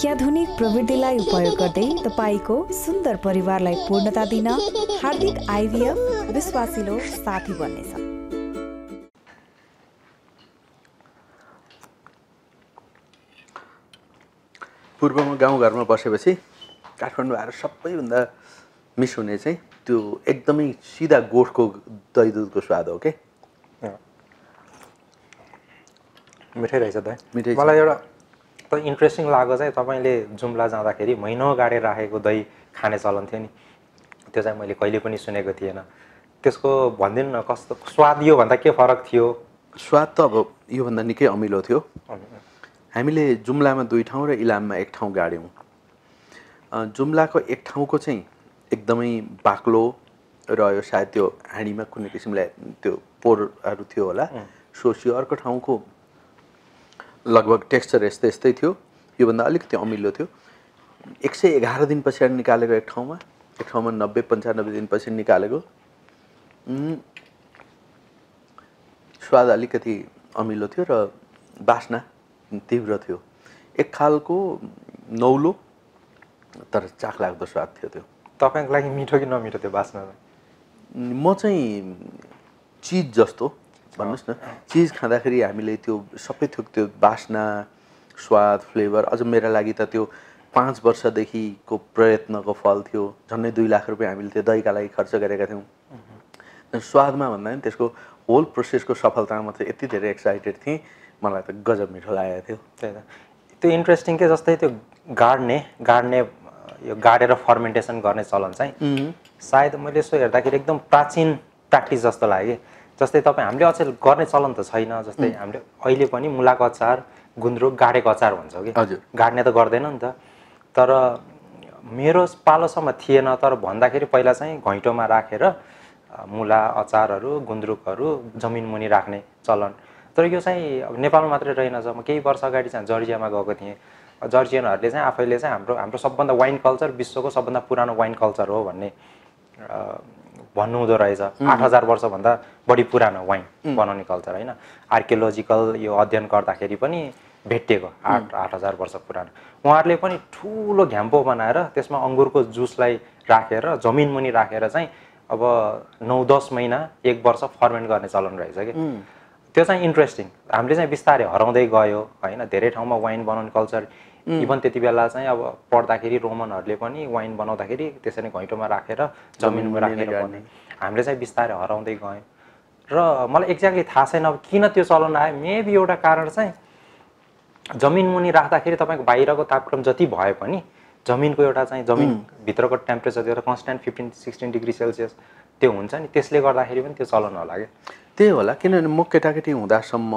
अत्याधुनिक प्रविधिलाई उपयोग गर्दै तपाईँको सुन्दर परिवारलाई पूर्णता दिन हार्दिक आइभिएफ विश्वासिलो साथी बन्नेछ पूर्वमा गाउँघरमा बसेपछि काठमाडौँ आएर सबैभन्दा मिस हुने चाहिँ त्यो एकदमै सिधा गोठको दही दुधको स्वाद हो क्या मिठै रहेछ त मिठै मलाई एउटा त इन्ट्रेस्टिङ लाग्यो चाहिँ तपाईँले जुम्ला जाँदाखेरि महिना गाडेर राखेको दही खाने चलन थियो नि त्यो चाहिँ मैले कहिले पनि सुनेको थिएन त्यसको भनिदिनु न कस्तो स्वाद योभन्दा के फरक थियो स्वाद त अब योभन्दा निकै अमिलो थियो हामीले जुम्लामा दुई ठाउँ र इलाममा एक ठाउँ गाड्यौँ जुम्लाको एक ठाउँको चाहिँ एकदमै बाक्लो र यो सायद त्यो हाँडीमा कुनै किसिमले त्यो पोरहरू थियो होला सोसियो अर्को ठाउँको लगभग टेक्स्चर यस्तै यस्तै थियो योभन्दा अलिकति अमिलो थियो एक सय एघार दिन पछाडि निकालेको एक ठाउँमा एक ठाउँमा नब्बे पन्चानब्बे दिन पछि निकालेको स्वाद अलिकति अमिलो थियो र बास्ना तीव्र थियो एक खालको नौलो तर चाखलाग्दो स्वाद थियो त्यो तपाईँको लागि मिठो कि नमिठो थियो बास्ना म चाहिँ चिज जस्तो भन्नुहोस् न चिज खाँदाखेरि हामीले त्यो सबै थोक त्यो बास्ना स्वाद फ्लेभर अझ मेरो लागि त त्यो पाँच वर्षदेखिको प्रयत्नको फल थियो झन्डै दुई लाख रुपियाँ हामीले त्यो दहीका लागि खर्च गरेका थियौँ स्वादमा भन्दा पनि त्यसको होल प्रोसेसको सफलतामा चाहिँ यति धेरै एक्साइटेड थिएँ मलाई त गजब मिठो लागेको थियो त्यही त त्यो इन्ट्रेस्टिङ के जस्तै त्यो गाड्ने गाड्ने यो गाडेर फर्मेन्टेसन गर्ने चलन चाहिँ सायद मैले यसो हेर्दाखेरि एकदम प्राचीन प्र्याक्टिस जस्तो लाग्यो जस्तै तपाईँ हामीले अचेल गर्ने चलन त छैन जस्तै हामीले अहिले पनि मुलाको अचार गुन्द्रुक गाडेको अचार हुन्छ कि हजुर गाड्ने त गर्दैन नि त तर मेरो पालोसम्म थिएन तर भन्दाखेरि पहिला चाहिँ घैँटोमा राखेर मुला अचारहरू गुन्द्रुकहरू जमिन मुनि राख्ने चलन तर यो चाहिँ अब नेपालमा मात्रै रहेन जब म केही वर्ष अगाडि चाहिँ जर्जियामा गएको थिएँ जर्जियनहरूले चाहिँ आफैले चाहिँ हाम्रो हाम्रो सबभन्दा वाइन कल्चर विश्वको सबभन्दा पुरानो वाइन कल्चर हो भन्ने भन्नुहुँदो रहेछ आठ हजार वर्षभन्दा बढी पुरानो वाइन बनाउने कल्चर होइन आर्कियोलोजिकल यो अध्ययन गर्दाखेरि पनि भेटिएको आठ आठ हजार वर्ष पुरानो उहाँहरूले पनि ठुलो घ्याम्पो बनाएर त्यसमा अङ्गुरको जुसलाई राखेर जमिन मुनि राखेर चाहिँ अब नौ दस महिना एक वर्ष फर्मेन्ट गर्ने चलन रहेछ कि त्यो चाहिँ इन्ट्रेस्टिङ हामीले चाहिँ बिस्तारै हराउँदै गयो होइन धेरै ठाउँमा वाइन बनाउने कल्चर इभन त्यति बेला चाहिँ अब पढ्दाखेरि रोमनहरूले पनि वाइन बनाउँदाखेरि त्यसरी घैँटोमा राखेर जमिनमा राखेर पनि हामीले चाहिँ बिस्तारै हराउँदै गयौँ र मलाई एक्ज्याक्टली थाहा छैन अब किन त्यो चलन आयो मेबी एउटा कारण चाहिँ जमिन मुनि राख्दाखेरि तपाईँको बाहिरको तापक्रम जति भए पनि जमिनको एउटा चाहिँ जमिनभित्रको टेम्परेचर एउटा constant fifteen sixteen degree Celsius त्यो हुन्छ नि त्यसले गर्दाखेरि पनि त्यो चलन होला क्या त्यही होला किनभने म केटाकेटी हुँदासम्म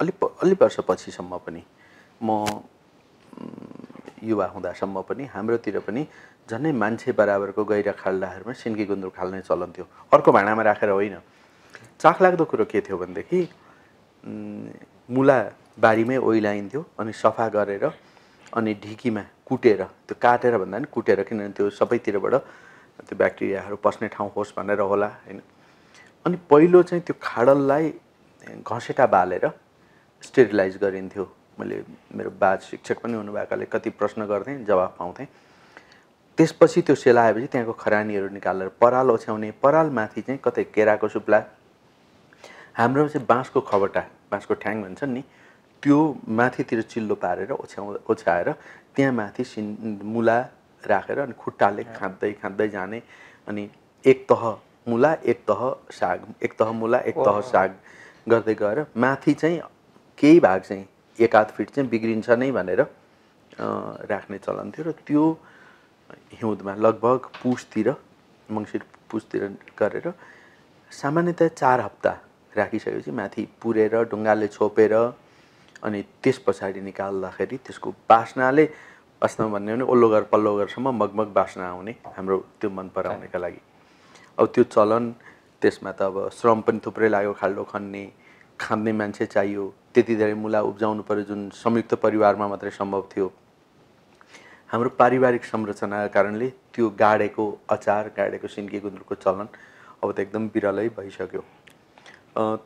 अलिक अलिक वर्षपछिसम्म पनि म युवा हुँदासम्म पनि हाम्रोतिर पनि झन्नै मान्छे बराबरको गहिरा खाल्डाहरूमा सिन्की गुन्द्रुक खाल्ने चलन थियो अर्को भाँडामा राखेर होइन चाखलाग्दो कुरो के थियो भनेदेखि मुला बारीमै ओइलाइन्थ्यो अनि सफा गरेर अनि ढिकीमा कुटेर त्यो काटेर भन्दा पनि कुटेर किनभने त्यो सबैतिरबाट त्यो ब्याक्टेरियाहरू पस्ने ठाउँ होस् भनेर होला होइन अनि पहिलो चाहिँ त्यो खाडललाई घसेटा बालेर स्टेरिलाइज गरिन्थ्यो मैले मेरो बाज शिक्षक पनि हुनुभएकोले कति प्रश्न गर्थेँ जवाब पाउँथेँ त्यसपछि त्यो आएपछि त्यहाँको खरानीहरू निकालेर पराल ओछ्याउने परालमाथि चाहिँ कतै केराको सुप्ला हाम्रो चाहिँ बाँसको खबटा बाँसको ठ्याङ भन्छन् नि त्यो माथितिर चिल्लो पारेर ओछ्याउ ओछ्याएर त्यहाँ माथि सिन् मुला राखेर अनि खुट्टाले खाँदै खाँदै जाने अनि एक तह मुला एक तह साग एक तह मुला एक तह साग गर्दै गएर माथि चाहिँ केही भाग चाहिँ एक आध फिट चाहिँ बिग्रिन्छ नै भनेर राख्ने चलन थियो र त्यो हिउँदमा लगभग पुसतिर मङ्सिर पुसतिर गरेर सामान्यतया चार हप्ता राखिसकेपछि माथि पुरेर ढुङ्गाले छोपेर अनि त्यस पछाडि निकाल्दाखेरि त्यसको बासनाले बास्ना भन्ने भने ओल्लो घर पल्लो घरसम्म मगमग बासना आउने हाम्रो त्यो मन पराउनेका लागि अब त्यो चलन त्यसमा त अब श्रम पनि थुप्रै लाग्यो खाल्डो खन्ने खाँद्ने मान्छे चाहियो त्यति धेरै मुला उब्जाउनु पऱ्यो जुन संयुक्त परिवारमा मात्रै सम्भव थियो हाम्रो पारिवारिक संरचनाका कारणले त्यो गाडेको अचार गाडेको सिन्की गुन्द्रुकको चलन अब त एकदम बिरलै भइसक्यो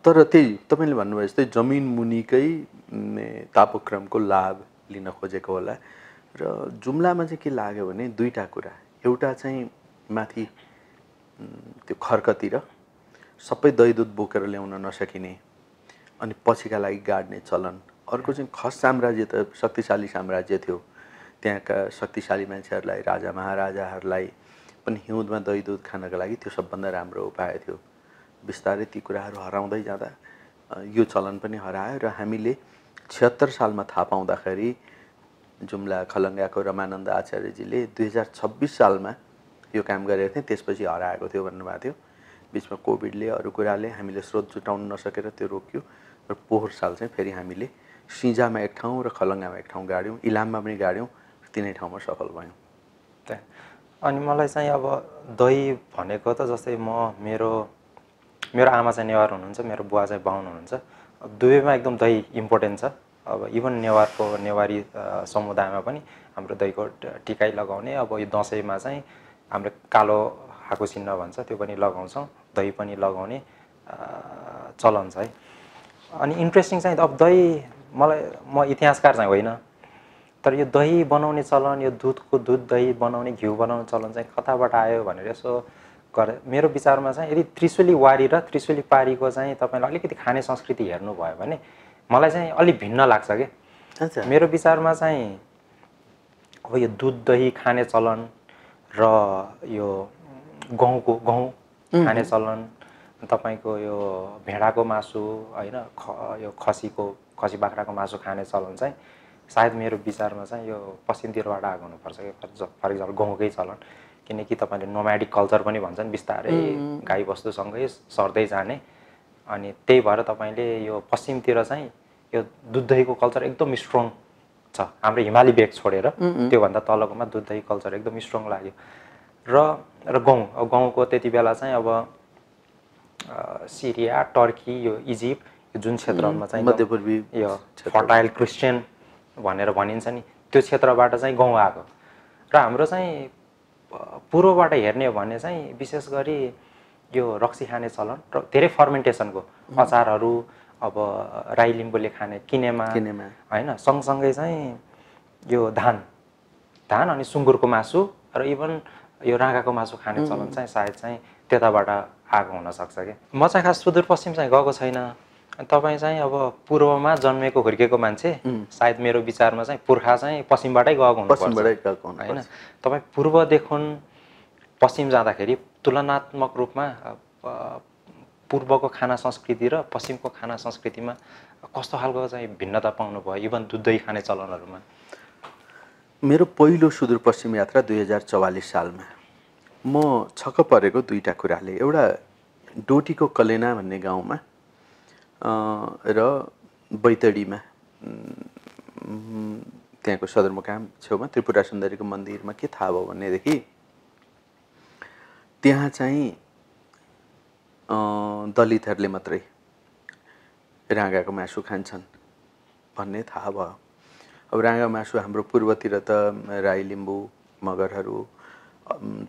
तर त्यही तपाईँले भन्नुभयो जस्तै जमिन मुनिकै तापक्रमको लाभ लिन खोजेको होला र जुम्लामा चाहिँ के लाग्यो भने दुईवटा कुरा एउटा चाहिँ माथि त्यो खर्कतिर सबै दुध बोकेर ल्याउन नसकिने अनि पछिका लागि गाड्ने चलन अर्को चाहिँ खस साम्राज्य त शक्तिशाली साम्राज्य थियो त्यहाँका शक्तिशाली मान्छेहरूलाई राजा महाराजाहरूलाई पनि हिउँदमा दही दुध खानको लागि त्यो सबभन्दा राम्रो उपाय थियो बिस्तारै ती कुराहरू हराउँदै जाँदा यो चलन पनि हरायो र हामीले छिहत्तर सालमा थाहा पाउँदाखेरि जुम्ला खलङ्गाको रमानन्द आचार्यजीले दुई हजार छब्बिस सालमा यो काम गरेको थिएँ त्यसपछि हराएको थियो भन्नुभएको थियो बिचमा कोभिडले अरू कुराले हामीले स्रोत जुटाउन नसकेर त्यो रोक्यो र पोहोर साल चाहिँ फेरि हामीले सिजामा एक ठाउँ र खलङ्गामा एक ठाउँ गाड्यौँ इलाममा पनि गाड्यौँ तिनै ठाउँमा सफल भयौँ अनि मलाई चाहिँ अब दही भनेको त जस्तै म मेरो मेरो आमा चाहिँ नेवार हुनुहुन्छ मेरो बुवा चाहिँ बाहुन हुनुहुन्छ दुवैमा एकदम दही इम्पोर्टेन्ट छ अब इभन नेवारको नेवारी समुदायमा पनि हाम्रो दहीको टिकाइ लगाउने अब यो दसैँमा चाहिँ हाम्रो कालो हाकुसिन्न भन्छ त्यो पनि लगाउँछौँ दही पनि लगाउने चलन छ है अनि इन्ट्रेस्टिङ चाहिँ अब दही मलाई म इतिहासकार चाहिँ होइन तर यो दही बनाउने चलन यो दुधको दुध दही बनाउने घिउ बनाउने चलन चाहिँ कताबाट आयो भनेर यसो गरे मेरो विचारमा चाहिँ यदि त्रिशुली वारी र त्रिशुली पारीको चाहिँ तपाईँलाई अलिकति खाने संस्कृति हेर्नुभयो भने मलाई चाहिँ अलिक भिन्न लाग्छ कि मेरो विचारमा चाहिँ अब यो दुध दही खाने चलन र यो गहुँको गहुँ खाने चलन तपाईँको यो भेडाको मासु होइन ख यो खसीको खसी बाख्राको मासु खाने चलन चाहिँ सायद मेरो विचारमा चाहिँ यो पश्चिमतिरबाट आएको हुनुपर्छ कि फर इक्जाम्पल गाउँकै चलन किनकि तपाईँले नोमाडिक कल्चर पनि भन्छन् बिस्तारै गाईबस्तुसँगै सर्दै जाने अनि त्यही भएर तपाईँले यो पश्चिमतिर चाहिँ यो दुध दहीको कल्चर एकदम स्ट्रङ छ हाम्रो हिमाली बेग छोडेर त्योभन्दा तलकोमा दुध दही कल्चर एकदम स्ट्रङ लाग्यो र र गाउँ गाउँको त्यति बेला चाहिँ अब सिरिया टर्की यो इजिप्ट यो जुन क्षेत्रमा चाहिँ मध्यपूर्वी यो फर्टाइल क्रिस्चियन भनेर भनिन्छ नि त्यो क्षेत्रबाट चाहिँ गाउँ आएको र हाम्रो चाहिँ पूर्वबाट हेर्ने हो भने चाहिँ विशेष गरी यो रक्सी खाने चलन र धेरै फर्मेन्टेसनको अचारहरू अब राई लिम्बूले खाने किनेमा किनेमा होइन सँगसँगै चाहिँ यो धान धान अनि सुँगुरको मासु र इभन यो राँगाको मासु खाने चलन चाहिँ सायद चाहिँ त्यताबाट आएको हुनसक्छ कि म चाहिँ खास सुदूरपश्चिम चाहिँ गएको छैन तपाईँ चाहिँ अब पूर्वमा जन्मेको हुर्केको मान्छे सायद मेरो विचारमा चाहिँ पुर्खा चाहिँ पश्चिमबाटै गएको हुनुपर्छ होइन तपाईँ पूर्वदेखि पश्चिम जाँदाखेरि तुलनात्मक रूपमा पूर्वको खाना संस्कृति र पश्चिमको खाना संस्कृतिमा कस्तो खालको चाहिँ भिन्नता पाउनु भयो इभन दुधै खाने चलनहरूमा मेरो पहिलो सुदूरपश्चिम यात्रा दुई हजार चौवालिस सालमा म छक्क परेको दुईवटा कुराले एउटा डोटीको कलेना भन्ने गाउँमा र बैतडीमा त्यहाँको सदरमुकाम छेउमा त्रिपुरा सुन्दरीको मन्दिरमा के थाहा भयो भनेदेखि त्यहाँ चाहिँ दलितहरूले मात्रै राँगाको मासु खान्छन् भन्ने थाहा भयो अब राँगा मासु हाम्रो पूर्वतिर त राई लिम्बू मगरहरू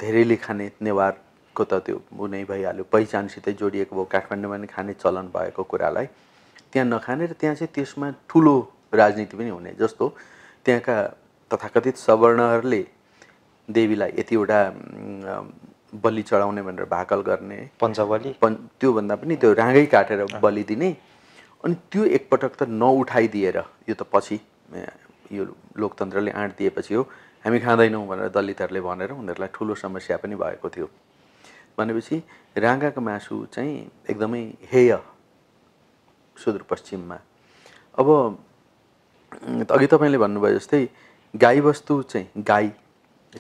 धेरैले खाने नेवारको त त्यो ऊ नै भइहाल्यो पहिचानसितै जोडिएको भयो काठमाडौँमा नै खाने चलन भएको कुरालाई त्यहाँ नखाने र त्यहाँ चाहिँ त्यसमा ठुलो राजनीति पनि हुने जस्तो त्यहाँका तथाकथित सवर्णहरूले देवीलाई यतिवटा बलि चढाउने भनेर भाकल गर्ने पञ्चबली पन् त्योभन्दा पनि त्यो राँगै काटेर बलि दिने अनि त्यो एकपटक त नउठाइदिएर यो त पछि यो लोकतन्त्रले आँट दिएपछि हो हामी खाँदैनौँ भनेर दलितहरूले भनेर उनीहरूलाई ठुलो समस्या पनि भएको थियो भनेपछि राँगाको मासु चाहिँ एकदमै हेय सुदूरपश्चिममा अब अघि तपाईँले भन्नुभयो जस्तै गाईवस्तु चाहिँ गाई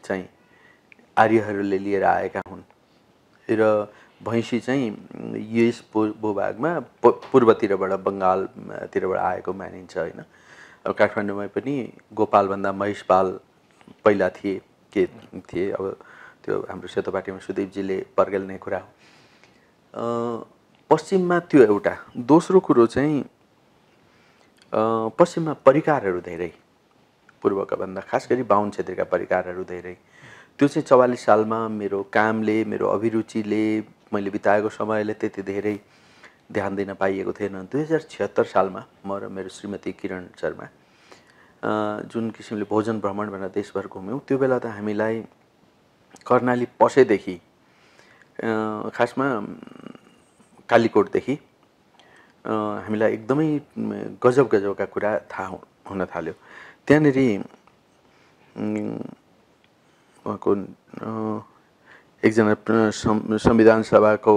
चाहिँ आर्यहरूले लिएर आएका हुन् र भैँसी चाहिँ यस भूभागमा पूर्वतिरबाट बङ्गालतिरबाट आएको मानिन्छ होइन अब काठमाडौँमा पनि गोपालभन्दा महेशपाल पहिला थिए के थिए अब त्यो हाम्रो सेतोपाटीमा सुदीपजीले पर्गेल्ने कुरा हो पश्चिममा त्यो एउटा दोस्रो कुरो चाहिँ पश्चिममा परिकारहरू धेरै पूर्वका भन्दा खास गरी बाहुन क्षेत्रका परिकारहरू धेरै त्यो चाहिँ चौवालिस सालमा मेरो कामले मेरो अभिरुचिले मैले बिताएको समयले त्यति धेरै ध्यान दिन पाइएको थिएन दुई हजार छिहत्तर सालमा म र मेरो श्रीमती किरण शर्मा जुन किसिमले भोजन भ्रमण भनेर देशभर घुम्यौँ त्यो बेला त हामीलाई कर्णाली पसेदेखि खासमा कालीकोटदेखि हामीलाई एकदमै गजब गजबका कुरा थाहा हुन थाल्यो त्यहाँनिर उहाँको एकजना संविधान सभाको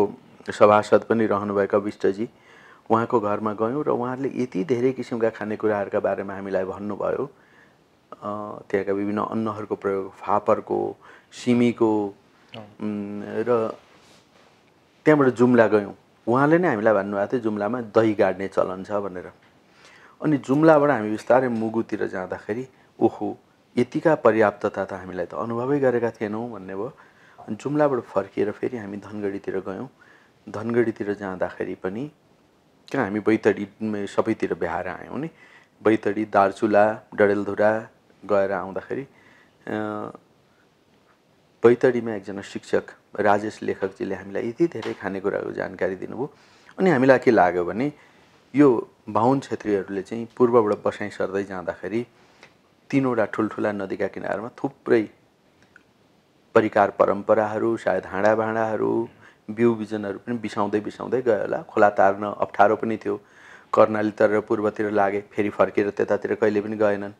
सभासद पनि रहनुभएका विष्टजी उहाँको घरमा गयौँ र उहाँहरूले यति धेरै किसिमका खानेकुराहरूका बारेमा हामीलाई भन्नुभयो त्यहाँका विभिन्न अन्नहरूको प्रयोग फापरको सिमीको र त्यहाँबाट जुम्ला गयौँ उहाँले नै हामीलाई भन्नुभएको थियो जुम्लामा दही गाड्ने चलन छ भनेर अनि जुम्लाबाट हामी बिस्तारै मुगुतिर जाँदाखेरि ओहो यतिका पर्याप्तता त हामीलाई त अनुभवै गरेका थिएनौँ भन्ने भयो अनि जुम्लाबाट फर्किएर फेरि हामी धनगढीतिर गयौँ धनगढीतिर जाँदाखेरि पनि किन हामी बैतडी सबैतिर भ्याएर आयौँ नि बैतडी दार्चुला डडेलधुरा गएर आउँदाखेरि बैतडीमा एकजना शिक्षक राजेश लेखकजीले हामीलाई यति धेरै खानेकुराको जानकारी दिनुभयो अनि हामीलाई के लाग्यो भने यो बाहुन क्षेत्रीहरूले चाहिँ पूर्वबाट बसाइँ सर्दै जाँदाखेरि तिनवटा ठुल्ठुला नदीका किनारमा थुप्रै परिकार परम्पराहरू सायद हाँडा भाँडाहरू बिउ बिजनहरू पनि बिसाउँदै बिसाउँदै गयो होला खोला तार्न अप्ठ्यारो पनि थियो कर्णाली तर पूर्वतिर लागे फेरि फर्केर त्यतातिर कहिले पनि गएनन्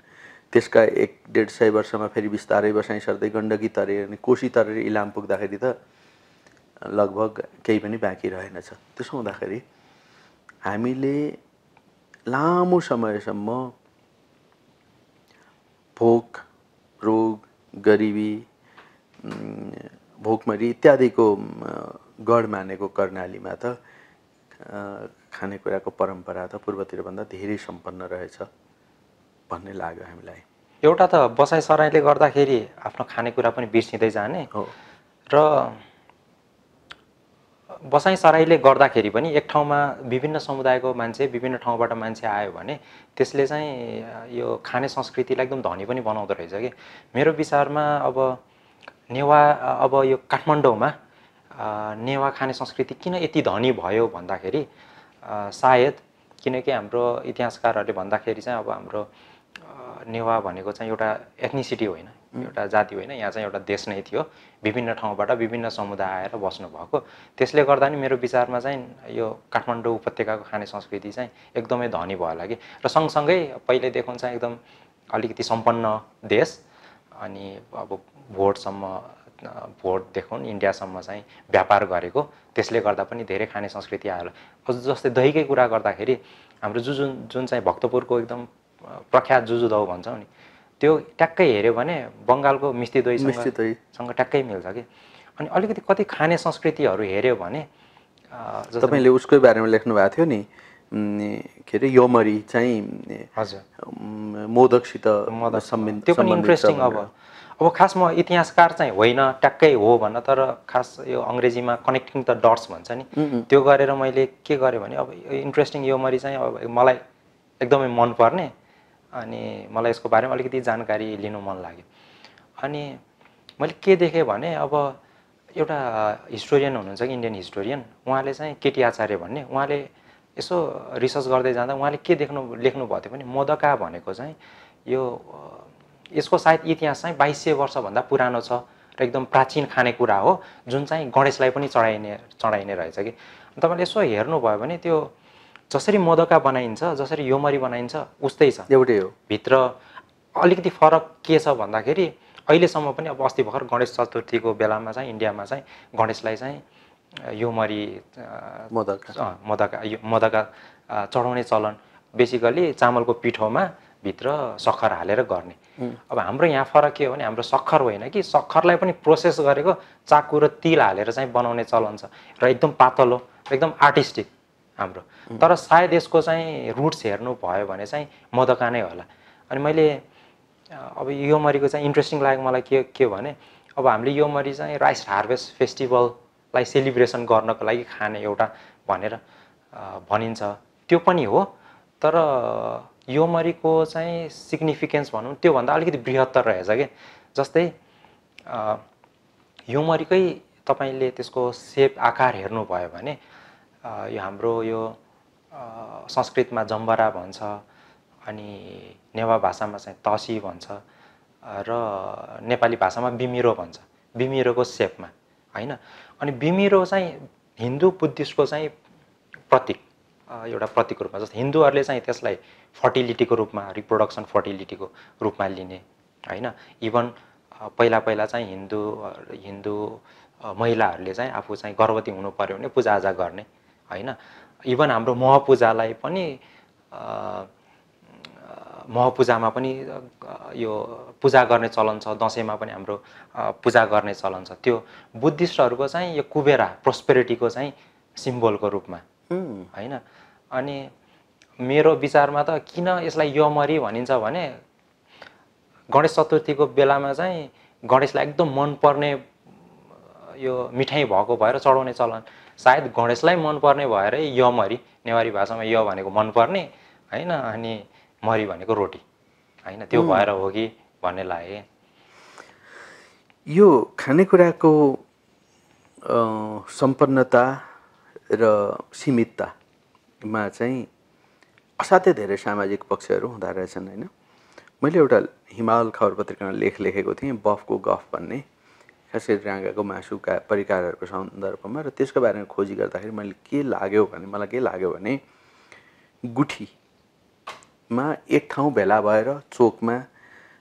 त्यसका एक डेढ सय वर्षमा फेरि बिस्तारै बसाइ सर्दै गण्डकी तरे अनि कोसी तरेर इलाम पुग्दाखेरि त लगभग केही पनि बाँकी रहेनछ त्यसो हुँदाखेरि हामीले लामो समयसम्म भोक रोग गरिबी भोकमरी इत्यादिको गढ मानेको कर्णालीमा त खानेकुराको परम्परा त पूर्वतिरभन्दा धेरै सम्पन्न रहेछ भन्ने लाग्यो हामीलाई एउटा त बसाइ सराईले गर्दाखेरि आफ्नो खानेकुरा पनि बिर्सिँदै जाने हो र बसाइ सराईले गर्दाखेरि पनि एक ठाउँमा विभिन्न समुदायको मान्छे विभिन्न ठाउँबाट मान्छे आयो भने त्यसले चाहिँ यो खाने संस्कृतिलाई एकदम धनी पनि बनाउँदो रहेछ कि मेरो विचारमा अब नेवा अब यो काठमाडौँमा नेवा खाने संस्कृति किन यति धनी भयो भन्दाखेरि सायद किनकि हाम्रो इतिहासकारहरूले भन्दाखेरि चाहिँ अब हाम्रो नेवा भनेको चाहिँ एउटा एथनिसिटी होइन एउटा जाति होइन यहाँ चाहिँ एउटा देश नै थियो विभिन्न ठाउँबाट विभिन्न समुदाय आएर बस्नुभएको त्यसले गर्दा नि मेरो विचारमा चाहिँ यो काठमाडौँ उपत्यकाको खाने संस्कृति चाहिँ एकदमै धनी भयो होला कि र सँगसँगै पहिल्यैदेखि चाहिँ एकदम अलिकति सम्पन्न देश अनि अब भोटसम्म भोटदेखि इन्डियासम्म चाहिँ व्यापार गरेको त्यसले गर्दा पनि धेरै खाने संस्कृति आयो जस्तै दहीकै कुरा गर्दाखेरि हाम्रो जु जुन जुन चाहिँ भक्तपुरको एकदम प्रख्यात जुजु दौ भन्छौँ नि त्यो ट्याक्कै हेऱ्यो भने बङ्गालको मिस्टी दहीसँग ट्याक्कै मिल्छ कि अनि अलिकति कति खाने संस्कृतिहरू हेऱ्यो भने तपाईँले उसकै बारेमा लेख्नु भएको थियो नि के अरे योमरी चाहिँ हजुर मोदकसित त्यो पनि इन्ट्रेस्टिङ अब अब खास म इतिहासकार चाहिँ होइन ट्याक्कै हो भन्न तर खास यो अङ्ग्रेजीमा कनेक्टिङ द डट्स भन्छ नि त्यो गरेर मैले के गरेँ भने अब इन्ट्रेस्टिङ यो मरि चाहिँ अब मलाई एकदमै मनपर्ने अनि मलाई यसको बारेमा अलिकति जानकारी लिनु मन लाग्यो अनि मैले के देखेँ भने अब एउटा हिस्टोरियन हुनुहुन्छ कि इन्डियन हिस्टोरियन उहाँले चाहिँ केटी आचार्य भन्ने उहाँले यसो रिसर्च गर्दै जाँदा उहाँले के देख्नु लेख्नुभएको थियो भने मोदका भनेको चाहिँ यो यसको सायद इतिहास चाहिँ बाइस सय वर्षभन्दा पुरानो छ र एकदम प्राचीन खानेकुरा हो जुन चाहिँ गणेशलाई पनि चढाइने चढाइने रहेछ कि तपाईँले यसो हेर्नुभयो भने त्यो जसरी मदका बनाइन्छ जसरी योमरी बनाइन्छ उस्तै छ एउटै हो भित्र अलिकति फरक के छ भन्दाखेरि अहिलेसम्म पनि अब अस्ति भर्खर गणेश चतुर्थीको बेलामा चाहिँ इन्डियामा चाहिँ गणेशलाई चाहिँ योमरी मदका मदका मदका चढाउने चलन बेसिकली चामलको पिठोमा भित्र सक्खर हालेर गर्ने अब हाम्रो यहाँ फरक के हो भने हाम्रो सक्खर होइन कि सक्खरलाई पनि प्रोसेस गरेको चाकु र तिल हालेर चाहिँ बनाउने चलन छ र एकदम पातलो एकदम आर्टिस्टिक हाम्रो तर सायद यसको चाहिँ रुट्स हेर्नु भयो भने चाहिँ मदका नै होला अनि मैले अब यो मरीको चाहिँ इन्ट्रेस्टिङ लाग्यो मलाई के के भने अब हामीले यो मरी चाहिँ राइस हार्भेस्ट फेस्टिभललाई सेलिब्रेसन गर्नको लागि खाने एउटा भनेर भनिन्छ त्यो पनि हो तर यो मरीको चाहिँ सिग्निफिकेन्स भनौँ त्योभन्दा अलिकति बृहत्तर रहेछ कि जस्तै यो मरीकै तपाईँले त्यसको सेप आकार हेर्नुभयो भने यो हाम्रो यो संस्कृतमा जम्बरा भन्छ अनि नेवा भाषामा चाहिँ तसी भन्छ र नेपाली भाषामा बिमिरो भन्छ बिमिरोको सेपमा होइन अनि बिमिरो चाहिँ हिन्दू बुद्धिस्टको चाहिँ प्रतीक एउटा प्रतीकको रूपमा जस्तै हिन्दूहरूले चाहिँ त्यसलाई फर्टिलिटीको रूपमा रिप्रोडक्सन फर्टिलिटीको रूपमा लिने होइन इभन पहिला पहिला चाहिँ हिन्दू हिन्दू महिलाहरूले चाहिँ आफू चाहिँ गर्भवती हुनु पऱ्यो भने पूजाआजा गर्ने होइन इभन हाम्रो महपूजालाई पनि महपूजामा पनि यो पूजा गर्ने चलन छ दसैँमा पनि हाम्रो पूजा गर्ने चलन छ त्यो बुद्धिस्टहरूको चाहिँ यो कुबेरा प्रोस्पेरिटीको चाहिँ सिम्बोलको रूपमा होइन अनि मेरो विचारमा त किन यसलाई यमरी भनिन्छ भने गणेश चतुर्थीको बेलामा चाहिँ गणेशलाई एकदम मनपर्ने यो मिठाई भएको भएर चढाउने चलन सायद गणेशलाई मनपर्ने भएरै यमरी नेवारी भाषामा य भनेको मनपर्ने होइन अनि मरी भनेको रोटी होइन त्यो भएर हो कि भन्ने लागे यो खानेकुराको सम्पन्नता र सीमितता मा चाहिँ असाध्य धेरै सामाजिक पक्षहरू हुँदो रहेछन् होइन मैले एउटा हिमाल खबर पत्रिकामा लेख लेखेको थिएँ बफको गफ भन्ने खास गरी राँगाको मासुका परिकारहरूको सन्दर्भमा र त्यसको बारेमा खोजी गर्दाखेरि मैले के लाग्यो भने मलाई के लाग्यो भने गुठीमा एक ठाउँ भेला भएर चोकमा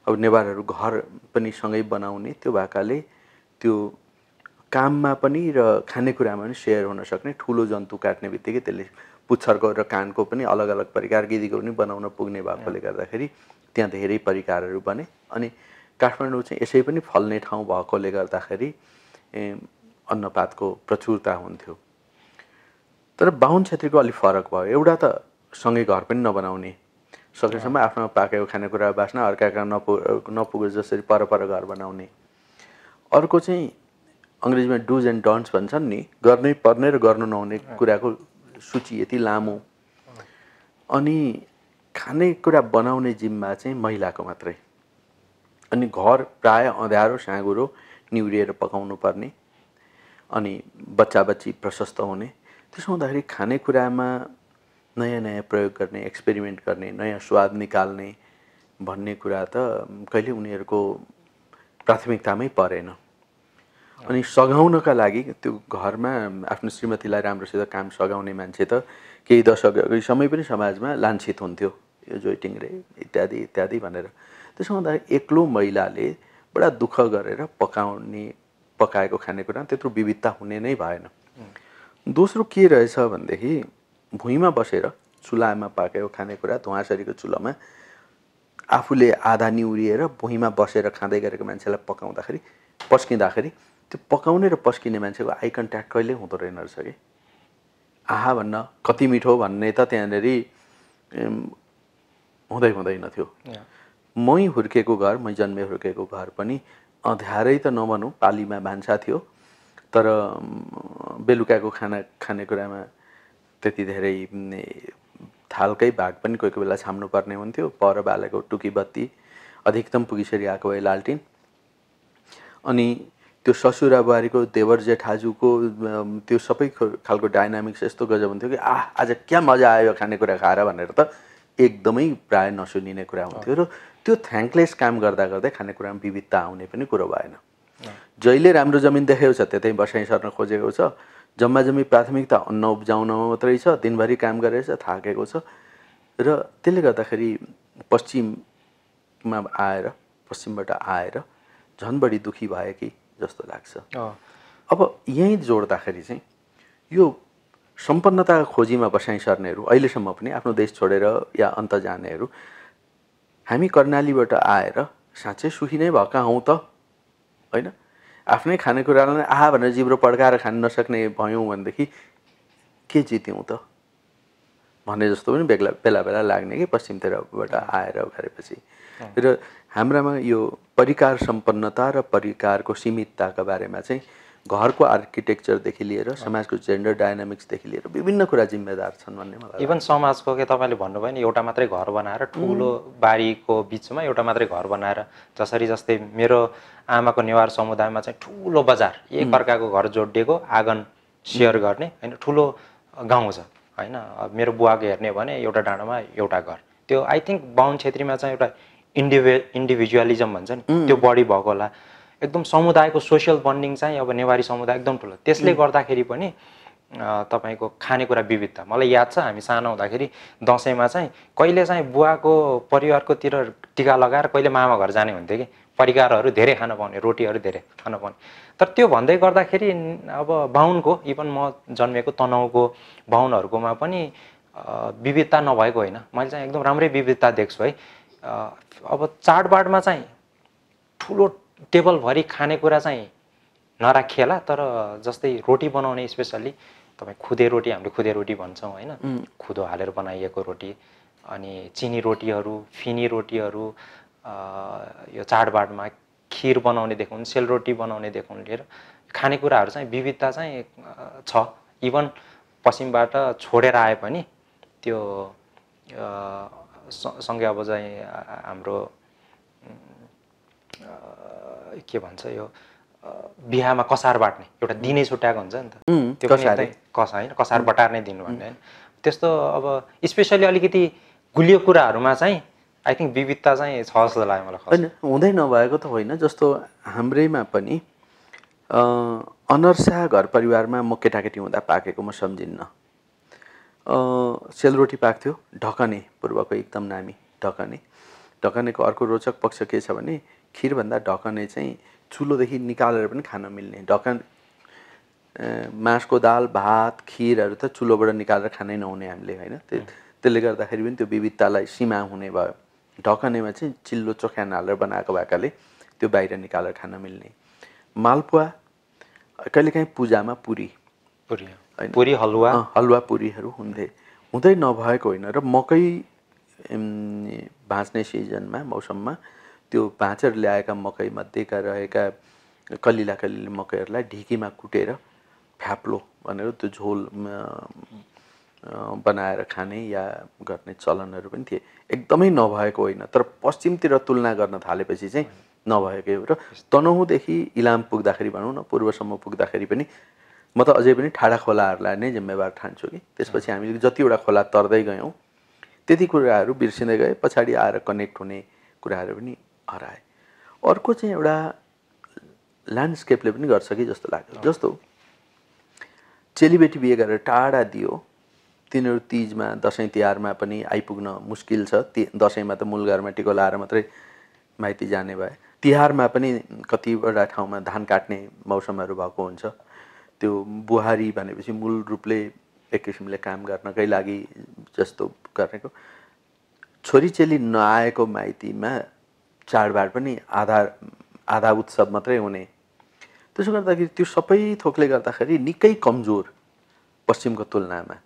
अब नेवारहरू घर पनि सँगै बनाउने त्यो भएकाले त्यो काममा पनि र खानेकुरामा पनि सेयर हुन सक्ने ठुलो जन्तु काट्ने बित्तिकै त्यसले पुच्छरको र कानको पनि अलग अलग परिकार गिदीको पनि बनाउन पुग्ने भएकोले गर्दाखेरि त्यहाँ धेरै परिकारहरू बने अनि काठमाडौँ चाहिँ यसै पनि फल्ने ठाउँ भएकोले गर्दाखेरि अन्नपातको प्रचुरता हुन्थ्यो तर बाहुन छेत्रीको अलिक फरक भयो एउटा त सँगै घर पनि नबनाउने सकेसम्म आफ्नो पाकेको खानेकुरा बाँच्न कहाँ नपु नपुगोस् जसरी परपर घर बनाउने अर्को चाहिँ अङ्ग्रेजीमा डुज एन्ड डन्ट्स भन्छन् नि गर्नै पर्ने र गर्नु नहुने कुराको सूची यति लामो अनि खानेकुरा बनाउने जिम्मा चाहिँ महिलाको मात्रै अनि घर प्राय अँध्यारो साँगुरो निहुरिएर पकाउनु पर्ने अनि बच्चा बच्ची प्रशस्त हुने त्यसो हुँदाखेरि खानेकुरामा नयाँ नयाँ प्रयोग गर्ने एक्सपेरिमेन्ट गर्ने नयाँ स्वाद निकाल्ने भन्ने कुरा त कहिले उनीहरूको प्राथमिकतामै परेन अनि सघाउनका लागि त्यो घरमा आफ्नो श्रीमतीलाई राम्रोसित काम सघाउने मान्छे त केही दशक समय पनि समाजमा लान्छित हुन्थ्यो यो जोइटिङ रे इत्यादि इत्यादि भनेर त्यसो हुँदा एक्लो महिलाले बडा दुःख गरेर पकाउने पकाएको खानेकुरा त्यत्रो विविधता हुने नै भएन दोस्रो के रहेछ भनेदेखि भुइँमा बसेर चुल्हामा पाकेको खानेकुरा धुवाँसरीको चुल्हामा आफूले आधा निउरिएर भुइँमा बसेर खाँदै गरेको मान्छेलाई पकाउँदाखेरि पस्किँदाखेरि त्यो पकाउने र पस्किने मान्छेको आई कन्ट्याक्ट कहिले हुँदो रहेन रहेछ कि आहा भन्न कति मिठो भन्ने त त्यहाँनिर हुँदै हुँदैन थियो मै हुर्केको घर मै जन्मे हुर्केको घर पनि अँध्यारै त नभनौँ पालीमा भान्सा थियो तर बेलुकाको खाना खानेकुरामा त्यति धेरै थालकै भाग पनि कोही कोही बेला छाम्नुपर्ने हुन्थ्यो पर बालेको टुकी बत्ती अधिकतम पुगिसरी आएको भए लालटिन अनि त्यो ससुराबारीको देवर जेठाजुको त्यो सबै खालको डाइनामिक्स यस्तो गजब हुन्थ्यो कि आ आज क्या मजा आयो खानेकुरा खाएर भनेर त एकदमै प्राय नसुनिने कुरा हुन्थ्यो र त्यो थ्याङ्कलेस काम गर्दा गर्दै खानेकुरामा विविधता आउने पनि कुरो भएन जहिले राम्रो जमिन देखेको छ त्यतै बसाइँ सर्न खोजेको छ जम्मा जम्मी प्राथमिकता अन्न उब्जाउन मात्रै छ दिनभरि काम गरेर छ थाकेको छ र त्यसले गर्दाखेरि पश्चिममा आएर पश्चिमबाट आएर झन् बढी दुःखी भए कि जस्तो लाग्छ अब यहीँ जोड्दाखेरि चाहिँ यो सम्पन्नता खोजीमा बसाइ सर्नेहरू अहिलेसम्म पनि आफ्नो देश छोडेर या अन्त जानेहरू हामी कर्णालीबाट आएर साँच्चै सुखी नै भएका हौँ त होइन आफ्नै खानेकुरालाई आहा भनेर जिब्रो पड्काएर खान नसक्ने भयौँ भनेदेखि के जित्यौँ त भने जस्तो पनि बेग्ला बेला बेला लाग्ने कि पश्चिमतिरबाट आएर गरेपछि र हाम्रामा यो परिकार सम्पन्नता र परिकारको सीमितताका बारेमा चाहिँ घरको आर्किटेक्चरदेखि लिएर समाजको जेन्डर डाइनामिक्सदेखि लिएर विभिन्न कुरा जिम्मेदार छन् भन्ने मलाई इभन समाजको के तपाईँले भन्नुभयो नि एउटा मात्रै घर बनाएर ठुलो बारीको बिचमा एउटा मात्रै घर बनाएर जसरी जस्तै मेरो आमाको नेवार समुदायमा चाहिँ ठुलो बजार एक एकअर्काको घर जोडिएको आँगन सेयर गर्ने होइन ठुलो गाउँ छ होइन मेरो बुवाको हेर्ने भने एउटा डाँडामा एउटा घर त्यो आई थिङ्क बाहुन छेत्रीमा चाहिँ एउटा इन्डिभि इन्डिभिजुअलिजम भन्छ नि त्यो बढी भएको होला एकदम समुदायको सोसियल बन्डिङ चाहिँ अब नेवारी समुदाय एकदम ठुलो त्यसले गर्दाखेरि पनि तपाईँको खानेकुरा विविधता मलाई याद छ हामी सानो हुँदाखेरि दसैँमा चाहिँ कहिले चाहिँ बुवाको परिवारकोतिर टिका लगाएर कहिले मामा घर जाने हुन्थ्यो कि परिकारहरू धेरै खान पाउने रोटीहरू धेरै खान पाउने तर त्यो भन्दै गर्दाखेरि अब बाहुनको इभन म जन्मेको तनहुको बाहुनहरूकोमा पनि विविधता नभएको होइन मैले चाहिँ एकदम राम्रै विविधता देख्छु है अब चाडबाडमा चाहिँ ठुलो टेबलभरि खानेकुरा चाहिँ नराखिएला तर जस्तै रोटी बनाउने स्पेसल्ली तपाईँ खुदे रोटी हामीले खुदे रोटी भन्छौँ होइन खुदो हालेर बनाइएको रोटी अनि चिनी रोटीहरू फिनी रोटीहरू यो चाडबाडमा खिर बनाउनेदेखि देखाउनु सेलरोटी बनाउनेदेखि लिएर खानेकुराहरू चाहिँ विविधता चाहिँ छ इभन पश्चिमबाट छोडेर आए पनि त्यो सँगै अब चाहिँ हाम्रो के भन्छ यो बिहामा कसार बाँट्ने एउटा दिनै छुट्याएको हुन्छ नि त त्यो पनि कस होइन कसार बटार्ने दिनु भन्ने होइन त्यस्तो अब स्पेसली अलिकति गुलियो कुराहरूमा चाहिँ आई थिङ्क विविधता चाहिँ छ जस्तो लाग्यो मलाई होइन हुँदै नभएको त होइन जस्तो हाम्रैमा पनि अनर्सा घर परिवारमा म केटाकेटी हुँदा पाकेको म सम्झिन्न सेलरोटी पाक्थ्यो ढकने पूर्वको एकदम नामी ढकने ढकनेको अर्को रोचक पक्ष के छ भने खिरभन्दा ढकने चाहिँ चुलोदेखि निकालेर पनि खान मिल्ने ढकन मासको दाल भात खिरहरू त चुलोबाट निकालेर खानै नहुने हामीले होइन त्यसले गर्दाखेरि पनि त्यो विविधतालाई सीमा हुने भयो ढकनेमा चाहिँ चिल्लो चोख्यान हालेर बनाएको भएकाले त्यो बाहिर निकालेर खान मिल्ने मालपुवा कहिलेकाहीँ पूजामा पुरी पुरी पुरी हलुवा हलुवा पुरीहरू हुन्थे हुँदै नभएको होइन र मकै भाँच्ने सिजनमा मौसममा त्यो भाँचेर ल्याएका मकै मध्येका रहेका कलिला कलिला मकैहरूलाई ढिकीमा कुटेर फ्याप्लो भनेर त्यो झोल बनाएर खाने या गर्ने चलनहरू पनि थिए एकदमै नभएको होइन तर पश्चिमतिर तुलना गर्न थालेपछि चाहिँ नभएकै हो र तनहुँदेखि इलाम पुग्दाखेरि भनौँ न पूर्वसम्म पुग्दाखेरि पनि म त अझै पनि ठाडा खोलाहरूलाई नै जिम्मेवार ठान्छु कि त्यसपछि हामी जतिवटा खोला तर्दै गयौँ त्यति कुराहरू बिर्सिँदै गए पछाडि आएर कनेक्ट हुने कुराहरू पनि हराए अर्को चाहिँ एउटा ल्यान्डस्केपले पनि गर्छ कि जस्तो लाग्छ जस्तो चेलीबेटी बिहे गरेर टाढा दियो तिनीहरू तिजमा दसैँ तिहारमा पनि आइपुग्न मुस्किल छ ती दसैँमा त मूल घरमा टिको लाएर मात्रै माइती जाने भए तिहारमा पनि कतिवटा ठाउँमा धान काट्ने मौसमहरू भएको हुन्छ त्यो बुहारी भनेपछि मूल रूपले एक किसिमले काम गर्नकै लागि जस्तो गर्नेको चेली नआएको माइतीमा चाडबाड पनि आधा आधा उत्सव मात्रै हुने त्यसो गर्दाखेरि त्यो सबै थोकले गर्दाखेरि निकै कमजोर पश्चिमको तुलनामा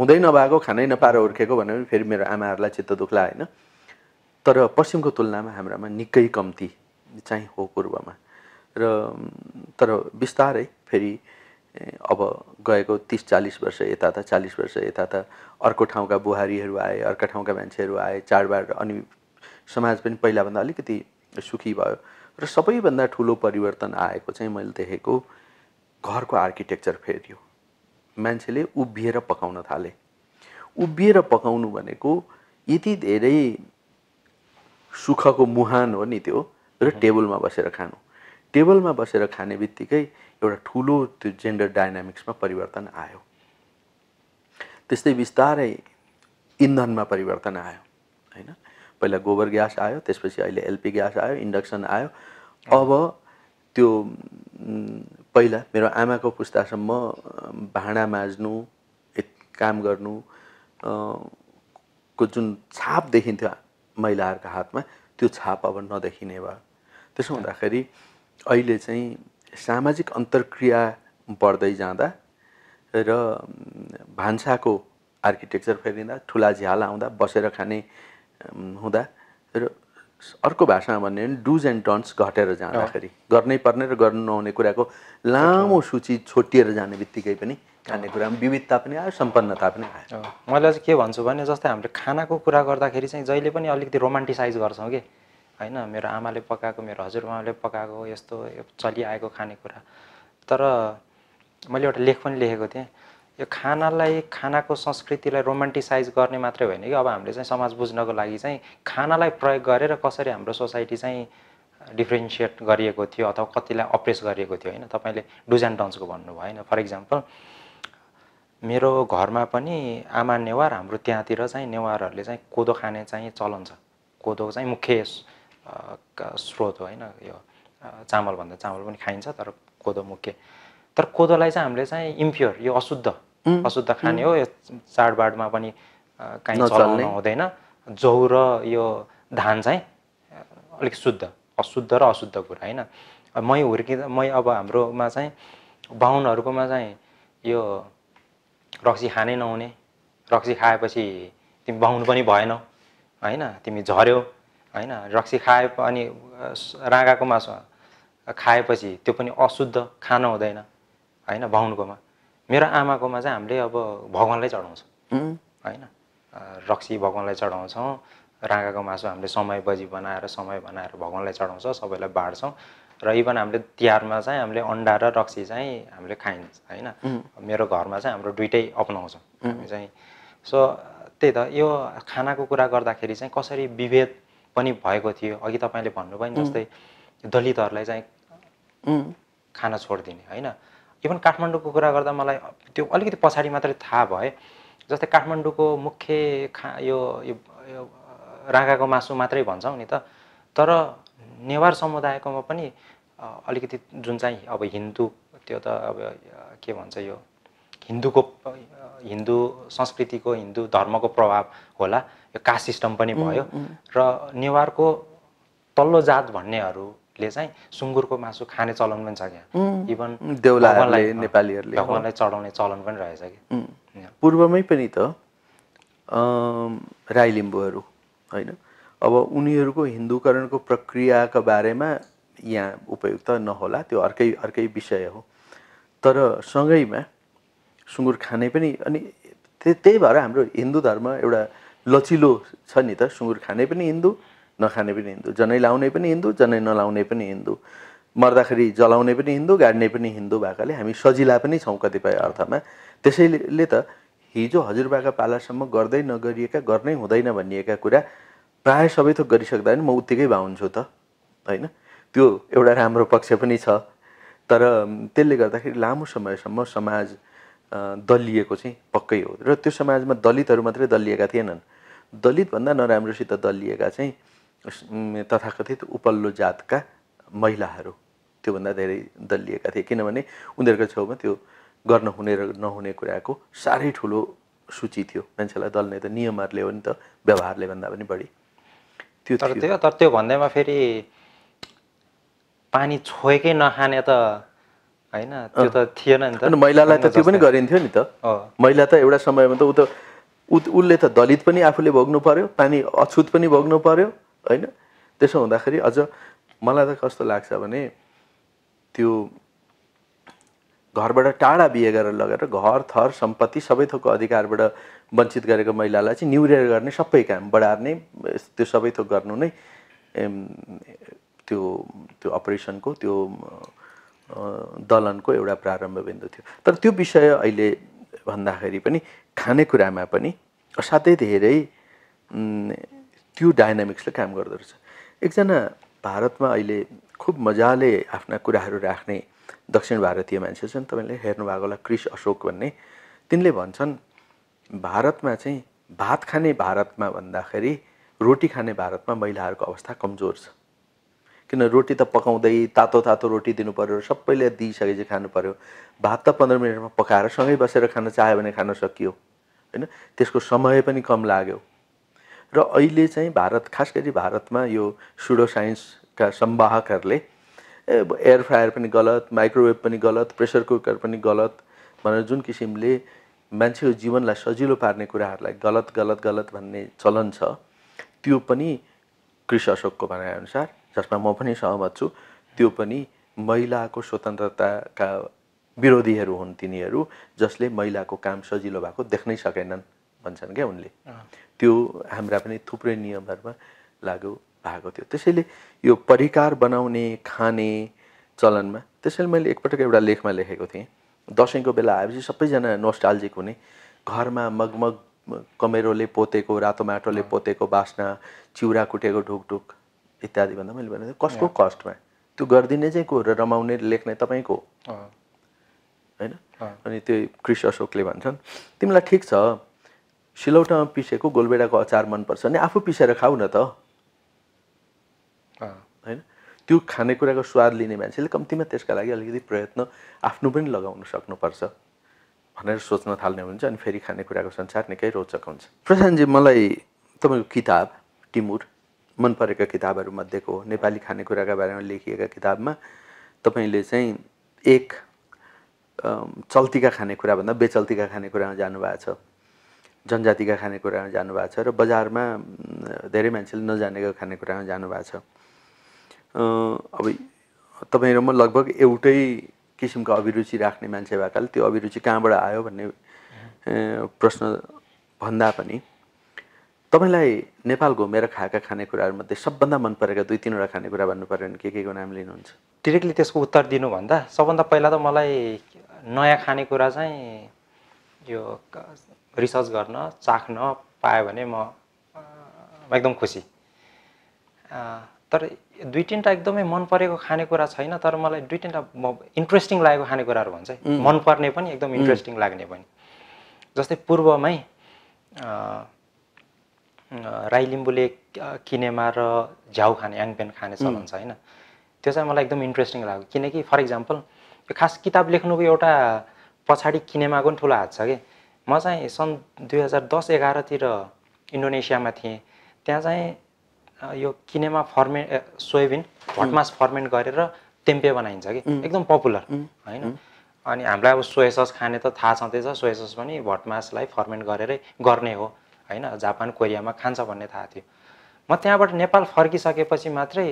हुँदै नभएको खानै नपाएर हुर्केको भने पनि फेरि मेरो आमाहरूलाई चित्त दुख्ला होइन तर पश्चिमको तुलनामा हाम्रामा निकै कम्ती चाहिँ हो पूर्वमा र तर बिस्तारै फेरि अब गएको तिस चालिस वर्ष यता त चालिस वर्ष यता त अर्को ठाउँका बुहारीहरू आए अर्का ठाउँका मान्छेहरू आए चाडबाड अनि समाज पनि पहिलाभन्दा अलिकति सुखी भयो र सबैभन्दा ठुलो परिवर्तन आएको चाहिँ मैले देखेको घरको आर्किटेक्चर फेरियो मान्छेले उभिएर पकाउन थाले उभिएर पकाउनु भनेको यति धेरै सुखको मुहान हो नि त्यो र टेबलमा बसेर खानु टेबलमा बसेर खाने बित्तिकै एउटा ठुलो त्यो जेन्डर डाइनामिक्समा परिवर्तन आयो त्यस्तै बिस्तारै इन्धनमा परिवर्तन आयो होइन पहिला गोबर ग्यास आयो त्यसपछि अहिले एलपी ग्यास आयो इन्डक्सन आयो अब त्यो पहिला मेरो आमाको पुस्तासम्म भाँडा माझ्नु काम गर्नु को जुन छाप देखिन्थ्यो महिलाहरूको हातमा त्यो छाप अब नदेखिने भयो त्यसो हुँदाखेरि अहिले चाहिँ सामाजिक अन्तर्क्रिया बढ्दै जाँदा र भान्साको आर्किटेक्चर फेरिँदा ठुला झ्याल आउँदा बसेर खाने हुँदा र अर्को भाषामा भन्यो भने डुज एन्ड डन्ट्स घटेर जाँदाखेरि गर्नै पर्ने र गर्नु नहुने कुराको लामो सूची छोटिएर जाने बित्तिकै पनि खानेकुरामा विविधता पनि आयो सम्पन्नता पनि आयो मैले चाहिँ के भन्छु भने जस्तै हामीले खानाको कुरा गर्दाखेरि चाहिँ जहिले पनि अलिकति रोमान्टिसाइज गर्छौँ कि होइन मेरो आमाले पकाएको मेरो हजुरबाले पकाएको यस्तो चलिआएको खानेकुरा तर मैले एउटा लेख पनि लेखेको थिएँ यो खानालाई खानाको संस्कृतिलाई रोमान्टिसाइज गर्ने मात्रै होइन कि अब हामीले चाहिँ समाज बुझ्नको लागि चाहिँ खानालाई प्रयोग गरेर कसरी हाम्रो सोसाइटी चाहिँ डिफ्रेन्सिएट गरिएको थियो अथवा कतिलाई अप्रेस गरिएको थियो होइन तपाईँले डुज एन्ड डन्सको भन्नुभयो होइन फर इक्जाम्पल मेरो घरमा पनि आमा नेवार हाम्रो त्यहाँतिर चाहिँ नेवारहरूले चाहिँ कोदो खाने चाहिँ चलन छ कोदो चाहिँ मुख्य स्रोत हो होइन यो चामलभन्दा चामल पनि खाइन्छ तर कोदो मुख्य तर कोदोलाई चाहिँ हामीले चाहिँ इम्प्योर यो अशुद्ध अशुद्ध खाने हो यो चाडबाडमा पनि काहीँ चलाउनु हुँदैन जौ र यो धान चाहिँ अलिक शुद्ध अशुद्ध र अशुद्ध कुरा होइन मै हुर्किँदा मै अब हाम्रोमा चाहिँ बाहुनहरूकोमा चाहिँ यो रक्सी खानै नहुने रक्सी खाएपछि तिमी बाहुन पनि भएनौ होइन तिमी झऱ्यौ होइन रक्सी खाए अनि राँगाको मासु खाएपछि त्यो पनि अशुद्ध खान हुँदैन होइन बाहुनकोमा मेरो आमाकोमा चाहिँ हामीले अब भगवान्लाई चढाउँछौँ होइन रक्सी भगवान्लाई चढाउँछौँ राँगाको मासु हामीले समय बजी बनाएर समय बनाएर भगवान्लाई चढाउँछौँ सबैलाई बाँड्छौँ र इभन हामीले तिहारमा चाहिँ हामीले अन्डा र रक्सी चाहिँ हामीले खाइन्छ होइन मेरो घरमा चाहिँ हाम्रो दुइटै अपनाउँछौँ हामी चाहिँ सो त्यही त यो खानाको कुरा गर्दाखेरि चाहिँ कसरी विभेद पनि भएको थियो अघि तपाईँले भन्नुभयो नि जस्तै दलितहरूलाई चाहिँ खान छोडिदिने होइन इभन काठमाडौँको कुरा गर्दा मलाई त्यो अलिकति पछाडि मात्रै थाहा भए जस्तै काठमाडौँको मुख्य खा यो, यो, यो राँगाको मासु मात्रै भन्छौँ नि त तर नेवार समुदायकोमा पनि अलिकति जुन चाहिँ अब हिन्दू त्यो त अब के भन्छ यो हिन्दूको हिन्दू संस्कृतिको हिन्दू धर्मको प्रभाव होला यो कास्ट सिस्टम पनि भयो र नेवारको तल्लो जात भन्नेहरूले चाहिँ सुँगुरको मासु खाने चलन पनि छ क्या इभन देउलालाई नेपालीहरूले भगवान्लाई चढाउने चलन पनि रहेछ कि पूर्वमै पनि त राई लिम्बूहरू होइन अब उनीहरूको हिन्दूकरणको प्रक्रियाका बारेमा यहाँ उपयुक्त नहोला त्यो अर्कै अर्कै विषय हो तर सँगैमा सुँगुर खाने पनि अनि त्यही भएर हाम्रो हिन्दू धर्म एउटा लचिलो छ नि त सुँगुर खाने पनि हिन्दू नखाने पनि हिन्दू जनै लाउने पनि हिन्दू जनै नलाउने पनि हिन्दू मर्दाखेरि जलाउने पनि हिन्दू गाड्ने पनि हिन्दू भएकाले हामी सजिला पनि छौँ कतिपय अर्थमा त्यसैले त हिजो हजुरबाका पालासम्म गर्दै नगरिएका गर्नै हुँदैन भनिएका कुरा प्राय सबै थोक गरिसक्दा पनि म उत्तिकै भाउन्छु त होइन त्यो एउटा राम्रो पक्ष पनि छ तर त्यसले गर्दाखेरि लामो समयसम्म समाज दलिएको चाहिँ पक्कै हो र त्यो समाजमा दलितहरू मात्रै दलिएका थिएनन् दलितभन्दा नराम्रोसित दलिएका चाहिँ तथाकथित उपल्लो जातका महिलाहरू त्योभन्दा धेरै दलिएका थिए किनभने उनीहरूको छेउमा त्यो गर्न हुने र नहुने कुराको साह्रै ठुलो सूची थियो मान्छेलाई दल्ने त नियमहरूले हो नि त व्यवहारले भन्दा पनि बढी त्यो तर त्यो तर त्यो भन्दैमा फेरि पानी छोएकै नखाने त होइन त्यो त थिएन नि त महिलालाई त त्यो पनि गरिन्थ्यो नि त महिला त एउटा समयमा त ऊ त उसले त दलित पनि आफूले भोग्नु पर्यो पानी अछुत पनि भोग्नु पर्यो होइन त्यसो हुँदाखेरि अझ मलाई त कस्तो लाग्छ भने त्यो घरबाट टाढा बिहे गरेर लगेर घर थर सम्पत्ति सबै थोकको अधिकारबाट वञ्चित गरेको महिलालाई चाहिँ निहुरेर गर्ने सबै काम बढार्ने त्यो सबै थोक गर्नु नै त्यो त्यो अपरेसनको त्यो दलनको एउटा प्रारम्भ बिन्दु थियो तर त्यो विषय अहिले भन्दाखेरि पनि खानेकुरामा पनि असाध्यै धेरै त्यो डाइनामिक्सले काम गर्दो रहेछ एकजना भारतमा अहिले खुब मजाले आफ्ना कुराहरू राख्ने दक्षिण भारतीय मान्छे छन् तपाईँले हेर्नुभएको होला क्रिस अशोक भन्ने तिनले भन्छन् भारतमा चाहिँ भात खाने भारतमा भन्दाखेरि रोटी खाने भारतमा महिलाहरूको अवस्था कमजोर छ किन रोटी त पकाउँदै तातो तातो रोटी दिनु पऱ्यो सबैले दिइसकेपछि खानु पऱ्यो भात त पन्ध्र मिनटमा पकाएर सँगै बसेर खान चाह्यो भने खान सकियो होइन त्यसको समय पनि कम लाग्यो र अहिले चाहिँ भारत खास गरी भारतमा यो सुडो साइन्सका सम्वाहकहरूले एयर फ्रायर पनि गलत माइक्रोवेभ पनि गलत प्रेसर कुकर पनि गलत भनेर जुन किसिमले मान्छेको जीवनलाई सजिलो पार्ने कुराहरूलाई गलत गलत गलत भन्ने चलन छ त्यो पनि कृषि अशोकको भनाइअनुसार जसमा म पनि सहमत छु त्यो पनि महिलाको स्वतन्त्रताका विरोधीहरू हुन् तिनीहरू जसले महिलाको काम सजिलो भएको देख्नै सकेनन् भन्छन् क्या उनले त्यो हाम्रा पनि थुप्रै नियमहरूमा लागु भएको थियो त्यसैले यो परिकार बनाउने खाने चलनमा त्यसैले मैले एकपटक एउटा लेखमा लेखेको थिएँ दसैँको बेला आएपछि सबैजना नोस्टाल्जिक हुने घरमा मगमग कमेरोले पोतेको रातो माटोले पोतेको बास्ना चिउरा कुटेको ढुकढुक इत्यादि भन्दा मैले भने कसको कस्टमा त्यो गरिदिने चाहिँ को र रमाउने लेख्ने तपाईँको होइन अनि त्यो कृष अशोकले भन्छन् तिमीलाई ठिक छ सिलौटामा पिसेको गोलबेडाको अचार मनपर्छ नि आफू पिसेर खाऊ न त होइन त्यो खानेकुराको स्वाद लिने मान्छेले कम्तीमा त्यसका लागि अलिकति प्रयत्न आफ्नो पनि लगाउन सक्नुपर्छ भनेर सोच्न थाल्ने हुन्छ अनि फेरि खानेकुराको संसार निकै रोचक हुन्छ प्रशान्तजी मलाई तपाईँको किताब टिमुर मन परेका किताबहरूमध्येको हो नेपाली खानेकुराका बारेमा लेखिएका किताबमा तपाईँले चाहिँ एक चल्तीका खानेकुराभन्दा बेचल्तीका खानेकुरामा जानुभएको छ जनजातिका खानेकुरामा जानुभएको छ र बजारमा धेरै मान्छेले नजानेको खानेकुरामा जानुभएको छ अब तपाईँ लगभग एउटै किसिमको अभिरुचि राख्ने मान्छे भएकाले त्यो अभिरुचि कहाँबाट आयो भन्ने प्रश्न भन्दा पनि तपाईँलाई नेपाल घुमेर खाएका खानेकुराहरूमध्ये सबभन्दा मन परेका दुई तिनवटा खानेकुरा भन्नु पऱ्यो भने के के को नाम लिनुहुन्छ डिरेक्टली त्यसको उत्तर दिनुभन्दा सबभन्दा पहिला त मलाई नयाँ खानेकुरा चाहिँ यो रिसर्च गर्न चाख्न पायो भने म एकदम खुसी तर दुई तिनवटा एकदमै मन परेको खानेकुरा छैन तर मलाई दुई तिनवटा म इन्ट्रेस्टिङ लागेको खानेकुराहरू भन्छ मनपर्ने पनि एकदम इन्ट्रेस्टिङ लाग्ने पनि जस्तै पूर्वमै राई लिम्बूले किनेमा र झ्याउ खाने याङपेन खाने चलन छ होइन त्यो चाहिँ मलाई एकदम इन्ट्रेस्टिङ लाग्यो किनकि फर इक्जाम्पल यो खास किताब लेख्नुको एउटा पछाडि किनेमाको पनि ठुलो हात छ कि म चाहिँ सन् दुई हजार दस एघारतिर इन्डोनेसियामा थिएँ त्यहाँ चाहिँ यो किनेमा फर्मेट सोयाबिन भटमास फर्मेन्ट गरेर टेम्पे बनाइन्छ कि एकदम पपुलर होइन अनि हामीलाई अब सोया सस खाने त थाहा छँदैछ सोया सस पनि भटमासलाई फर्मेन्ट गरेरै गर्ने हो होइन जापान कोरियामा खान्छ भन्ने थाहा थियो म त्यहाँबाट नेपाल फर्किसकेपछि मात्रै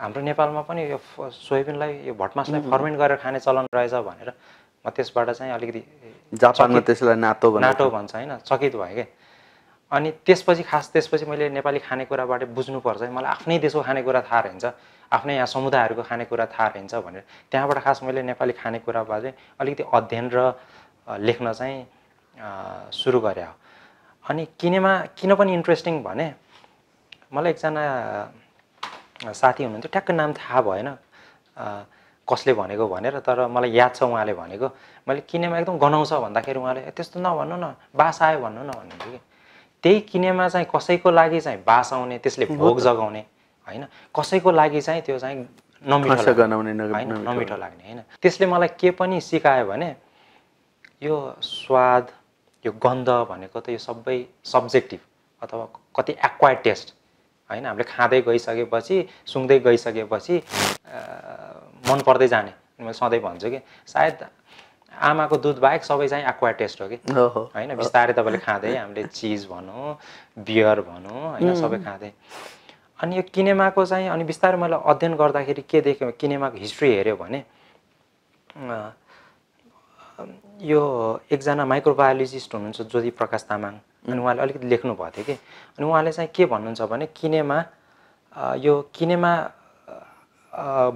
हाम्रो नेपालमा पनि यो सोयाबिनलाई यो भटमासलाई फर्मेन्ट गरेर खाने चलन रहेछ भनेर म त्यसबाट चाहिँ अलिकति जापानमा त्यसलाई नाटो नाटो भन्छ होइन चकित भयो क्या अनि त्यसपछि खास त्यसपछि मैले नेपाली खानेकुराबाट बुझ्नुपर्छ मलाई आफ्नै देशको खानेकुरा थाहा रहन्छ आफ्नै यहाँ समुदायहरूको खानेकुरा थाहा रहन्छ भनेर त्यहाँबाट खास मैले नेपाली खानेकुराबाट अलिकति अध्ययन र लेख्न चाहिँ सुरु गरेँ हो अनि किनेमा किन पनि इन्ट्रेस्टिङ भने मलाई एकजना साथी हुनुहुन्थ्यो ठ्याक्क नाम थाहा भएन कसले भनेको भनेर तर मलाई याद छ उहाँले भनेको मैले किनेमा एकदम गनाउँछ भन्दाखेरि उहाँले त्यस्तो नभन्नु न बास आयो भन्नु न भन्नुहुन्थ्यो कि त्यही किनेमा चाहिँ कसैको लागि चाहिँ बास आउने त्यसले भोग जगाउने होइन कसैको लागि चाहिँ त्यो चाहिँ नमिठो होइन नमिठो लाग्ने होइन त्यसले मलाई के पनि सिकायो भने यो स्वाद यो गन्ध भनेको त यो सबै सब्जेक्टिभ अथवा कति एक्वायर टेस्ट होइन हामीले खाँदै गइसकेपछि सुँग्दै गइसकेपछि मन पर्दै जाने म सधैँ भन्छु कि सायद आमाको दुध बाहेक सबै चाहिँ एक्वायर टेस्ट हो कि होइन बिस्तारै तपाईँले खाँदै हामीले चिज भनौँ बियर भनौँ होइन सबै खाँदै अनि यो किनेमाको चाहिँ अनि बिस्तारै मैले अध्ययन गर्दाखेरि के देखेँ किनेमाको हिस्ट्री हेऱ्यो भने यो एकजना माइक्रोबायोलोजिस्ट हुनुहुन्छ ज्योति प्रकाश तामाङ अनि उहाँले अलिकति लेख्नुभएको थियो कि अनि उहाँले चाहिँ के भन्नुहुन्छ भने किनेमा यो किनेमा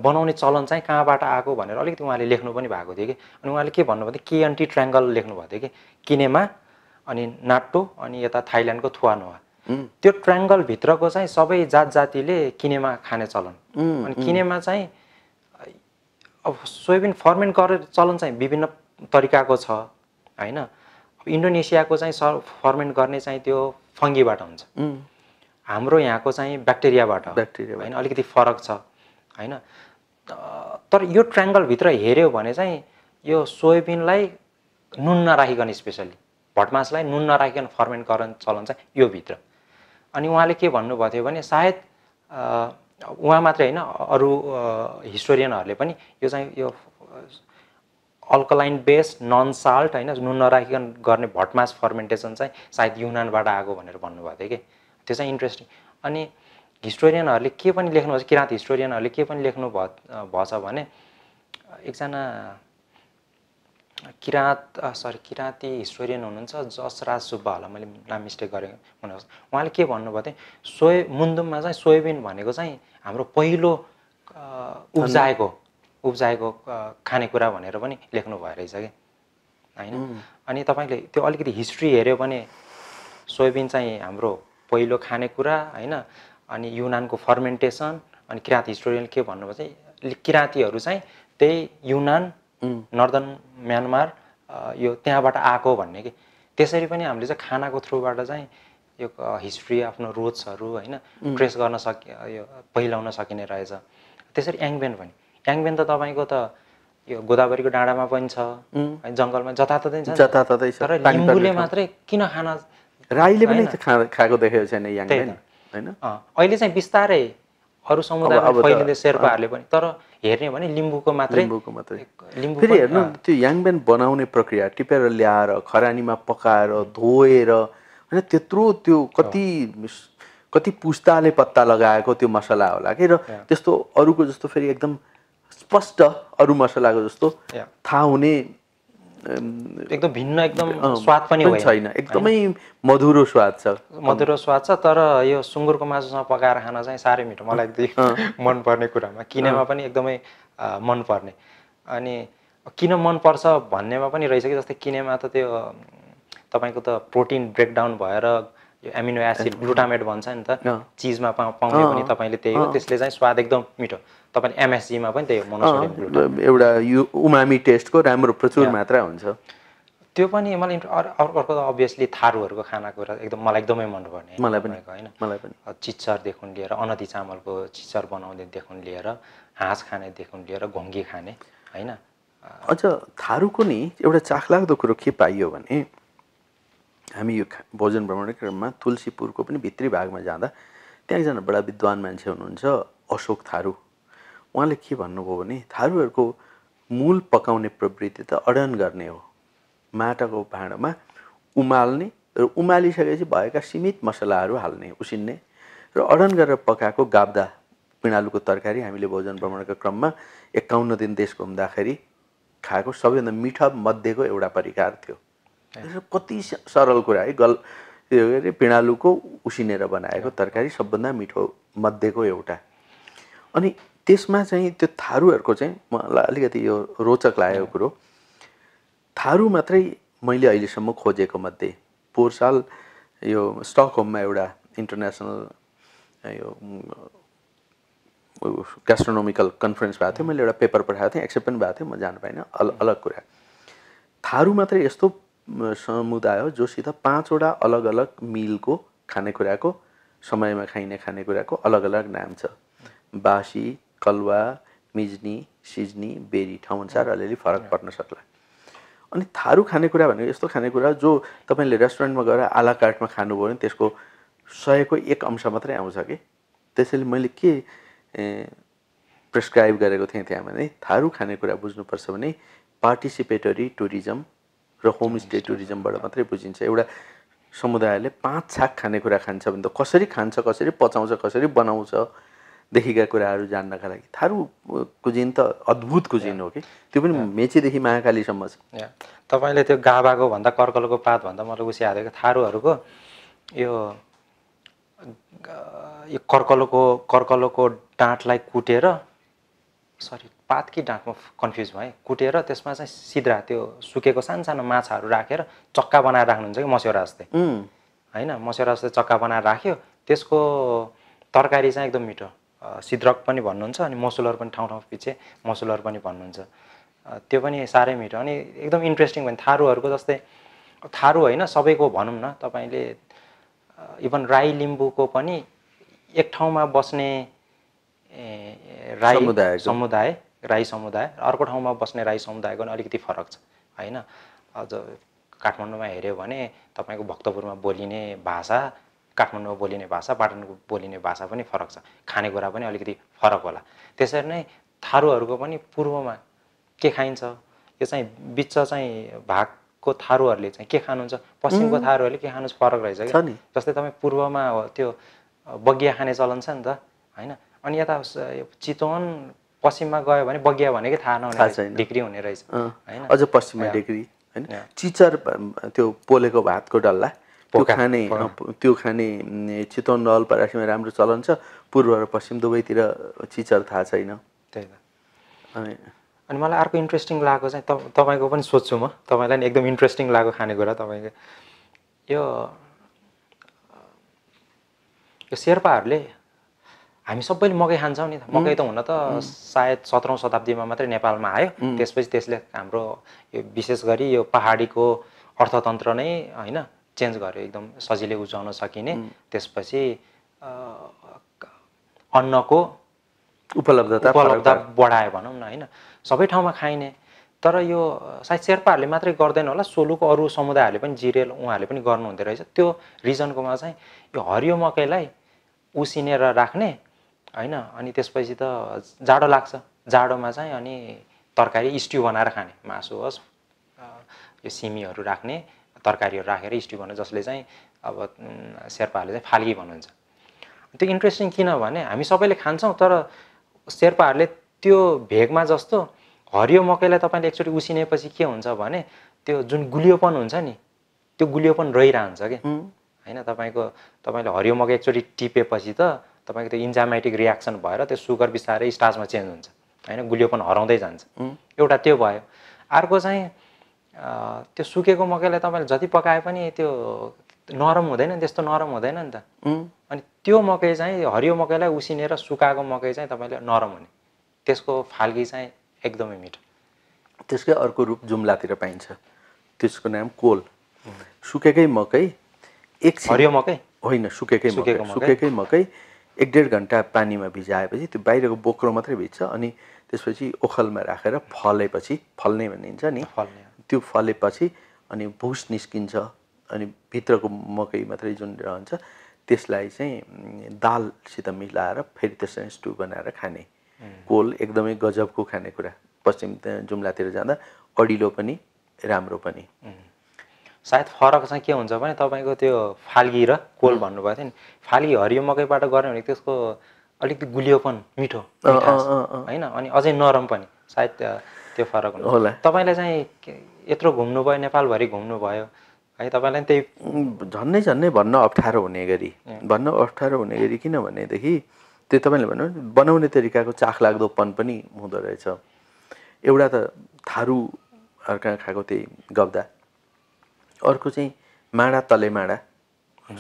बनाउने चलन चाहिँ कहाँबाट आएको भनेर अलिकति उहाँले लेख्नु पनि भएको थियो कि अनि उहाँले के भन्नुभयो थियो केएनटी ट्राङ्गल लेख्नुभएको थियो कि किनेमा अनि नाटो अनि यता थाइल्यान्डको थुवानोवा त्यो ट्राङ्गलभित्रको चाहिँ सबै जात जातिले किनेमा खाने चलन अनि किनेमा चाहिँ अब सोयाबिन फर्मेन्ट गरेर चलन चाहिँ विभिन्न तरिकाको छ होइन इन्डोनेसियाको चाहिँ सर फर्मेन्ट गर्ने चाहिँ त्यो फङ्गीबाट हुन्छ हाम्रो यहाँको चाहिँ ब्याक्टेरियाबाट ब्याक्टेरिया होइन अलिकति फरक छ होइन तर यो ट्राङ्गलभित्र हेऱ्यो भने चाहिँ यो सोयाबिनलाई नुन नराखिकन स्पेसल्ली भटमासलाई नुन नराखिकन फर्मेन्ट गर्न चलन चाहिँ यो भित्र अनि उहाँले के भन्नुभएको थियो भने सायद उहाँ मात्रै होइन अरू हिस्टोरियनहरूले पनि यो चाहिँ यो अल्कलाइन बेस्ड नन साल्ट होइन नुन नराखिकन गर्ने भटमास फर्मेन्टेसन चाहिँ सायद युनानबाट आएको भनेर भन्नुभएको थियो कि त्यो चाहिँ इन्ट्रेस्टिङ अनि हिस्टोरियनहरूले के पनि लेख्नुहुन्छ किराँत हिस्टोरियनहरूले के पनि लेख्नु भ भएछ भने एकजना किराँत सरी किराँती हिस्टोरियन हुनुहुन्छ जसराज सुब्बा होला मैले नाम मिस्टेक गरेँ भन्नुहोस् उहाँले के भन्नुभएको थियो सोय मुन्दुममा चाहिँ सोयाबिन भनेको चाहिँ हाम्रो पहिलो उब्जाएको उब्जाएको खानेकुरा भनेर पनि लेख्नुभयो रहेछ कि होइन अनि तपाईँले त्यो अलिकति हिस्ट्री हेऱ्यो भने सोयाबिन चाहिँ हाम्रो पहिलो खानेकुरा होइन अनि युनानको फर्मेन्टेसन अनि किराँत हिस्टोरियल के भन्नुभयो चाहिँ किराँतीहरू चाहिँ त्यही युनान नर्दन म्यानमार यो त्यहाँबाट आएको भन्ने कि त्यसरी पनि हामीले चाहिँ खानाको थ्रुबाट चाहिँ यो हिस्ट्री आफ्नो रुट्सहरू होइन ट्रेस गर्न सकि यो पहिलाउन सकिने रहेछ त्यसरी एङ्गबेन पनि ट्याङबेन त तपाईँको त यो गोदावरीको डाँडामा पनि छ जङ्गलमा जताततै छ जताततै छ तर लिम्बुले मात्रै किन खान राईले पनि खाएको देखेको छैन अहिले चाहिँ बिस्तारै अरू समुदाय शेर्पाहरूले पनि तर हेर्ने भने लिम्बुको मात्रै लिम्बुको मात्रै लिम्बु फेरि हेर्नु त्यो याङबेन बनाउने प्रक्रिया टिपेर ल्याएर खरानीमा पकाएर धोएर होइन त्यत्रो त्यो कति कति पुस्ताले पत्ता लगाएको त्यो मसला होला कि र त्यस्तो अरूको जस्तो फेरि एकदम स्पष्ट अरू मसलाको जस्तो थाहा हुने एकदम भिन्न एकदम स्वाद पनि छैन एकदमै मधुरो स्वाद छ मधुरो स्वाद छ तर यो सुँगुरको मासुसँग पकाएर खान चाहिँ साह्रै मिठो मलाई एकदम मनपर्ने कुरामा किनेमा पनि एकदमै मनपर्ने अनि किन मनपर्छ भन्नेमा पनि रहेछ कि जस्तै किनेमा त त्यो तपाईँको त प्रोटिन ब्रेकडाउन भएर यो एमिनो एसिड ग्लुटामेट भन्छ नि त चिजमा पाउने पनि तपाईँले त्यही हो त्यसले चाहिँ स्वाद एकदम मिठो तपाईँले एमएसजीमा पनि त्यही मोनोसोडियम एउटा यो उमामी टेस्टको राम्रो प्रचुर मात्रा हुन्छ त्यो पनि मलाई अर्को अर्को त अभियसली थारूहरूको खानाको कुरा एकदम मलाई एकदमै मनपर्ने मलाई पनि होइन मलाई पनि चिच्चरदेखि लिएर अनति चामलको चिच्चर बनाउनेदेखि लिएर हाँस खानेदेखि लिएर घोङ्गी खाने होइन अझ थारूको नि एउटा चाखलाग्दो कुरो के पाइयो भने हामी यो भोजन भ्रमण क्रममा तुलसीपुरको पनि भित्री भागमा जाँदा त्यहाँ एकजना बडा विद्वान मान्छे हुनुहुन्छ अशोक थारू उहाँले के भन्नुभयो भने थारूहरूको मूल पकाउने प्रवृत्ति त अडन गर्ने हो माटाको भाँडोमा उमाल्ने र उमालिसकेपछि भएका सीमित मसलाहरू हाल्ने उसिन्ने र अडन गरेर पकाएको गाब्दा पिँडालुको तरकारी हामीले भोजन भ्रमणको क्रममा एकाउन्न दिन देश घुम्दाखेरि खाएको सबैभन्दा मिठा मध्येको एउटा परिकार थियो कति सरल कुरा है गल त्यो के अरे पिँडालुको उसिनेर बनाएको तरकारी सबभन्दा मिठो मध्येको एउटा अनि त्यसमा चाहिँ त्यो थारूहरूको चाहिँ मलाई अलिकति यो रोचक लाग्यो कुरो थारू मात्रै मैले अहिलेसम्म खोजेको मध्ये पोहोर साल यो स्टकहोममा एउटा इन्टरनेसनल यो ग्यास्ट्रोनोमिकल कन्फरेन्स भएको थियो मैले एउटा पेपर पठाएको थिएँ एक्सेप्ट पनि भएको थियो म जानु पाइनँ अल अलग कुरा थारू मात्रै यस्तो समुदाय हो जोसित पाँचवटा अलग अलग मिलको खानेकुराको समयमा खाइने खानेकुराको अलग अलग नाम छ बासी कलवा मिज्नी सिज्नी बेरी ठाउँअनुसार अलिअलि फरक पर्न सक्ला अनि थारू खानेकुरा भनेको यस्तो खानेकुरा जो तपाईँले रेस्टुरेन्टमा गएर आला कार्टमा खानुभयो भने त्यसको सयको एक अंश मात्रै आउँछ कि त्यसैले मैले के प्रिस्क्राइब गरेको थिएँ त्यहाँ भने थारू खानेकुरा बुझ्नुपर्छ भने पार्टिसिपेटरी टुरिज्म र होमस्टे टुरिज्मबाट मात्रै बुझिन्छ एउटा समुदायले पाँच छाक खानेकुरा खान्छ भने त कसरी खान्छ कसरी पचाउँछ कसरी बनाउँछ देखेका कुराहरू जान्नका लागि थारू कुजिन त अद्भुत कुजिन हो कि त्यो पनि मेचीदेखि महाकालीसम्म छ तपाईँले त्यो गाभाको भन्दा कर्कलको भन्दा मलाई उसी हालेको थारूहरूको यो यो कर्कलोको कर्कलोको डाँटलाई कुटेर सरी पात कि डाँटमा कन्फ्युज भएँ कुटेर त्यसमा चाहिँ सिद्रा त्यो सुकेको सानो सानो माछाहरू राखेर चक्का बनाएर राख्नुहुन्छ कि मस्यौरा जस्तै होइन मस्यौरा जस्तै चक्का बनाएर राख्यो त्यसको तरकारी चाहिँ एकदम मिठो सिद्रक पनि भन्नुहुन्छ अनि मसुलर पनि ठाउँ ठाउँ पछि मसुलर पनि भन्नुहुन्छ त्यो पनि साह्रै मिठो अनि एकदम इन्ट्रेस्टिङ भयो थारूहरूको जस्तै थारू होइन सबैको भनौँ न तपाईँले इभन राई लिम्बूको पनि एक ठाउँमा बस्ने राई समुदाय राई समुदाय अर्को ठाउँमा बस्ने राई समुदायको पनि अलिकति फरक छ होइन अझ काठमाडौँमा हेऱ्यो भने तपाईँको भक्तपुरमा बोलिने भाषा काठमाडौँमा बोलिने भाषा पाटनको बोलिने भाषा पनि फरक छ खानेकुरा पनि अलिकति फरक होला त्यसरी नै थारूहरूको पनि पूर्वमा के खाइन्छ यो चाहिँ बिच चाहिँ भागको थारूहरूले चाहिँ के खानुहुन्छ पश्चिमको थारूहरूले के खानु फरक रहेछ कि जस्तै तपाईँ पूर्वमा त्यो बगिया खाने चलन छ नि त होइन अनि यता चितवन पश्चिममा गयो भने बगिया भनेकै थाहा नहुने ढिक्री हुने रहेछ होइन अझ पश्चिममा ढिक्री होइन चिचर त्यो पोलेको भातको डल्ला त्यो त्यो खाने चितवन र परासीमा राम्रो चलन छ पूर्व र पश्चिम दुवैतिर चिचर थाहा छैन त्यही त अनि अनि मलाई अर्को इन्ट्रेस्टिङ लागेको चाहिँ तपाईँको पनि सोध्छु म तपाईँलाई नि एकदम इन्ट्रेस्टिङ लाग्यो खानेकुरा तपाईँको यो यो शेर्पाहरूले हामी सबैले मकै खान्छौँ नि मकै त हुन त सायद सत्रौँ शताब्दीमा मात्रै नेपालमा आयो त्यसपछि त्यसले हाम्रो यो विशेष गरी यो पहाडीको अर्थतन्त्र नै होइन चेन्ज गर्यो एकदम सजिलै उजाउन सकिने त्यसपछि अन्नको उपलब्धता उपलब्धता बढायो भनौँ न होइन सबै ठाउँमा खाइने तर यो सायद शेर्पाहरूले मात्रै गर्दैन होला सोलुको अरू समुदायहरूले पनि जिरेल उहाँहरूले पनि गर्नुहुँदो रहेछ त्यो रिजनकोमा चाहिँ यो हरियो मकैलाई उसिनेर राख्ने होइन अनि त्यसपछि त जाडो लाग्छ जाडोमा चाहिँ अनि तरकारी स्ट्यु बनाएर खाने मासु होस् यो सिमीहरू राख्ने तरकारीहरू राखेर स्ट्यु बनाउँछ जसले चाहिँ अब शेर्पाहरूले चाहिँ फाल्गी भन्नुहुन्छ त्यो इन्ट्रेस्टिङ किनभने हामी सबैले खान्छौँ तर शेर्पाहरूले त्यो भेगमा जस्तो हरियो मकैलाई तपाईँले एकचोटि उसिनेपछि के हुन्छ भने त्यो जुन गुलियोपन हुन्छ नि त्यो गुलियोपन रहिरहन्छ कि होइन तपाईँको तपाईँले हरियो मकै एकचोटि टिपेपछि त तपाईँको त्यो इन्जामेटिक रियाक्सन भएर त्यो सुगर बिस्तारै स्टार्चमा चेन्ज हुन्छ होइन गुलियोपन हराउँदै जान्छ एउटा त्यो भयो अर्को चाहिँ त्यो सुकेको मकैलाई तपाईँले जति पकाए पनि त्यो नरम हुँदैन नि त्यस्तो नरम हुँदैन नि त अनि त्यो मकै चाहिँ हरियो मकैलाई उसिनेर सुकाएको मकै चाहिँ तपाईँले नरम हुने त्यसको फाल्की चाहिँ एकदमै मिठो त्यसकै अर्को रूप जुम्लातिर पाइन्छ त्यसको नाम कोल सुकेकै मकै एक हरियो मकै होइन सुकेकै मकै सुकेकै मकै एक डेढ घन्टा पानीमा भिजाएपछि त्यो बाहिरको बोक्रो मात्रै भिज्छ अनि त्यसपछि ओखलमा राखेर फलेपछि फल्ने भनिन्छ नि फल्ने त्यो फलेपछि अनि भुस निस्किन्छ अनि भित्रको मकै मात्रै जुन रहन्छ त्यसलाई चाहिँ दालसित मिलाएर फेरि त्यसलाई स्टु बनाएर खाने कोल एकदमै गजबको खानेकुरा पश्चिम जुम्लातिर जाँदा अडिलो पनि राम्रो पनि सायद फरक चाहिँ के हुन्छ भने तपाईँको त्यो फाल्गी र कोल भन्नुभएको थियो नि फाल्गी हरियो मकैबाट गर्यो भने त्यसको अलिकति गुलियोपन मिठो होइन अनि अझै नरम पनि सायद त्यो फरक हुन्छ होला तपाईँलाई चाहिँ यत्रो घुम्नु घुम्नुभयो नेपालभरि भयो है तपाईँलाई त्यही झन्नै झन्नै भन्न अप्ठ्यारो हुने गरी भन्न अप्ठ्यारो हुने गरी किनभनेदेखि त्यो तपाईँले भन्नु बनाउने तरिकाको चाख लाग्दोपन पनि हुँदो रहेछ एउटा त थारू अर्का खाएको त्यही गब्दा अर्को चाहिँ माडा तले माडा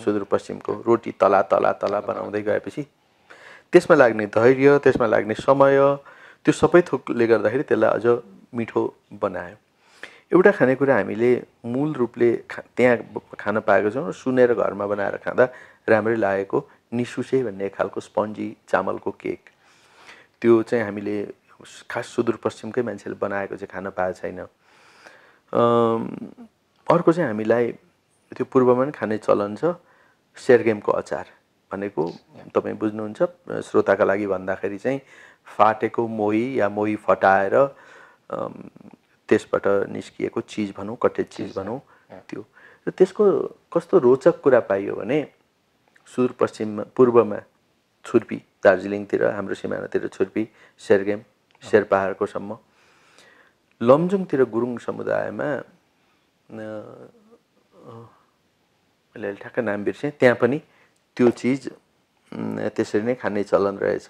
सुदूरपश्चिमको रोटी तला तला तला बनाउँदै गएपछि त्यसमा लाग्ने धैर्य त्यसमा लाग्ने समय त्यो सबै थोकले गर्दाखेरि त्यसलाई अझ मिठो बनायो एउटा खानेकुरा हामीले मूल रूपले खा त्यहाँ खान पाएको छौँ सुनेर घरमा बनाएर खाँदा राम्रै लागेको निसुसे भन्ने खालको स्पन्जी चामलको केक त्यो चाहिँ हामीले खास सुदूरपश्चिमकै मान्छेले बनाएको चाहिँ खान पाएको छैन अर्को चाहिँ हामीलाई त्यो पूर्वमा पनि खाने चलन छ सेर्गेमको अचार भनेको तपाईँ बुझ्नुहुन्छ श्रोताका लागि भन्दाखेरि चाहिँ फाटेको मोही या मोही फटाएर त्यसबाट निस्किएको चिज भनौँ कटेज चिज भनौँ त्यो र त्यसको कस्तो रोचक कुरा पाइयो भने सुदूरपश्चिममा पूर्वमा छुर्पी दार्जिलिङतिर हाम्रो सिमानातिर छुर्पी सेरगेम शेर सम्म लमजुङतिर गुरुङ समुदायमा मैले अहिले ठ्याक्क नाम बिर्सेँ त्यहाँ पनि त्यो चिज त्यसरी नै खाने चलन रहेछ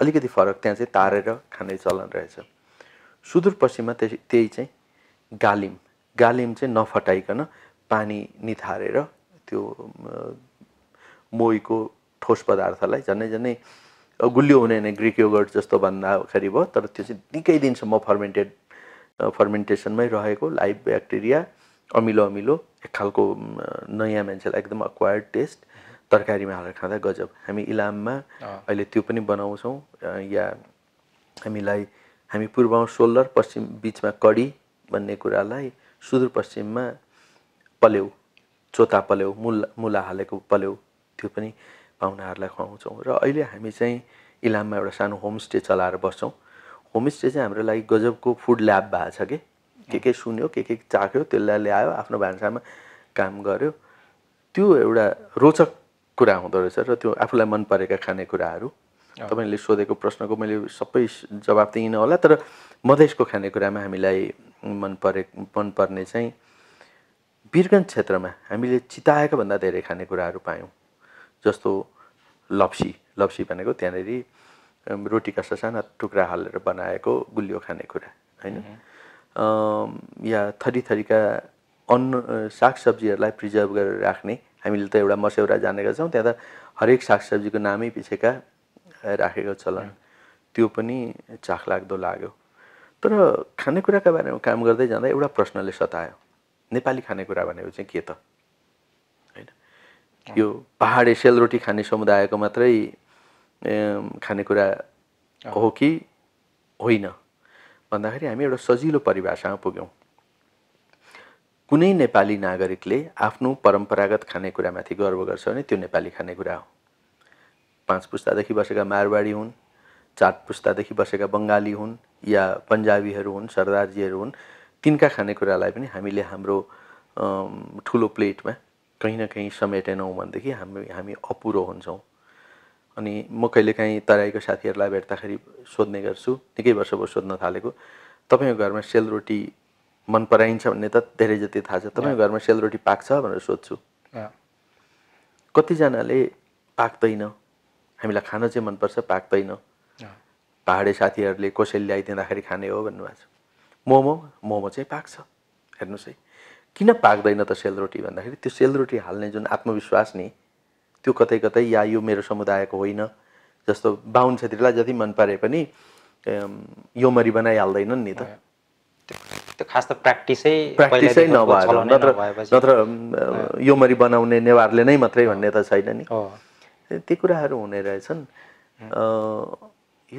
अलिकति फरक त्यहाँ चाहिँ तारेर खाने चलन रहेछ सुदूरपश्चिममा त्यही त्यही चाहिँ गालिम गालिम चाहिँ नफटाइकन पानी निथारेर त्यो मोहीको ठोस पदार्थलाई झन्नै झन्नै गुलियो हुने नै ग्रिक योगर्ट जस्तो भन्दाखेरि भयो तर त्यो चाहिँ निकै दिनसम्म फर्मेन्टेड फर्मेन्टेसनमै रहेको लाइभ ब्याक्टेरिया अमिलो अमिलो एक खालको नयाँ मान्छेलाई एकदम अक्वायर्ड टेस्ट तरकारीमा हालेर खाँदा गजब हामी इलाममा अहिले त्यो पनि बनाउँछौँ या हामीलाई हामी पूर्वमा सोल्लर पश्चिम बिचमा कडी भन्ने कुरालाई सुदूरपश्चिममा पल्याउ चोता पल्याउ मुला मुला हालेको पल्याउ त्यो पनि पाहुनाहरूलाई खुवाउँछौँ र अहिले हामी चाहिँ इलाममा एउटा सानो होमस्टे चलाएर बस्छौँ होमस्टे चाहिँ हाम्रो लागि गजबको फुड ल्याब भएको छ कि के के सुन्यो के के चाख्यो त्यसलाई ल्यायो आफ्नो भान्सामा काम गर्यो त्यो एउटा रोचक कुरा हुँदो रहेछ र त्यो आफूलाई मन परेका खानेकुराहरू तपाईँले सोधेको प्रश्नको मैले सबै जवाब त होला तर मधेसको खानेकुरामा हामीलाई मन परे मनपर्ने चाहिँ वीरगन्ज क्षेत्रमा हामीले चिताएको भन्दा धेरै खानेकुराहरू पायौँ जस्तो लप्सी लप्सी भनेको त्यहाँनिर रोटीका ससाना टुक्रा हालेर बनाएको गुलियो खानेकुरा होइन या थरी थरीका अन्न सागसब्जीहरूलाई प्रिजर्भ गरेर राख्ने हामीले त एउटा मसेउरा जानेका छौँ त्यहाँ त हरेक सागसब्जीको नामै पछिका राखेको चलन त्यो पनि चाखलाग्दो लाग्यो तर खानेकुराका बारेमा काम गर्दै जाँदा एउटा प्रश्नले सतायो नेपाली खानेकुरा भनेको चाहिँ के त होइन यो पाहाडे सेलरोटी खाने समुदायको मात्रै खानेकुरा हो कि होइन भन्दाखेरि हामी एउटा सजिलो परिभाषामा पुग्यौँ कुनै नेपाली नागरिकले आफ्नो परम्परागत खानेकुरामाथि गर्व गर्छ भने त्यो नेपाली खानेकुरा हो पाँच पुस्तादेखि बसेका मारवाडी हुन् चार पुस्तादेखि बसेका बङ्गाली हुन् या पन्जाबीहरू हुन् सरदारजीहरू हुन् तिनका खानेकुरालाई पनि हामीले हाम्रो ठुलो प्लेटमा कहीँ न कहीँ समेटेनौँ भनेदेखि हामी हामी अपुरो हुन्छौँ अनि म कहिलेकाहीँ तराईको साथीहरूलाई भेट्दाखेरि सोध्ने गर्छु निकै वर्ष भयो सोध्न थालेको तपाईँको घरमा सेलरोटी मन पराइन्छ भन्ने त धेरै जति थाहा छ तपाईँको घरमा सेलरोटी पाक्छ भनेर सोध्छु कतिजनाले पाक्दैन हामीलाई खान चाहिँ मनपर्छ पाक्दैन पाहाडे साथीहरूले कसैले ल्याइदिँदाखेरि खाने हो भन्नुभएको छ मोमो मोमो चाहिँ पाक्छ हेर्नुहोस् है किन पाक्दैन त सेलरोटी भन्दाखेरि त्यो सेलरोटी हाल्ने जुन आत्मविश्वास नि त्यो कतै कतै या यो मेरो समुदायको होइन जस्तो बाहुन छेत्रीलाई जति मन परे पनि यो मरी बनाइहाल्दैनन् नि त त्यो खास त प्र्याक्टिसै प्र्याक्टिसै नभएर नत्र नत्र यो मरी बनाउने नेवारले नै मात्रै भन्ने त छैन नि ती कुराहरू हुने रहेछन्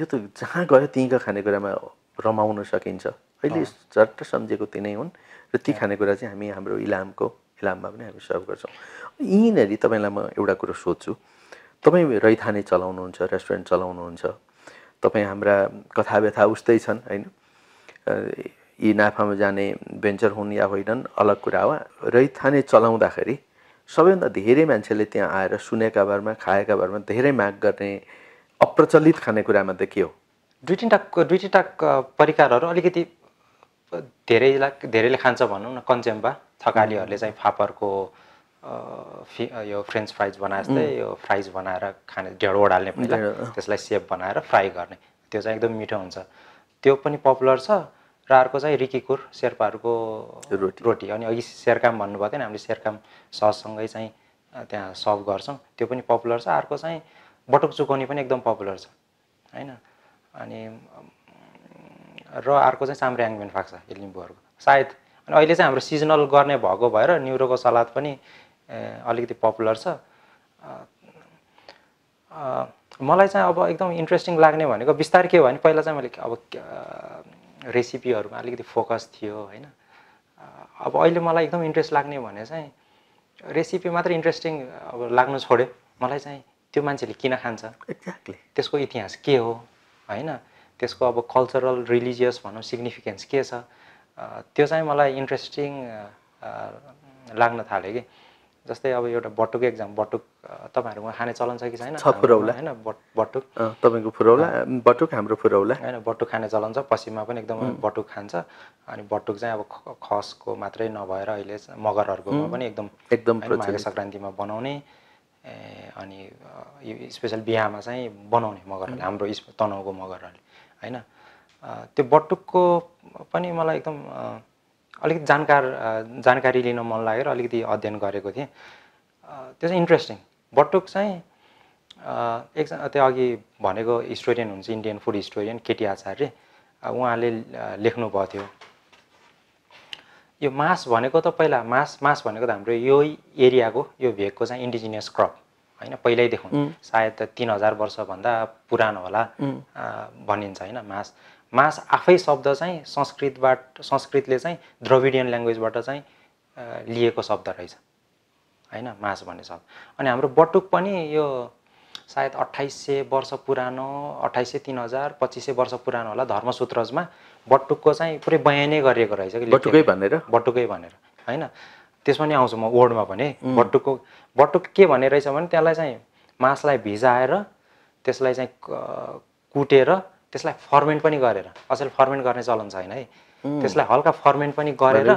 यो त जहाँ गयो त्यहीँको खानेकुरामा रमाउन सकिन्छ अहिले झट्ट सम्झेको ती नै हुन् र ती खानेकुरा चाहिँ हामी हाम्रो इलामको इलाममा पनि हामी सर्भ गर्छौँ यहीँनेरि तपाईँलाई म एउटा कुरो सोध्छु तपाईँ रैथाने चलाउनुहुन्छ रेस्टुरेन्ट चलाउनुहुन्छ तपाईँ हाम्रा कथा व्यथा उस्तै छन् होइन यी नाफामा जाने भेन्चर हुन् या होइनन् अलग कुरा हो रैथाने चलाउँदाखेरि सबैभन्दा धेरै मान्छेले त्यहाँ आएर सुनेका भरमा खाएका भरमा धेरै माग गर्ने अप्रचलित खानेकुरामा त के हो दुई तिनवटा दुई तिनवटा परिकारहरू अलिकति धेरैलाई धेरैले खान्छ भनौँ न कन्ज्याम्बा थकालीहरूले चाहिँ फापरको फि यो फ्रेन्च फ्राइज बनाए जस्तै यो फ्राइज बनाएर खाने ढेँडो हाल्ने पनि त्यसलाई सेप बनाएर फ्राई गर्ने त्यो चाहिँ एकदम मिठो हुन्छ त्यो पनि पपुलर छ र अर्को चाहिँ रिकिकुर शेर्पाहरूको रोटी रोटी अनि अघि सेर्काम भन्नुभएको थियो नि हामीले सेर्काम सहसँगै चाहिँ त्यहाँ सर्भ गर्छौँ त्यो पनि पपुलर छ अर्को चाहिँ बटुक चुकाउने पनि एकदम पपुलर छ होइन अनि र अर्को चाहिँ पनि फाक्छ यो लिम्बूहरूको सायद अनि अहिले चाहिँ हाम्रो सिजनल गर्ने भएको भएर न्युरोको सलाद पनि अलिकति पपुलर छ मलाई चाहिँ अब एकदम इन्ट्रेस्टिङ लाग्ने भनेको बिस्तारै के भयो भने पहिला चाहिँ मैले अब रेसिपीहरूमा अलिकति फोकस थियो होइन अब अहिले मलाई एकदम इन्ट्रेस्ट लाग्ने भने चाहिँ रेसिपी मात्र इन्ट्रेस्टिङ अब लाग्नु छोड्यो मलाई चाहिँ त्यो मान्छेले किन खान्छ एक्ज्याक्टली त्यसको इतिहास के हो होइन त्यसको अब कल्चरल रिलिजियस भनौँ सिग्निफिकेन्स के छ त्यो चाहिँ मलाई इन्ट्रेस्टिङ लाग्न थाल्यो कि जस्तै अब एउटा भट्टुको एक्जाम भट्टुक तपाईँहरूमा खाने चलन छ कि छैन छ फुरौला होइन भट्टुक तपाईँको फुरौला भट्टुक हाम्रो फुरौला होइन भट्टुक खाने चलन छ पश्चिममा पनि एकदम भट्टुक खान्छ अनि भट्टुक चाहिँ अब खसको मात्रै नभएर अहिले मगरहरूकोमा पनि एकदम एकदम माघे सङ्क्रान्तिमा बनाउने अनि स्पेसल बिहामा चाहिँ बनाउने मगरहरूले हाम्रो तनाउको मगरहरूले होइन त्यो बटुकको पनि मलाई एकदम अलिकति जानकार जानकारी लिन मन लागेर अलिकति अध्ययन गरेको थिएँ त्यो चाहिँ इन्ट्रेस्टिङ बटुक चाहिँ एकजना त्यो अघि भनेको हिस्टोरियन हुन्छ इन्डियन फुड हिस्टोरियन केटी आचार्य उहाँले लेख्नुभएको थियो यो मास भनेको त पहिला मास मास भनेको त हाम्रो यो एरियाको यो भेगको चाहिँ इन्डिजिनियस क्रप होइन पहिल्यैदेखि सायद तिन हजार वर्षभन्दा पुरानो होला भनिन्छ होइन मास मास आफै शब्द चाहिँ संस्कृतबाट संस्कृतले चाहिँ द्रविडियन ल्याङ्ग्वेजबाट चाहिँ लिएको शब्द रहेछ होइन मास भन्ने शब्द अनि हाम्रो बटुक पनि यो सायद अठाइस सय वर्ष पुरानो अठाइस सय तिन हजार पच्चिस सय वर्ष पुरानो होला धर्मसूत्रजमा बटुकको चाहिँ पुरै बयानै गरिएको रहेछ कि बटुकै भनेर बटुकै भनेर होइन त्यसमा नि आउँछु म वर्डमा भने बटुकको बटुक के भन्ने रहेछ भने त्यसलाई चाहिँ मासलाई भिजाएर त्यसलाई चाहिँ कुटेर त्यसलाई फर्मेन्ट पनि गरेर असल फर्मेन्ट गर्ने चलन छ होइन है त्यसलाई हल्का फर्मेन्ट पनि गरेर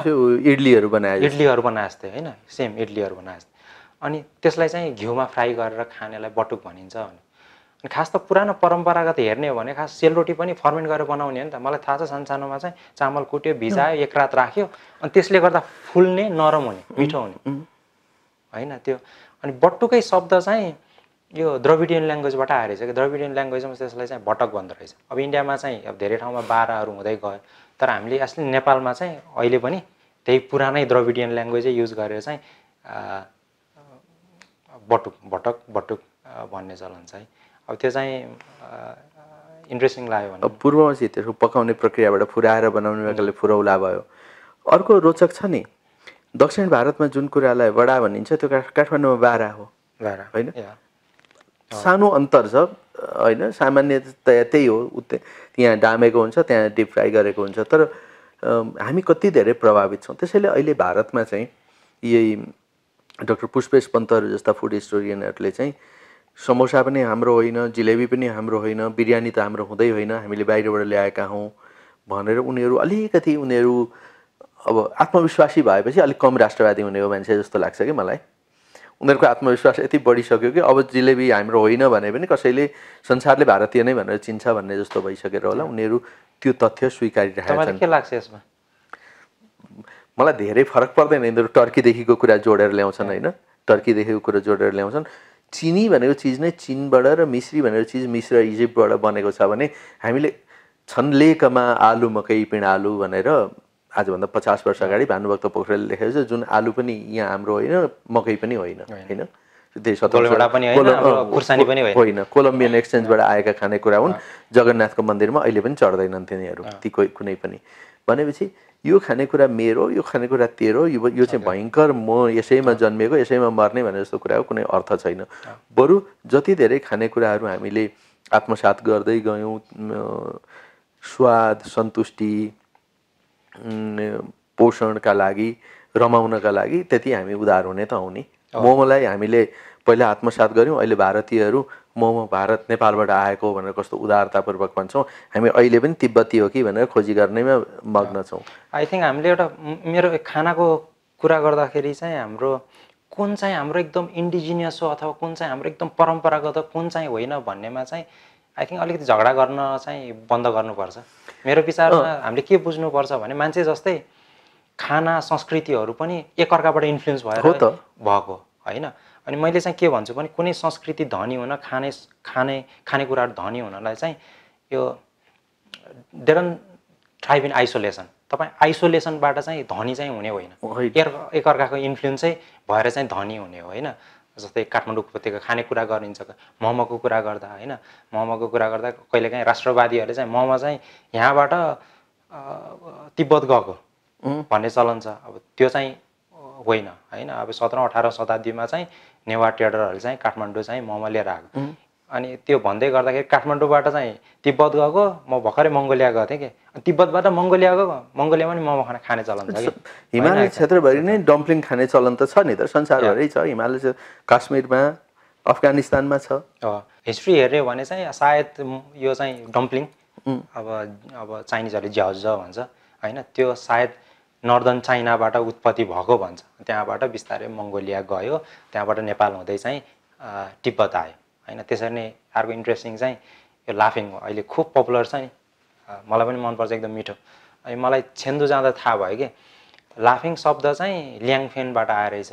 इडलीहरू बनाए इडलीहरू बनाए जस्तै होइन सेम इडलीहरू बनाए जस्तै अनि त्यसलाई चाहिँ घिउमा फ्राई गरेर खानेलाई बटुक भनिन्छ अनि खास त पुरानो परम्परागत हेर्ने हो भने खास सेलरोटी पनि फर्मेन्ट गरेर बनाउने हो नि त मलाई थाहा छ सानसानोमा चाहिँ चामल कुट्यो भिजायो एक रात राख्यो अनि त्यसले गर्दा फुल्ने नरम हुने मिठो हुने होइन त्यो अनि बटुकै शब्द चाहिँ यो द्रविडियन ल्याङ्ग्वेजबाट आएर रहेछ कि द्रविडियन ल्याङ्ग्वेजमा त्यसलाई चाहिँ भटक भन्दो रहेछ अब इन्डियामा चाहिँ अब धेरै ठाउँमा बाह्रहरू हुँदै गयो तर हामीले असल नेपालमा चाहिँ अहिले पनि त्यही पुरानै द्रविडियन ल्याङ्ग्वेजै युज गरेर चाहिँ बटुक भटक भटुक भन्ने चलन चाहिँ अब त्यो चाहिँ इन्ट्रेस्टिङ लाग्यो भने पूर्वमा चाहिँ त्यसको पकाउने प्रक्रियाबाट फुराएर बनाउने प्रकारले फुरौला भयो अर्को रोचक छ नि दक्षिण भारतमा जुन कुरालाई बडा भनिन्छ त्यो काठमाडौँमा बारा हो बारा होइन सानो अन्तर छ होइन सामान्यतया त्यही हो उते त्यहाँ डामेको हुन्छ त्यहाँ डिप फ्राई गरेको हुन्छ तर हामी कति धेरै प्रभावित छौँ त्यसैले अहिले भारतमा चाहिँ यही डक्टर पुष्पेश पन्तहरू जस्ता फुड हिस्टोरियनहरूले चाहिँ समोसा पनि हाम्रो होइन जिलेबी पनि हाम्रो होइन बिरयानी त हाम्रो हुँदै होइन हामीले बाहिरबाट ल्याएका हौँ भनेर उनीहरू अलिकति उनीहरू अब आत्मविश्वासी भएपछि अलिक कम राष्ट्रवादी हुने हो मान्छे जस्तो लाग्छ कि मलाई उनीहरूको आत्मविश्वास यति बढिसक्यो कि अब जिलेबी हाम्रो होइन भने पनि कसैले संसारले भारतीय नै भनेर चिन्छ भन्ने जस्तो भइसकेर होला उनीहरू त्यो तथ्य स्वीकारिरहेको छन् के लाग्छ यसमा मलाई धेरै फरक पर्दैन यिनीहरू टर्कीदेखिको कुरा जोडेर ल्याउँछन् होइन टर्कीदेखिको कुरा जोडेर ल्याउँछन् चिनी भनेको चिज नै चिनबाट र मिश्री भनेको चिज मिश्र इजिप्टबाट बनेको छ भने हामीले छन् लेकमा आलु मकै पिँडालु भनेर आजभन्दा पचास वर्ष अगाडि भानुभक्त पोखरेलले लेखेको छ जुन आलु पनि यहाँ हाम्रो होइन मकै पनि होइन होइन होइन कोलम्बियन एक्सचेन्जबाट आएका खानेकुरा हुन् जगन्नाथको मन्दिरमा अहिले पनि चढ्दैनन् तिनीहरू ती कोही कुनै पनि भनेपछि यो खानेकुरा मेरो यो खानेकुरा तेरो यो यो चाहिँ भयङ्कर म यसैमा जन्मेको यसैमा मर्ने भनेर जस्तो कुराको कुनै अर्थ छैन बरु जति धेरै खानेकुराहरू हामीले आत्मसात गर्दै गयौँ स्वाद सन्तुष्टि पोषणका लागि रमाउनका लागि त्यति हामी उधार हुने त आउने मोमोलाई हामीले पहिला आत्मसात गऱ्यौँ अहिले भारतीयहरू मोमो भारत नेपालबाट आएको भनेर कस्तो उदारतापूर्वक भन्छौँ हामी अहिले पनि तिब्बती हो कि भनेर खोजी गर्नेमा मग्न छौँ आई थिङ्क हामीले एउटा मेरो खानाको कुरा गर्दाखेरि चाहिँ हाम्रो कुन चाहिँ हाम्रो एकदम इन्डिजिनियस हो अथवा कुन चाहिँ हाम्रो एकदम परम्परागत हो कुन चाहिँ होइन भन्नेमा चाहिँ आई थिङ्क अलिकति झगडा गर्न चाहिँ बन्द गर्नुपर्छ मेरो विचारमा हामीले के बुझ्नुपर्छ भने मान्छे जस्तै खाना संस्कृतिहरू पनि एकअर्काबाट इन्फ्लुएन्स भएर भएको होइन अनि मैले चाहिँ के भन्छु भने कुनै संस्कृति धनी हुन खाने खाने खानेकुराहरू धनी हुनलाई चाहिँ यो डेरन ट्राइब इन आइसोलेसन तपाईँ आइसोलेसनबाट चाहिँ धनी चाहिँ हुने होइन एकअर्काको इन्फ्लुएन्सै भएर चाहिँ धनी हुने हो होइन जस्तै काठमाडौँ उपत्यका खानेकुरा गरिन्छ मोमोको कुरा गर्दा होइन मोमोको कुरा गर्दा कहिलेकाहीँ राष्ट्रवादीहरूले चाहिँ मोमो चाहिँ यहाँबाट तिब्बत गएको भन्ने चलन छ अब त्यो चाहिँ होइन होइन अब सत्र अठारौँ शताब्दीमा चाहिँ नेवार ट्रेडरहरूले चाहिँ काठमाडौँ चाहिँ मोमो लिएर आएको अनि त्यो भन्दै गर्दाखेरि काठमाडौँबाट चाहिँ तिब्बत गएको म भर्खरै मङ्गोलिया गएको थिएँ कि तिब्बतबाट मङ्गोलिया मङ्गोलियामा पनि मोमो खाना खाने चलन छ हिमालय क्षेत्रभरि नै डम्पलिङ खाने चलन त छ नि त संसारभरि छ हिमालय काश्मीरमा अफगानिस्तानमा छ हिस्ट्री हेऱ्यो भने चाहिँ सायद यो चाहिँ डम्पलिङ अब अब चाइनिजहरूले झ्याउज भन्छ होइन त्यो सायद नर्दन चाइनाबाट उत्पत्ति भएको भन्छ त्यहाँबाट बिस्तारै मङ्गोलिया गयो त्यहाँबाट नेपाल हुँदै चाहिँ तिब्बत आयो होइन त्यसरी नै अर्को इन्ट्रेस्टिङ चाहिँ यो लाफिङ अहिले खुब पपुलर छ नि मलाई पनि मनपर्छ एकदम मिठो अनि मलाई छेन्दु जाँदा थाहा भयो कि लाफिङ शब्द चाहिँ ल्याङफेनबाट ल्याङफेङबाट आएरहेछ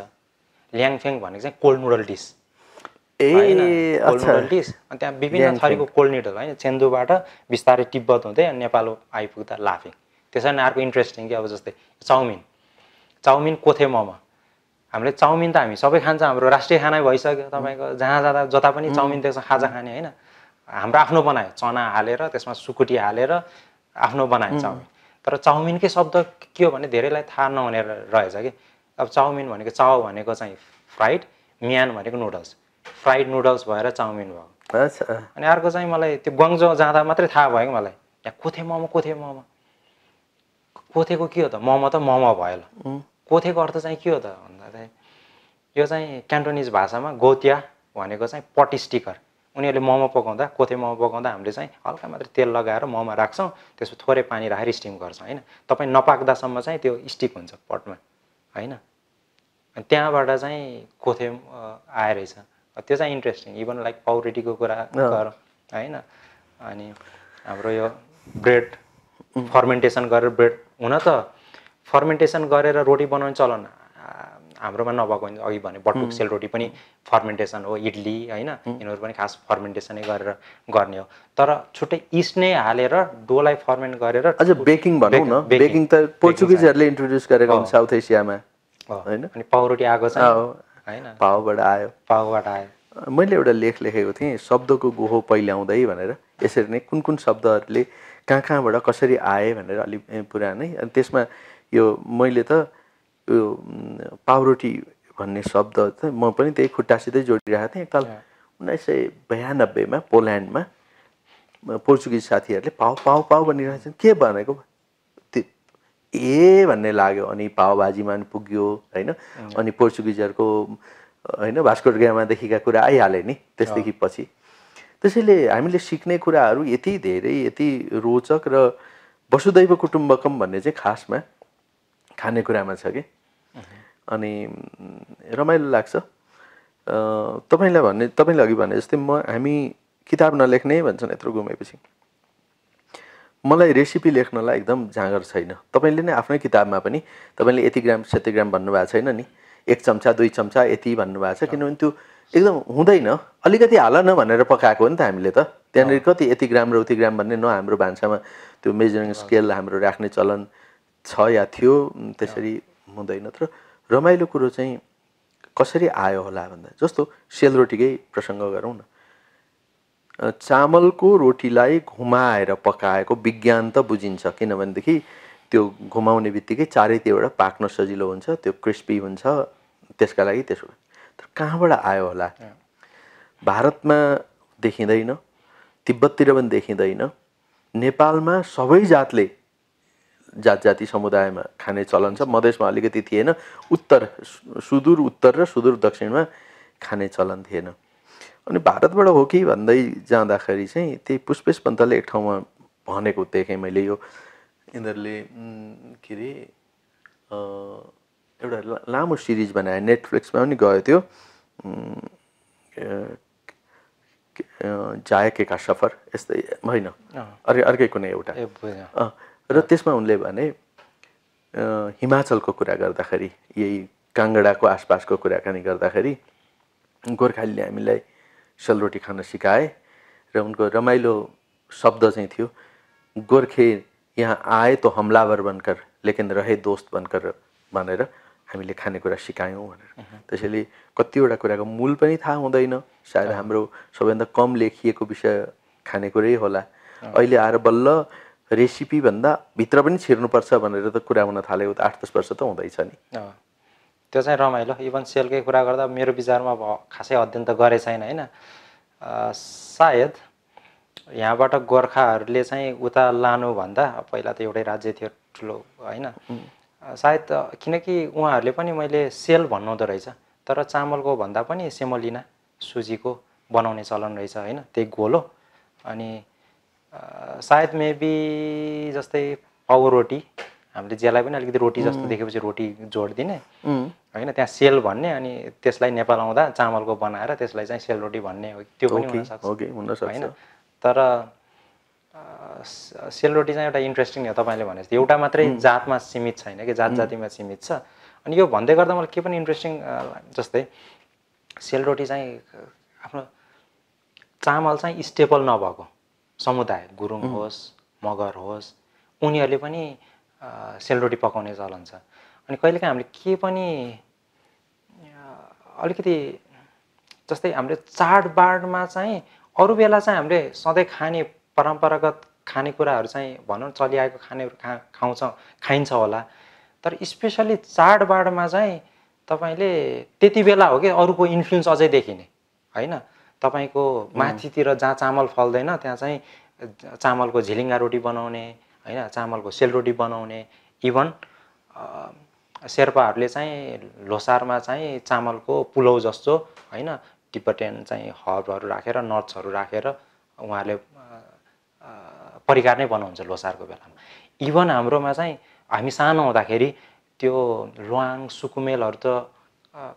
ल्याङफेङ भनेको चाहिँ cold noodle dish a cold noodle dish अनि त्यहाँ विभिन्न थरीको कोल्ड नुडल होइन छेन्दुबाट बिस्तारै तिब्बत हुँदै अनि नेपाल आइपुग्दा लाफिङ त्यसरी नै अर्को इन्ट्रेस्टिङ कि अब जस्तै चाउमिन चाउमिन कोथे मोमो हामीले चाउमिन त हामी सबै खान्छ हाम्रो राष्ट्रिय खाना भइसक्यो तपाईँको जहाँ जाँदा जता पनि चाउमिन देख्छ खाजा खाने होइन हाम्रो आफ्नो बनायो चना हालेर त्यसमा सुकुटी हालेर आफ्नो बनायो चाउमिन तर चाउमिनकै शब्द के हो भने धेरैलाई थाहा नहुने रहेछ कि अब चाउमिन भनेको चाउ भनेको चाहिँ फ्राइड म्यान भनेको नुडल्स फ्राइड नुडल्स भएर चाउमिन भयो अनि अर्को चाहिँ मलाई त्यो गङ्जो जाँदा मात्रै थाहा भयो कि मलाई यहाँ कोथे मोमो कोथे मोमो कोथेको के हो त मोमो त मोमो भयो ल कोथेको अर्थ चाहिँ के हो त भन्दा चाहिँ यो चाहिँ क्यान्टोनिज भाषामा गोतिया भनेको चाहिँ पट स्टिकर उनीहरूले मोमो पकाउँदा कोथे मोमो पकाउँदा हामीले चाहिँ हल्का मात्रै तेल लगाएर मोमो राख्छौँ त्यसमा थोरै पानी राखेर स्टिम गर्छौँ होइन तपाईँ नपाक्दासम्म चाहिँ त्यो स्टिक हुन्छ पटमा होइन अनि त्यहाँबाट चाहिँ कोथे आएरहेछ त्यो चाहिँ इन्ट्रेस्टिङ इभन लाइक पाउरेटीको कुरा गरौँ होइन अनि हाम्रो यो ब्रेड फर्मेन्टेसन गरेर ब्रेड हुन त फर्मेन्टेसन गरेर रोटी बनाउने चलन हाम्रोमा नभएको अघि भने बटुक सेलरोटी पनि फर्मेन्टेसन हो इडली होइन यिनीहरू पनि खास फर्मेन्टेसनै गरेर गर्ने हो तर छुट्टै इस्ट नै हालेर डोलाई फर्मेन्ट गरेर अझ बेकिङ भनौँ न बेकिङ त पोर्चुगिजहरूले इन्ट्रोड्युस गरेको हुन्छ साउथ एसियामा होइन अनि पाउरोटी आएको छ होइन पाउबाट आयो पाउबाट आयो मैले एउटा लेख लेखेको थिएँ शब्दको गोहो पहिल्याउँदै भनेर यसरी नै कुन कुन शब्दहरूले कहाँ कहाँबाट कसरी आए भनेर अलिक पुरानै अनि त्यसमा यो मैले त यो पाउरोटी भन्ने शब्द चाहिँ म पनि त्यही खुट्टासितै जोडिरहेको थिएँ एकताल उन्नाइस सय बयानब्बेमा पोल्यान्डमा पोर्चुगिज साथीहरूले पाउ पाउ पाउ भनिरहेछन् के भनेको ए भन्ने लाग्यो अनि पावभाजीमा पनि पुग्यो होइन अनि पोर्चुगिजहरूको होइन देखेका कुरा आइहाले नि त्यसदेखि पछि त्यसैले हामीले सिक्ने कुराहरू यति धेरै यति रोचक र वसुदैव कुटुम्बकम भन्ने चाहिँ खासमा खानेकुरामा छ कि अनि रमाइलो लाग्छ तपाईँलाई भन्ने तपाईँले अघि भने जस्तै म हामी किताब नलेख्ने भन्छन् यत्रो घुमेपछि मलाई रेसिपी लेख्नलाई एकदम जाँगर छैन तपाईँले नै आफ्नै किताबमा पनि तपाईँले यति ग्राम क्षति ग्राम भन्नुभएको छैन नि एक चम्चा दुई चम्चा यति भन्नुभएको छ किनभने त्यो एकदम हुँदैन अलिकति हाल न भनेर पकाएको हो नि त हामीले त त्यहाँनिर कति यति ग्राम र उति ग्राम भन्ने न हाम्रो भान्सामा त्यो मेजरिङ स्केल हाम्रो राख्ने चलन छ या थियो त्यसरी हुँदैन तर रमाइलो कुरो चाहिँ कसरी आयो होला भन्दा जस्तो सेलरोटीकै प्रसङ्ग गरौँ न चामलको रोटीलाई घुमाएर पकाएको विज्ञान त बुझिन्छ किनभनेदेखि त्यो घुमाउने बित्तिकै चारैतिरबाट पाक्न सजिलो हुन्छ त्यो क्रिस्पी हुन्छ त्यसका लागि त्यसो तर कहाँबाट आयो होला भारतमा देखिँदैन तिब्बततिर पनि देखिँदैन नेपालमा सबै जातले जात जाति समुदायमा खाने चलन छ मधेसमा अलिकति थिएन उत्तर सुदूर उत्तर र सुदूर दक्षिणमा खाने चलन थिएन अनि भारतबाट हो कि भन्दै जाँदाखेरि चाहिँ त्यही पुष्पेश पन्तले एक ठाउँमा भनेको देखेँ मैले यो यिनीहरूले के अरे एउटा लामो सिरिज बनाए नेटफ्लिक्समा पनि गयो त्यो जायकेका सफर यस्तै होइन अर्कै अर्कै कुनै एउटा र त्यसमा उनले भने हिमाचलको कुरा गर्दाखेरि यही काङ्गडाको आसपासको कुराकानी गर्दाखेरि गोर्खालीले हामीलाई सेलरोटी खान सिकाए र उनको रमाइलो शब्द चाहिँ थियो गोर्खे यहाँ आए त हमलावर बनकर लेकिन रहे दोस्त बनकर भनेर हामीले खानेकुरा सिकायौँ भनेर त्यसैले कतिवटा कुराको मूल पनि थाहा हुँदैन सायद हाम्रो सबैभन्दा कम लेखिएको विषय खानेकुरै होला अहिले आएर बल्ल रेसिपीभन्दा भित्र पनि छिर्नुपर्छ भनेर त कुरा हुन थाल्यो आठ दस वर्ष त हुँदैछ नि त्यो चाहिँ रमाइलो इभन सेलकै कुरा गर्दा मेरो विचारमा अब खासै अध्ययन त गरे छैन होइन सायद यहाँबाट गोर्खाहरूले चाहिँ उता लानुभन्दा पहिला त एउटै राज्य थियो ठुलो होइन सायद किनकि उहाँहरूले पनि मैले सेल भन्नुहुँदो रहेछ तर चामलको भन्दा पनि सेमोलिना सुजीको बनाउने चलन रहेछ होइन त्यही गोलो अनि सायद मेबी जस्तै पावर रोटी हामीले ज्यालाई पनि अलिकति रोटी जस्तो देखेपछि रोटी जोडिदिने होइन त्यहाँ सेल भन्ने अनि त्यसलाई नेपाल आउँदा चामलको बनाएर त्यसलाई चाहिँ सेलरोटी भन्ने हो त्यो पनि हुनसक्छ होइन तर सेलरोटी चाहिँ एउटा इन्ट्रेस्टिङ हो तपाईँले भने एउटा मात्रै जातमा सीमित छैन कि जात जातिमा सीमित छ अनि यो भन्दै गर्दा मलाई के पनि इन्ट्रेस्टिङ जस्तै सेलरोटी चाहिँ आफ्नो चामल चाहिँ स्टेपल नभएको समुदाय गुरुङ होस् मगर होस् उनीहरूले पनि सेलरोटी पकाउने चलन छ अनि कहिलेकाहीँ हामीले के पनि अलिकति जस्तै हामीले चाडबाडमा चाहिँ अरू बेला चाहिँ हामीले सधैँ खाने परम्परागत खानेकुराहरू चाहिँ भनौँ चलिआएको खानेहरू खा खाउँछ खाइन्छ होला तर स्पेसली चाडबाडमा चाहिँ तपाईँले त्यति बेला हो कि अरूको इन्फ्लुएन्स अझै देखिने होइन तपाईँको माथितिर जहाँ चामल फल्दैन त्यहाँ चाहिँ चामलको झिलिङ्गा रोटी बनाउने होइन चामलको सेलरोटी बनाउने इभन शेर्पाहरूले चाहिँ लोसारमा चाहिँ चामलको पुलौ जस्तो होइन टिपटेन चाहिँ हर्बहरू राखेर नट्सहरू राखेर उहाँहरूले परिकार नै बनाउँछ लोसारको बेलामा इभन हाम्रोमा चाहिँ हामी सानो हुँदाखेरि त्यो ल्वाङ सुकुमेलहरू त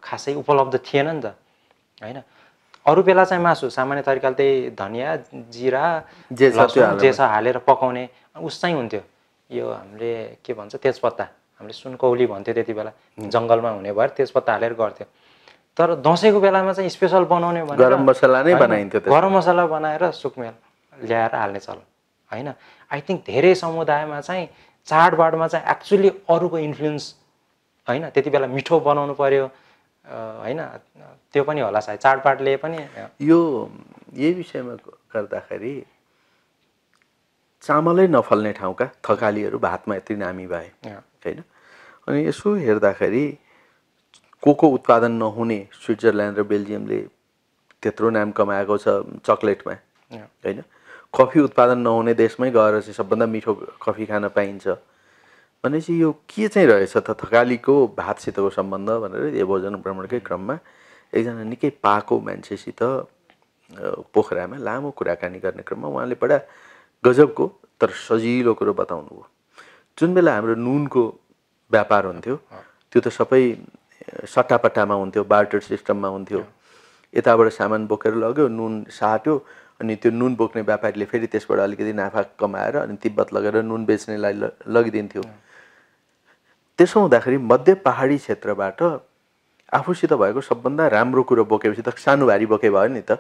खासै उपलब्ध थिएन नि त होइन अरू बेला चाहिँ मासु सामान्य तरिकाले त्यही धनियाँ जिरा जे छ हालेर पकाउने उस चाहिँ हुन्थ्यो यो हामीले के भन्छ तेजपत्ता हामीले सुनकौली भन्थ्यो त्यति बेला जङ्गलमा हुने भएर तेजपत्ता हालेर गर्थ्यो तर दसैँको बेलामा चाहिँ स्पेसल बनाउने भने गरम मसला नै बनाइन्थ्यो गरम मसला बनाएर सुकमेल ल्याएर हाल्ने चलन होइन आई थिङ्क धेरै समुदायमा चाहिँ चाडबाडमा चाहिँ एक्चुली अरूको इन्फ्लुएन्स होइन त्यति बेला मिठो बनाउनु पऱ्यो होइन त्यो पनि होला सायद चाडबाडले पनि यो यही विषयमा गर्दाखेरि चामलै नफल्ने ठाउँका थकालीहरू भातमा यति नामी भए होइन अनि यसो हेर्दाखेरि कोको उत्पादन नहुने स्विजरल्यान्ड र बेल्जियमले त्यत्रो नाम कमाएको छ चक्लेटमा होइन कफी उत्पादन नहुने देशमै गएर चाहिँ सबभन्दा मिठो कफी खान पाइन्छ भनेपछि यो के चाहिँ रहेछ त थकालीको भातसितको सम्बन्ध भनेर यो भोजन भ्रमणकै क्रममा एकजना निकै पाएको मान्छेसित पोखरामा लामो कुराकानी गर्ने क्रममा उहाँले बडा गजबको तर सजिलो कुरो बताउनु बताउनुभयो जुन बेला हाम्रो नुनको व्यापार हुन्थ्यो त्यो त सबै सट्टापट्टामा हुन्थ्यो बार्टर सिस्टममा हुन्थ्यो यताबाट सामान बोकेर लग्यो नुन साट्यो अनि त्यो नुन बोक्ने व्यापारीले फेरि त्यसबाट अलिकति नाफा कमाएर अनि तिब्बत लगेर नुन बेच्नेलाई लगिदिन्थ्यो त्यसो हुँदाखेरि मध्य पहाडी क्षेत्रबाट आफूसित भएको सबभन्दा राम्रो कुरो बोकेपछि त सानो भारी बोके भयो नि त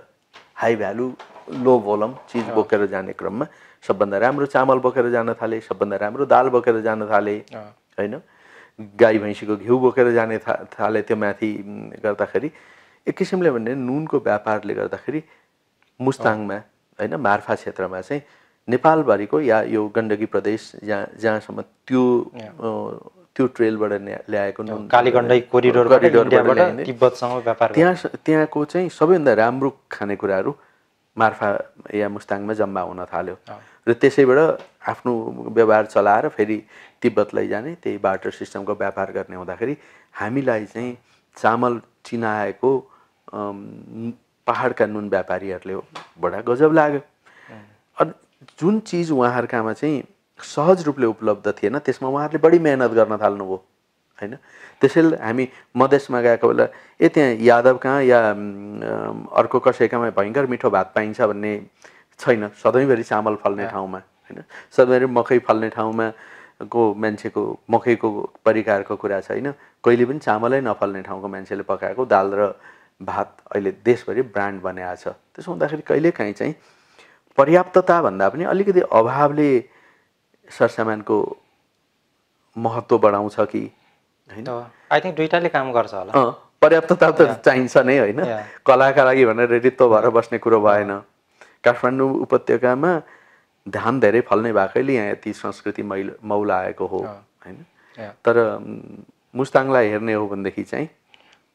हाई भ्यालु लो भोलम चिज बोकेर जाने क्रममा सबभन्दा राम्रो चामल बोकेर जान थाले सबभन्दा राम्रो दाल बोकेर जान थाले होइन गाई भैँसीको घिउ बोकेर जाने थाले त्यो माथि गर्दाखेरि एक किसिमले भने नुनको व्यापारले गर्दाखेरि मुस्ताङमा होइन मार्फा क्षेत्रमा चाहिँ नेपालभरिको या यो गण्डकी प्रदेश जहाँ जहाँसम्म त्यो त्यो ट्रेलबाट ल्याएको कालीगण्डै त्यहाँ त्यहाँको चाहिँ सबैभन्दा राम्रो खानेकुराहरू मार्फा या मुस्ताङमा जम्मा हुन थाल्यो र त्यसैबाट आफ्नो व्यवहार चलाएर फेरि तिब्बतलाई जाने त्यही बाटर सिस्टमको व्यापार गर्ने हुँदाखेरि हामीलाई चाहिँ चामल चिनाएको पाहाडका नुन व्यापारीहरूले बडा गजब लाग्यो अनि जुन चिज उहाँहरूकामा चाहिँ सहज रूपले उपलब्ध थिएन त्यसमा उहाँहरूले बढी मेहनत गर्न थाल्नुभयो होइन त्यसैले हामी मधेसमा गएको बेला ए त्यहाँ यादव कहाँ या अर्को कसैकामा भयङ्कर मिठो भात पाइन्छ भन्ने छैन सधैँभरि चामल फल्ने ठाउँमा होइन सधैँभरि मकै फल्ने ठाउँमा को मान्छेको मकैको परिकारको कुरा छैन कहिले पनि चामलै नफल्ने ठाउँको मान्छेले पकाएको दाल र भात अहिले देशभरि ब्रान्ड बनाएको छ त्यसो हुँदाखेरि कहिलेकाहीँ चाहिँ पर्याप्तताभन्दा पनि अलिकति अभावले सरसामानको महत्त्व बढाउँछ कि होइन आई थिङ्क दुइटाले काम गर्छ होला पर्याप्तता त चाहिन्छ नै होइन कलाका लागि भनेर रित्तो भएर बस्ने कुरो भएन काठमाडौँ उपत्यकामा धान धेरै फल्ने भएकैले यहाँ यति संस्कृति मैल मौला आएको हो होइन तर मुस्ताङलाई हेर्ने हो भनेदेखि चाहिँ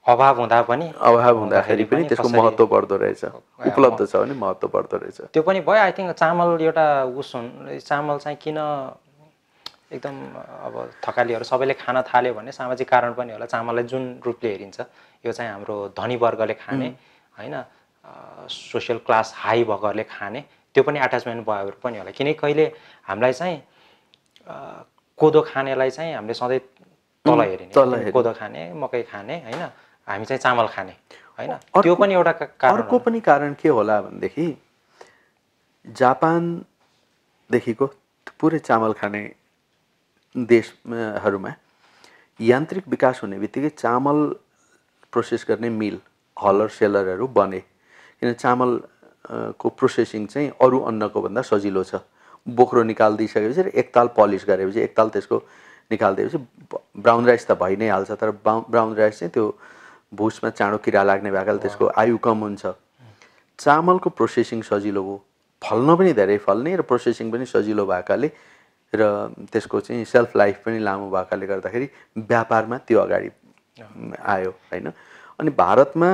अभाव हुँदा पनि अभाव हुँदाखेरि पनि त्यसको महत्त्व बढ्दो रहेछ उपलब्ध छ भने महत्त्व बढ्दो रहेछ त्यो पनि भयो आई थिङ्क चामल एउटा उस हुन् चामल चाहिँ किन एकदम अब थकालीहरू सबैले खान थाल्यो भने सामाजिक कारण पनि होला चामललाई जुन रूपले हेरिन्छ यो चाहिँ हाम्रो धनी वर्गले खाने होइन सोसियल क्लास हाई भएकोहरूले खाने त्यो पनि एट्याचमेन्ट भयो पनि होला किनकि कहिले हामीलाई चाहिँ कोदो खानेलाई चाहिँ हामीले सधैँ तल हेरिने कोदो खाने मकै खाने होइन हामी चाहिँ चामल खाने होइन त्यो पनि एउटा अर्को पनि कारण के होला भनेदेखि जापानदेखिको पुरै चामल खाने देशहरूमा यान्त्रिक विकास हुने बित्तिकै चामल प्रोसेस गर्ने मिल हलर सेलरहरू बने किन चामल को प्रोसेसिङ चाहिँ अरू अन्नको भन्दा सजिलो छ बोक्रो निकालिदिइसकेपछि र एकताल पलिस गरेपछि एकताल त्यसको निकालिदिएपछि ब्राउन राइस त भइ नै हाल्छ तर ब्राउन राइस चाहिँ त्यो भुसमा चाँडो किरा लाग्ने भएकाले त्यसको आयु कम हुन्छ चामलको प्रोसेसिङ सजिलो हो फल्न पनि धेरै फल्ने र प्रोसेसिङ पनि सजिलो भएकाले र त्यसको चाहिँ सेल्फ लाइफ पनि लामो भएकाले गर्दाखेरि व्यापारमा त्यो अगाडि आयो होइन अनि भारतमा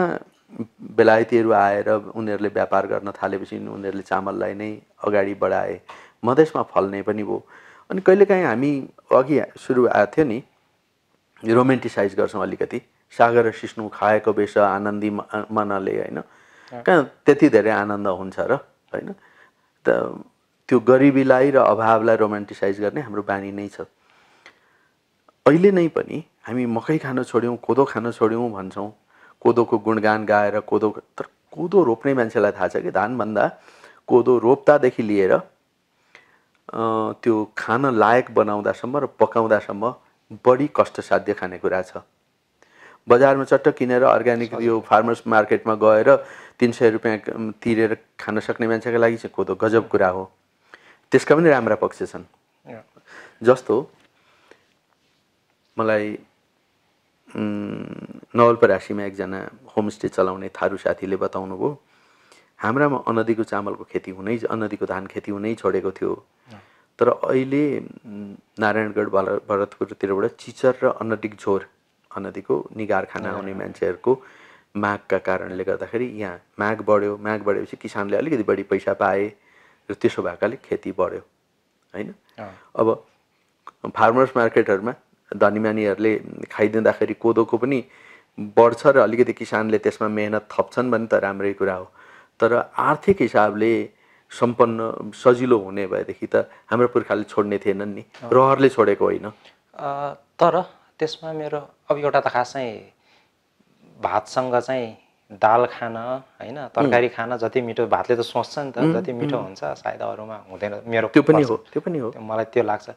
बेलायतीहरू आएर उनीहरूले व्यापार गर्न थालेपछि उनीहरूले चामललाई नै अगाडि बढाए मधेसमा फल्ने पनि भयो अनि कहिलेकाहीँ हामी अघि सुरु आएको थियो नि रोमेन्टिसाइज गर्छौँ अलिकति सागर सिस्नु खाएको बेस आनन्दी मनले होइन कहाँ त्यति धेरै आनन्द हुन्छ र होइन त त्यो गरिबीलाई र अभावलाई रोमान्टिसाइज गर्ने हाम्रो बानी नै छ अहिले नै पनि हामी मकै खान छोड्यौँ कोदो खान छोड्यौँ भन्छौँ कोदोको गुणगान गाएर कोदो तर कोदो रोप्ने मान्छेलाई थाहा छ कि धानभन्दा कोदो रोप्दादेखि लिएर त्यो खान लायक बनाउँदासम्म र पकाउँदासम्म बढी कष्टसाध्य खानेकुरा छ बजारमा चट्ट किनेर अर्ग्यानिक यो फार्मर्स मार्केटमा गएर तिन सय रुपियाँ तिरेर खान सक्ने मान्छेको लागि चाहिँ कोदो गजब कुरा हो त्यसका पनि राम्रा पक्ष छन् जस्तो मलाई नवलपरासीमा एकजना होमस्टे चलाउने थारू साथीले बताउनुभयो हाम्रामा अनदीको चामलको खेती हुनै अनदीको धान खेती हुनै छोडेको थियो तर अहिले नारायणगढ भरतपुरतिरबाट चिचर र अनदिक झोर निगार निगारखाना आउने मान्छेहरूको मागका कारणले गर्दाखेरि यहाँ माग बढ्यो माग बढेपछि किसानले अलिकति बढी पैसा पाए र त्यसो भएकाले खेती बढ्यो होइन अब फार्मर्स मार्केटहरूमा धनीमानीहरूले खाइदिँदाखेरि कोदोको पनि बढ्छ र अलिकति किसानले त्यसमा मेहनत थप्छन् भने त राम्रै कुरा हो तर आर्थिक हिसाबले सम्पन्न सजिलो हुने भएदेखि त हाम्रो पुर्खाले छोड्ने थिएनन् नि रहरले छोडेको होइन तर त्यसमा मेरो अब एउटा त खास चाहिँ भातसँग चाहिँ दाल खान होइन तरकारी खान जति मिठो भातले त सोच्छ नि त जति मिठो हुन्छ सायद अरूमा हुँदैन मेरो त्यो पनि हो त्यो पनि हो मलाई त्यो लाग्छ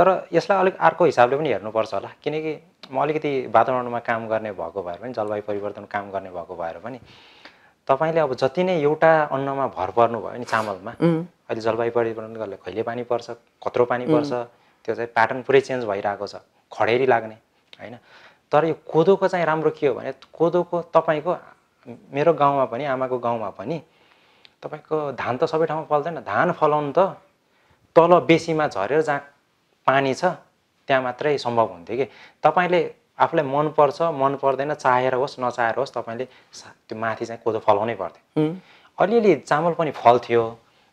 तर यसलाई अलिक अर्को हिसाबले पनि हेर्नुपर्छ होला किनकि म अलिकति वातावरणमा काम गर्ने भएको भएर पनि जलवायु परिवर्तन काम गर्ने भएको भएर पनि तपाईँले अब जति नै एउटा अन्नमा भर पर्नु भयो नि चामलमा अहिले जलवायु परिवर्तन गर्दा कहिले पानी पर्छ कत्रो पानी पर्छ त्यो चाहिँ प्याटर्न पुरै चेन्ज भइरहेको छ खडेरी लाग्ने होइन तर यो कोदोको चाहिँ राम्रो के हो भने कोदोको तपाईँको मेरो गाउँमा पनि आमाको गाउँमा पनि तपाईँको धान त सबै ठाउँमा फल्दैन धान फलाउनु त तल बेसीमा झरेर जहाँ पानी छ त्यहाँ मात्रै सम्भव हुन्थ्यो कि तपाईँले आफूलाई मनपर्छ मन पर्दैन चाहेर होस् नचाहेर होस् तपाईँले त्यो माथि चाहिँ कोदो फलाउनै पर्थ्यो अलिअलि चामल पनि फल्थ्यो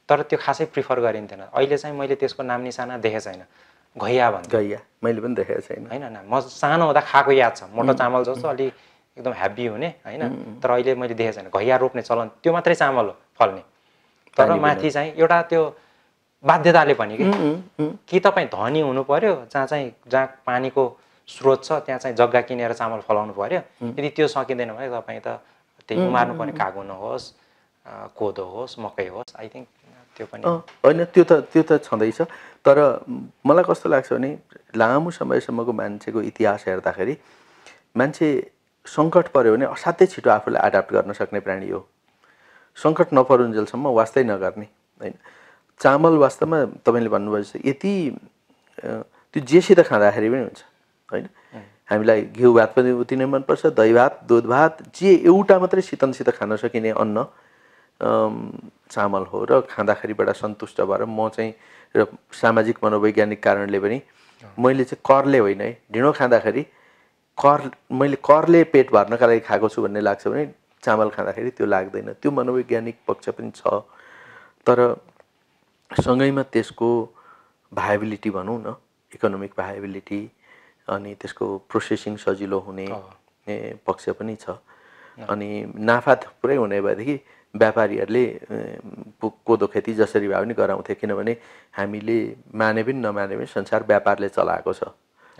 तर त्यो खासै प्रिफर गरिन्थेन अहिले चाहिँ मैले त्यसको नाम निसाना देखेको छैन घैया भन्छ घैया मैले पनि देखेको छैन होइन म सानो हुँदा खाएको याद छ मोटो चामल जस्तो अलिक एकदम ह्याप्पी हुने होइन तर अहिले मैले देखेको छैन घैया रोप्ने चलन त्यो मात्रै चामल हो फल्ने तर माथि चाहिँ एउटा त्यो बाध्यताले भने कि कि तपाईँ धनी हुनु पर्यो जहाँ चाहिँ जहाँ पानीको स्रोत छ त्यहाँ चाहिँ जग्गा किनेर चामल फलाउनु पर्यो यदि त्यो सकिँदैन भने तपाईँ त त्यही उमार्नु पर्ने कागो होस् कोदो होस् मकै होस् आई थिङ्क त्यो पनि होइन त्यो त त्यो त छँदैछ तर मलाई कस्तो लाग्छ भने लामो समयसम्मको मान्छेको इतिहास हेर्दाखेरि मान्छे सङ्कट पऱ्यो भने असाध्यै छिटो आफूलाई एडाप्ट गर्न सक्ने प्राणी हो सङ्कट नपरुन्जेलसम्म वास्तै नगर्ने होइन चामल वास्तवमा तपाईँले भन्नुभयो यति त्यो जेसित खाँदाखेरि पनि हुन्छ होइन हामीलाई घिउ भात पनि उति नै मनपर्छ दही भात दुध भात जे एउटा मात्रै शीतनसित खान सकिने अन्न चामल हो र खाँदाखेरिबाट सन्तुष्ट भएर म चाहिँ र सामाजिक मनोवैज्ञानिक कारणले पनि मैले चाहिँ करले होइन है ढिँडो खाँदाखेरि कर मैले करले पेट भर्नका लागि खाएको छु भन्ने लाग्छ भने चामल खाँदाखेरि त्यो लाग्दैन त्यो मनोवैज्ञानिक पक्ष पनि छ तर सँगैमा त्यसको भाइबिलिटी भनौँ न इकोनोमिक भाइबिलिटी अनि त्यसको प्रोसेसिङ सजिलो हुने पक्ष पनि छ अनि नाफा पुरै हुने भएदेखि व्यापारीहरूले कोदो खेती जसरी भए पनि गराउँथे किनभने हामीले माने पनि नमाने पनि संसार व्यापारले चलाएको छ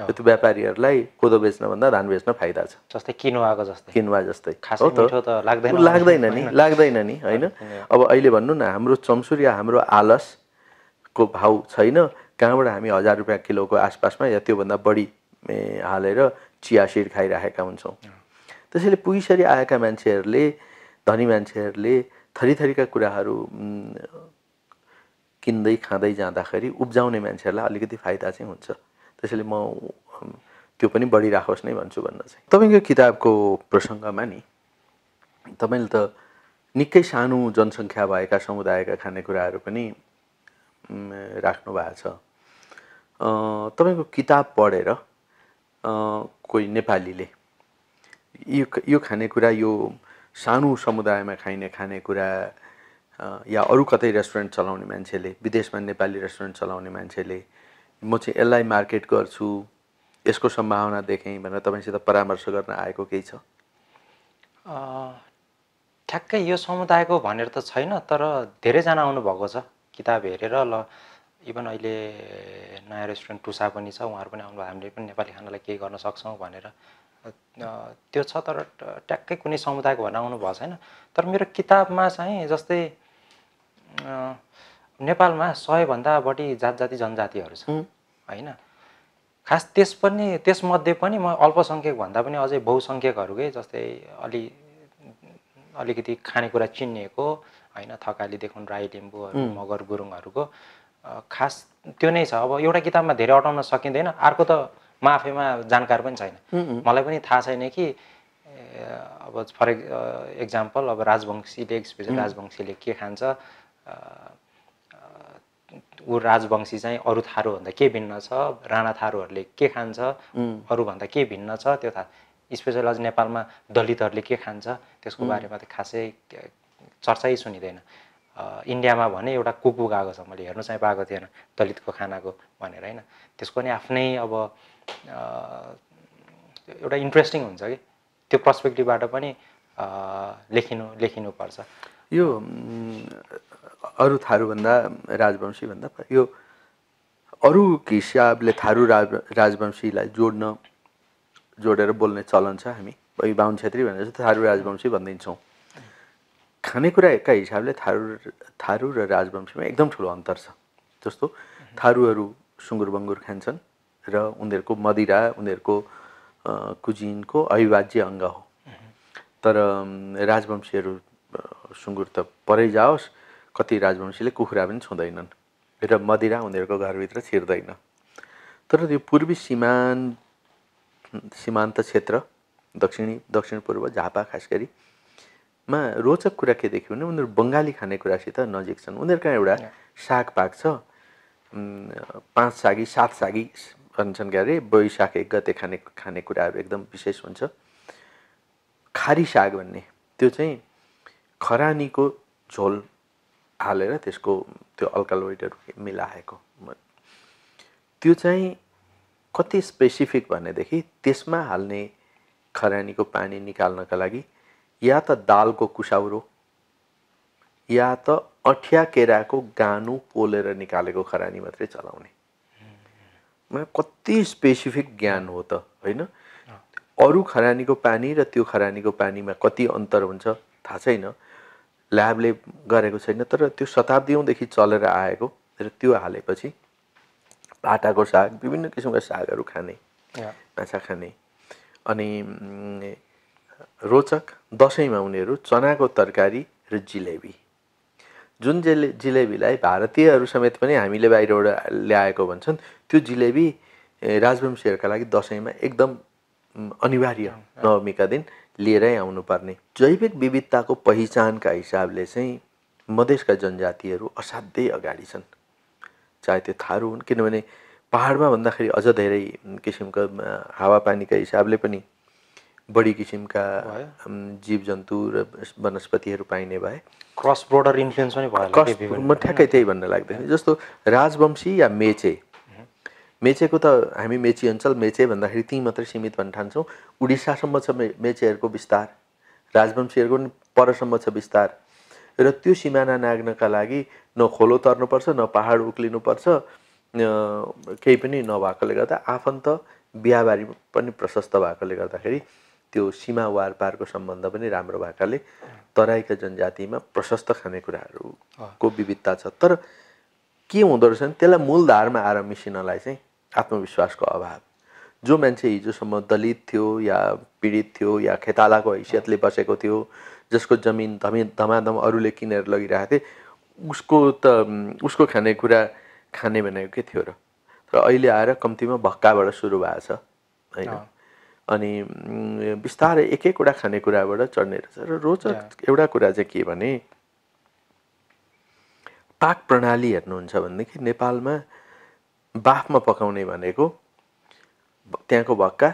त्यो व्यापारीहरूलाई कोदो बेच्नभन्दा धान बेच्न फाइदा छ जस्तै किनुवाको जस्तै किनुवा जस्तै हो त लाग्दैन लाग्दैन नि लाग्दैन नि होइन अब अहिले भन्नु न हाम्रो चम्सुर या हाम्रो आलसको भाउ छैन कहाँबाट हामी हजार रुपियाँ किलोको आसपासमा या त्योभन्दा बढी हालेर चिया सिड खाइराखेका हुन्छौँ त्यसैले पुगिसरी आएका मान्छेहरूले धनी मान्छेहरूले थरी थरीका कुराहरू किन्दै खाँदै जाँदाखेरि उब्जाउने मान्छेहरूलाई अलिकति फाइदा चाहिँ हुन्छ त्यसैले म त्यो पनि बढिराखोस् नै भन्छु भन्न चाहिँ तपाईँको किताबको प्रसङ्गमा नि तपाईँले त निकै सानो जनसङ्ख्या भएका समुदायका खानेकुराहरू पनि राख्नु भएको छ तपाईँको किताब पढेर कोही नेपालीले यो यो खानेकुरा यो सानो समुदायमा खाइने खानेकुरा या अरू कतै रेस्टुरेन्ट चलाउने मान्छेले विदेशमा नेपाली रेस्टुरेन्ट चलाउने मान्छेले म चाहिँ यसलाई मार्केट गर्छु यसको सम्भावना देखेँ भनेर तपाईँसित परामर्श गर्न आएको केही छ ठ्याक्कै यो समुदायको भनेर त छैन तर धेरैजना आउनुभएको छ किताब हेरेर ल इभन अहिले नयाँ रेस्टुरेन्ट टुसा पनि छ उहाँहरू पनि आउनुभयो हामीले पनि नेपाली खानालाई केही गर्न सक्छौँ भनेर त्यो छ तर ट्याक्कै कुनै समुदायको भन्न आउनु भएको छैन तर मेरो किताबमा चाहिँ जस्तै नेपालमा सयभन्दा बढी जात जाति जनजातिहरू छ होइन खास त्यस पनि त्यसमध्ये पनि म अल्पसङ्ख्यक भन्दा पनि अझै बहुसङ्ख्यकहरूकै जस्तै अलि अलिकति खानेकुरा चिनिएको होइन थकाली देखाउनु राई लिम्बूहरू मगर गुरुङहरूको खास त्यो नै छ अब एउटा किताबमा धेरै अटाउन सकिँदैन अर्को त म आफैमा जानकार पनि छैन मलाई पनि थाहा छैन कि अब फर एक्जाम्पल अब राजवंशीले स्पेसल राजवंशीले के खान्छ ऊ राजवंशी चाहिँ अरू थारूभन्दा के भिन्न छ राणा थारूहरूले के खान्छ अरूभन्दा के भिन्न छ त्यो थाहा स्पेसल अझ नेपालमा दलितहरूले के खान्छ त्यसको बारेमा त खासै चर्चै सुनिँदैन इन्डियामा भने एउटा कुकु गएको छ मैले हेर्नु चाहिँ पाएको थिएन दलितको खानाको भनेर होइन त्यसको नि आफ्नै अब एउटा इन्ट्रेस्टिङ हुन्छ कि त्यो पर्सपेक्टिभबाट पनि लेखिनु लेखिनुपर्छ यो अरू थारूभन्दा राजवंशीभन्दा यो अरू हिसाबले थारू राज राजवंशीलाई जोड्न जोडेर बोल्ने चलन छ हामी बाहुन छेत्री भनेर चाहिँ थारू राजवंशी भनिदिन्छौँ खानेकुराका हिसाबले थारू थारू र राजवंशीमा एकदम ठुलो अन्तर छ जस्तो थारूहरू सुँगुर बङ्गुर खान्छन् र उनीहरूको मदिरा उनीहरूको कुजिनको अविभाज्य अङ्ग हो तर राजवंशीहरू सुँगुर त परै जाओस् कति राजवंशीले कुखुरा पनि छुँदैनन् र मदिरा उनीहरूको घरभित्र छिर्दैन तर त्यो पूर्वी सिमान सीमान्त क्षेत्र दक्षिणी दक्षिण पूर्व झापा खास गरी मा रोचक कुरा के देख्यो भने उनीहरू बङ्गाली खानेकुरासित नजिक छन् उनीहरूका एउटा साग पाक छ पाँच सागी सात सागी भन्छन् क्या अरे बैशाख एक गते खाने खानेकुराहरू एकदम विशेष हुन्छ खारी साग भन्ने त्यो चाहिँ खरानीको झोल हालेर त्यसको त्यो अल्कालोइडहरू मिलाएको त्यो चाहिँ कति स्पेसिफिक भनेदेखि त्यसमा हाल्ने खरानीको पानी निकाल्नका लागि या त दालको कुसाउरो या त अठिया केराको गानु पोलेर निकालेको खरानी मात्रै चलाउने कति स्पेसिफिक ज्ञान हो त होइन अरू खरानीको पानी र त्यो खरानीको पानीमा कति अन्तर हुन्छ थाहा छैन ल्याबले गरेको छैन तर त्यो शताब्दीदेखि चलेर आएको र त्यो हालेपछि भाटाको साग विभिन्न किसिमका सागहरू खाने माछा खाने अनि रोचक दसैँमा उनीहरू चनाको तरकारी र जिलेबी जुन जेले जिलेबीलाई भारतीयहरू समेत पनि हामीले बाहिरबाट ल्याएको भन्छन् त्यो जिलेबी राजवंशीहरूका लागि दसैँमा एकदम अनिवार्य नवमीका दिन लिएरै आउनुपर्ने जैविक विविधताको पहिचानका हिसाबले चाहिँ मधेसका जनजातिहरू असाध्यै अगाडि छन् चाहे त्यो थारू हुन् किनभने पाहाडमा भन्दाखेरि अझ धेरै किसिमको हावापानीका हिसाबले पनि बढी किसिमका जीव जन्तु र वनस्पतिहरू पाइने भए क्रस बोर्डर इन्फ्लुएन्स पनि भयो म ठ्याक्कै त्यही भन्न लाग्दैन जस्तो राजवंशी या मेचे मेचेको त हामी मेची अञ्चल मेचे भन्दाखेरि त्यहीँ मात्रै सीमित भन्न ठान्छौँ उडिसासम्म छ मे मेचेहरूको विस्तार राजवंशीहरूको पनि परसम्म छ विस्तार र त्यो सिमाना नाग्नका लागि न खोलो तर्नुपर्छ न पाहाड उक्लिनुपर्छ केही पनि नभएकोले गर्दा आफन्त बिहाबारी पनि प्रशस्त भएकोले गर्दाखेरि त्यो सीमा वार पारको सम्बन्ध पनि राम्रो भएकाले तराईका जनजातिमा प्रशस्त खानेकुराहरूको विविधता छ तर के हुँदो रहेछ भने त्यसलाई मूलधारमा आएर मिसिनलाई चाहिँ आत्मविश्वासको अभाव जो मान्छे हिजोसम्म दलित थियो या पीडित थियो या खेतालाको हैसियतले बसेको थियो जसको जमिन धमी धमाधम अरूले किनेर लगिरहेको थिए उसको त उसको खानेकुरा खाने भनेको के थियो र तर अहिले आएर कम्तीमा भक्काबाट सुरु भएको छ होइन अनि बिस्तारै एक एकवटा खानेकुराबाट चढ्ने रहेछ र रोचक एउटा कुरा चाहिँ के भने पाक प्रणाली हेर्नुहुन्छ भनेदेखि नेपालमा बाफमा पकाउने भनेको त्यहाँको भक्का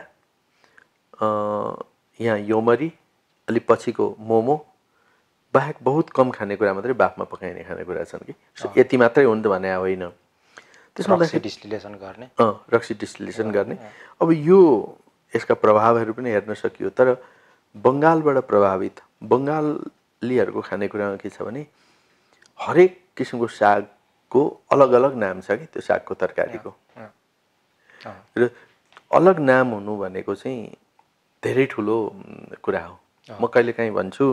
यहाँ योमरी अलि पछिको मोमो बाहेक बहुत कम खानेकुरा मात्रै बाफमा पकाइने खानेकुरा छन् कि यति मात्रै हुन् त भने होइन त्यसमा रक्सी डिस्टिलेसन गर्ने अब यो यसका प्रभावहरू पनि हेर्न सकियो तर बङ्गालबाट प्रभावित बङ्गालीहरूको खानेकुरामा के छ भने हरेक किसिमको सागको अलग अलग नाम छ कि त्यो सागको तरकारीको र अलग नाम हुनु भनेको चाहिँ धेरै ठुलो कुरा हो म कहिलेकाहीँ भन्छु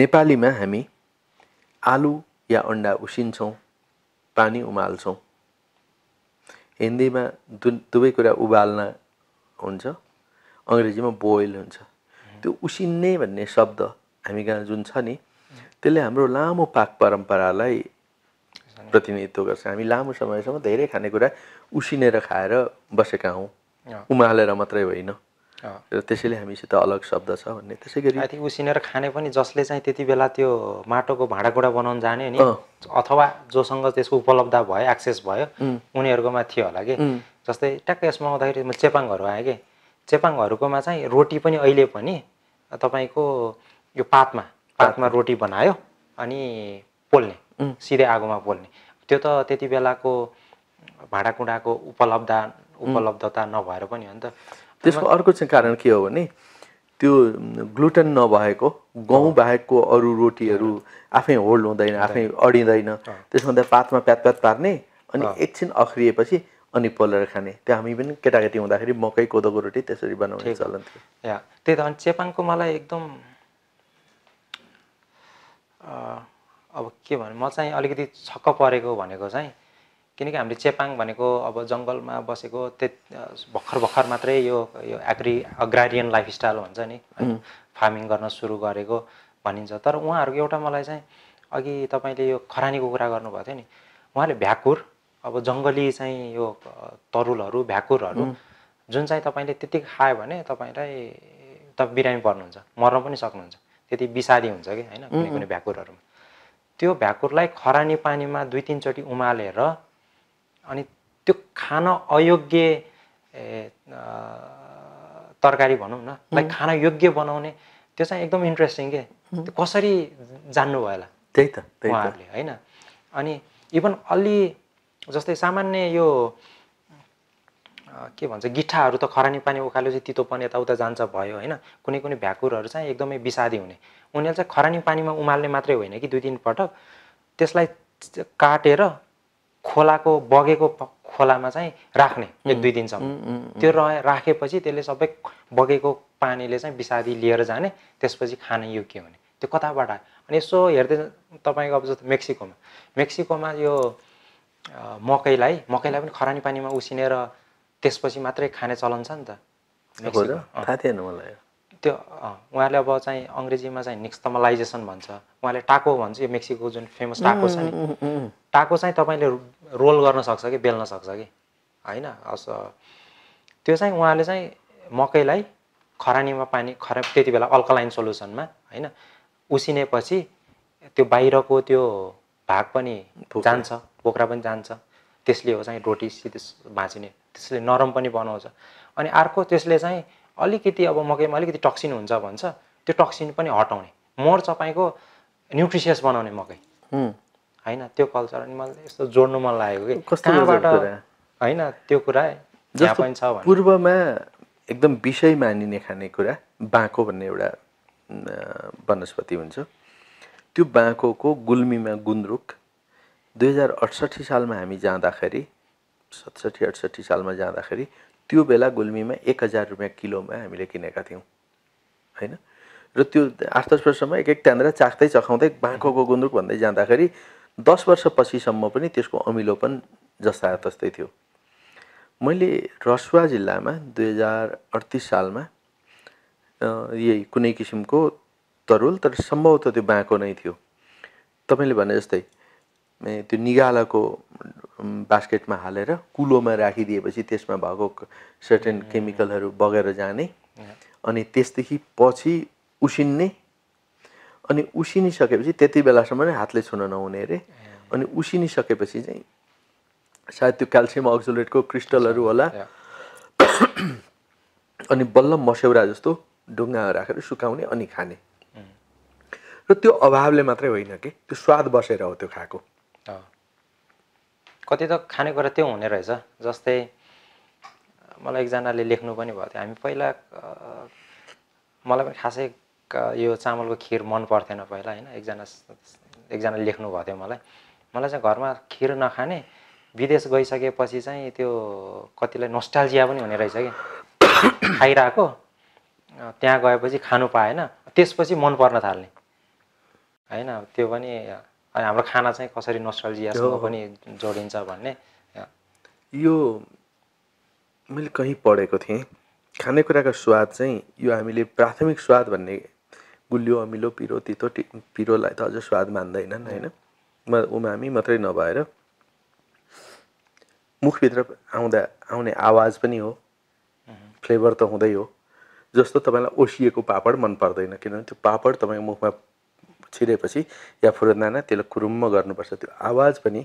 नेपालीमा हामी आलु या अन्डा उसिन्छौँ पानी उमाल्छौँ हिन्दीमा दु दुवै कुरा उबाल्न हुन्छ अङ्ग्रेजीमा बोइल हुन्छ त्यो उसिन्ने भन्ने शब्द हामी कहाँ जुन छ नि त्यसले हाम्रो लामो पाक परम्परालाई प्रतिनिधित्व गर्छ हामी लामो समयसम्म धेरै खानेकुरा उसिनेर खाएर बसेका हौँ उमालेर मात्रै होइन र त्यसैले हामीसित अलग शब्द छ भन्ने त्यसै गरी आई उसिनेर खाने पनि जसले चाहिँ त्यति बेला त्यो माटोको भाँडाकुँडा बनाउन जाने नि अथवा जोसँग त्यसको उपलब्ध भयो एक्सेस भयो उनीहरूकोमा थियो होला कि जस्तै ट्याक्क यसमा आउँदाखेरि म चेपाङहरू आएँ कि चेपाङहरूकोमा चाहिँ रोटी पनि अहिले पनि तपाईँको यो पातमा पातमा रोटी बनायो अनि पोल्ने सिधै आगोमा पोल्ने त्यो त त्यति बेलाको भाँडाकुँडाको उपलब्ध उपलब्धता नभएर पनि हो नि त त्यसको अर्को चाहिँ कारण के हो भने त्यो ग्लुटन नभएको गहुँ बाहेकको अरू रोटीहरू आफै होल्ड हुँदैन आफै अडिँदैन त्यसभन्दा पातमा प्यात प्यात पार्ने अनि एकछिन अख्रिएपछि अनि पलेर खाने त्यो हामी पनि केटाकेटी हुँदाखेरि मकै कोदोको रोटी त्यसरी बनाउने चलन थियो या त्यही त अनि चेपाङको मलाई एकदम अब के भन्नु म चाहिँ अलिकति छक्क परेको भनेको चाहिँ किनकि हामीले चेपाङ भनेको अब जङ्गलमा बसेको त्यो भर्खर भर्खर मात्रै यो यो एग्री अग्रारियन लाइफस्टाइल हुन्छ नि फार्मिङ गर्न सुरु गरेको भनिन्छ तर उहाँहरूको एउटा मलाई चाहिँ अघि तपाईँले यो खरानीको कुरा गर्नुभएको थियो नि उहाँले भ्याकुर अब जङ्गली चाहिँ यो तरुलहरू भ्याकुरहरू जुन चाहिँ तपाईँले त्यति खायो भने तपाईँलाई त बिरामी पर्नुहुन्छ मर्न पनि सक्नुहुन्छ त्यति विषादी हुन्छ कि होइन कुनै कुनै भ्याकुरहरूमा त्यो भ्याकुरलाई खरानी पानीमा दुई तिनचोटि उमालेर अनि त्यो खान अयोग्य तरकारी भनौँ न लाइक खान योग्य बनाउने त्यो चाहिँ एकदम इन्ट्रेस्टिङ के त्यो कसरी जान्नुभयो होला त्यही त उहाँहरूले होइन अनि इभन अलि जस्तै सामान्य यो के भन्छ गिट्ठाहरू त खरानी पानी उकालेपछि पनि यताउता जान्छ भयो होइन कुनै कुनै भ्याकुरहरू चाहिँ एकदमै विषादी हुने उनीहरूले चाहिँ खरानी पानीमा उमाल्ने मात्रै होइन कि दुई तिन पटक त्यसलाई काटेर खोलाको बगेको खोलामा चाहिँ राख्ने एक दुई दिनसम्म त्यो रह राखेपछि त्यसले सबै बगेको पानीले चाहिँ विषादी लिएर जाने त्यसपछि खान योग्य हुने त्यो कताबाट अनि यसो हेर्दै तपाईँको अब जस्तो मेक्सिकोमा मेक्सिकोमा यो मकैलाई मकैलाई पनि खरानी पानीमा उसिनेर त्यसपछि मात्रै खाने चलन छ नि त मलाई त्यो उहाँले अब चाहिँ अङ्ग्रेजीमा चाहिँ निक्स्तमलाइजेसन भन्छ उहाँले टाको भन्छ यो मेक्सिको जुन फेमस टाको छ नि टाको चाहिँ तपाईँले रोल गर्न सक्छ कि बेल्न सक्छ कि होइन त्यो चाहिँ उहाँले चाहिँ मकैलाई खरानीमा पानी खरा त्यति बेला अल्कलाइन सोल्युसनमा होइन उसिनेपछि त्यो बाहिरको त्यो भाग पनि जान्छ बोक्रा पनि जान्छ त्यसले हो चाहिँ रोटी सिधै भाँचिने त्यसले नरम पनि बनाउँछ अनि अर्को त्यसले चाहिँ अलिकति अब मकैमा अलिकति टक्सिन हुन्छ भन्छ त्यो टक्सिन पनि हटाउने मोर तपाईँको न्युट्रिसियस बनाउने मकै होइन त्यो कल्चर अनि मलाई यस्तो जोड्नु मन लाग्यो कि कहाँबाट होइन त्यो कुरा पनि छ पूर्वमा एकदम विषय मानिने खाने कुरा बाँको भन्ने एउटा वनस्पति हुन्छ त्यो बाँकोको गुल्मीमा गुन्द्रुक दुई हजार अठसट्ठी सालमा हामी जाँदाखेरि सतसट्ठी अठसट्ठी सालमा जाँदाखेरि त्यो बेला गुल्मीमा एक हजार रुपियाँ किलोमा हामीले किनेका थियौँ होइन र त्यो आठ दस वर्षमा एक एक त्यहाँनिर चाख्दै चखाउँदै बाँकोको गुन्द्रुक भन्दै जाँदाखेरि दस वर्षपछिसम्म पनि त्यसको अमिलोपन जस्ता तस्तै थियो मैले रसुवा जिल्लामा दुई हजार अडतिस सालमा यही कुनै किसिमको तरुल तर सम्भवतः त्यो बाँको नै थियो तपाईँले भने जस्तै त्यो निगालाको बास्केटमा हालेर कुलोमा राखिदिएपछि त्यसमा भएको सर्टेन केमिकलहरू बगेर जाने अनि त्यसदेखि पछि उसिन्ने अनि उसिनिसकेपछि त्यति बेलासम्म नै हातले छुन नहुने अरे अनि उसिनिसकेपछि चाहिँ सायद त्यो क्याल्सियम अक्सोलेटको क्रिस्टलहरू होला अनि बल्ल मस्यौरा जस्तो ढुङ्गामा राखेर सुकाउने अनि खाने र त्यो अभावले मात्रै होइन कि त्यो स्वाद बसेर हो त्यो खाएको कति त खानेकुरा त्यो हुने रहेछ जस्तै मलाई एकजनाले लेख्नु पनि भएको थियो हामी पहिला मलाई पनि खासै यो चामलको खिर मन पर्थेन पहिला होइन एकजना एकजना लेख्नुभएको थियो मलाई मलाई चाहिँ घरमा खिर नखाने विदेश गइसकेपछि चाहिँ त्यो कतिलाई नोस्टाल्जिया पनि हुने रहेछ कि खाइरहेको त्यहाँ गएपछि खानु पाएन त्यसपछि मन पर्न थाल्ने होइन त्यो पनि अनि हाम्रो खाना चाहिँ कसरी नोस्टाल्जियासँग पनि जोडिन्छ भन्ने यो मैले कहीँ पढेको थिएँ खानेकुराको स्वाद चाहिँ यो हामीले प्राथमिक स्वाद भन्ने गुलियो अमिलो पिरो तितो पिरोलाई त अझ स्वाद मान्दैनन् होइन म उमामी मात्रै नभएर मुखभित्र आउँदा आउने आवाज पनि हो फ्लेभर त हुँदै हो जस्तो तपाईँलाई ओसिएको पापड मन पर्दैन किनभने त्यो पापड तपाईँको मुखमा छिरेपछि या फुरुन्दाना त्यसलाई कुरुम्म गर्नुपर्छ त्यो आवाज पनि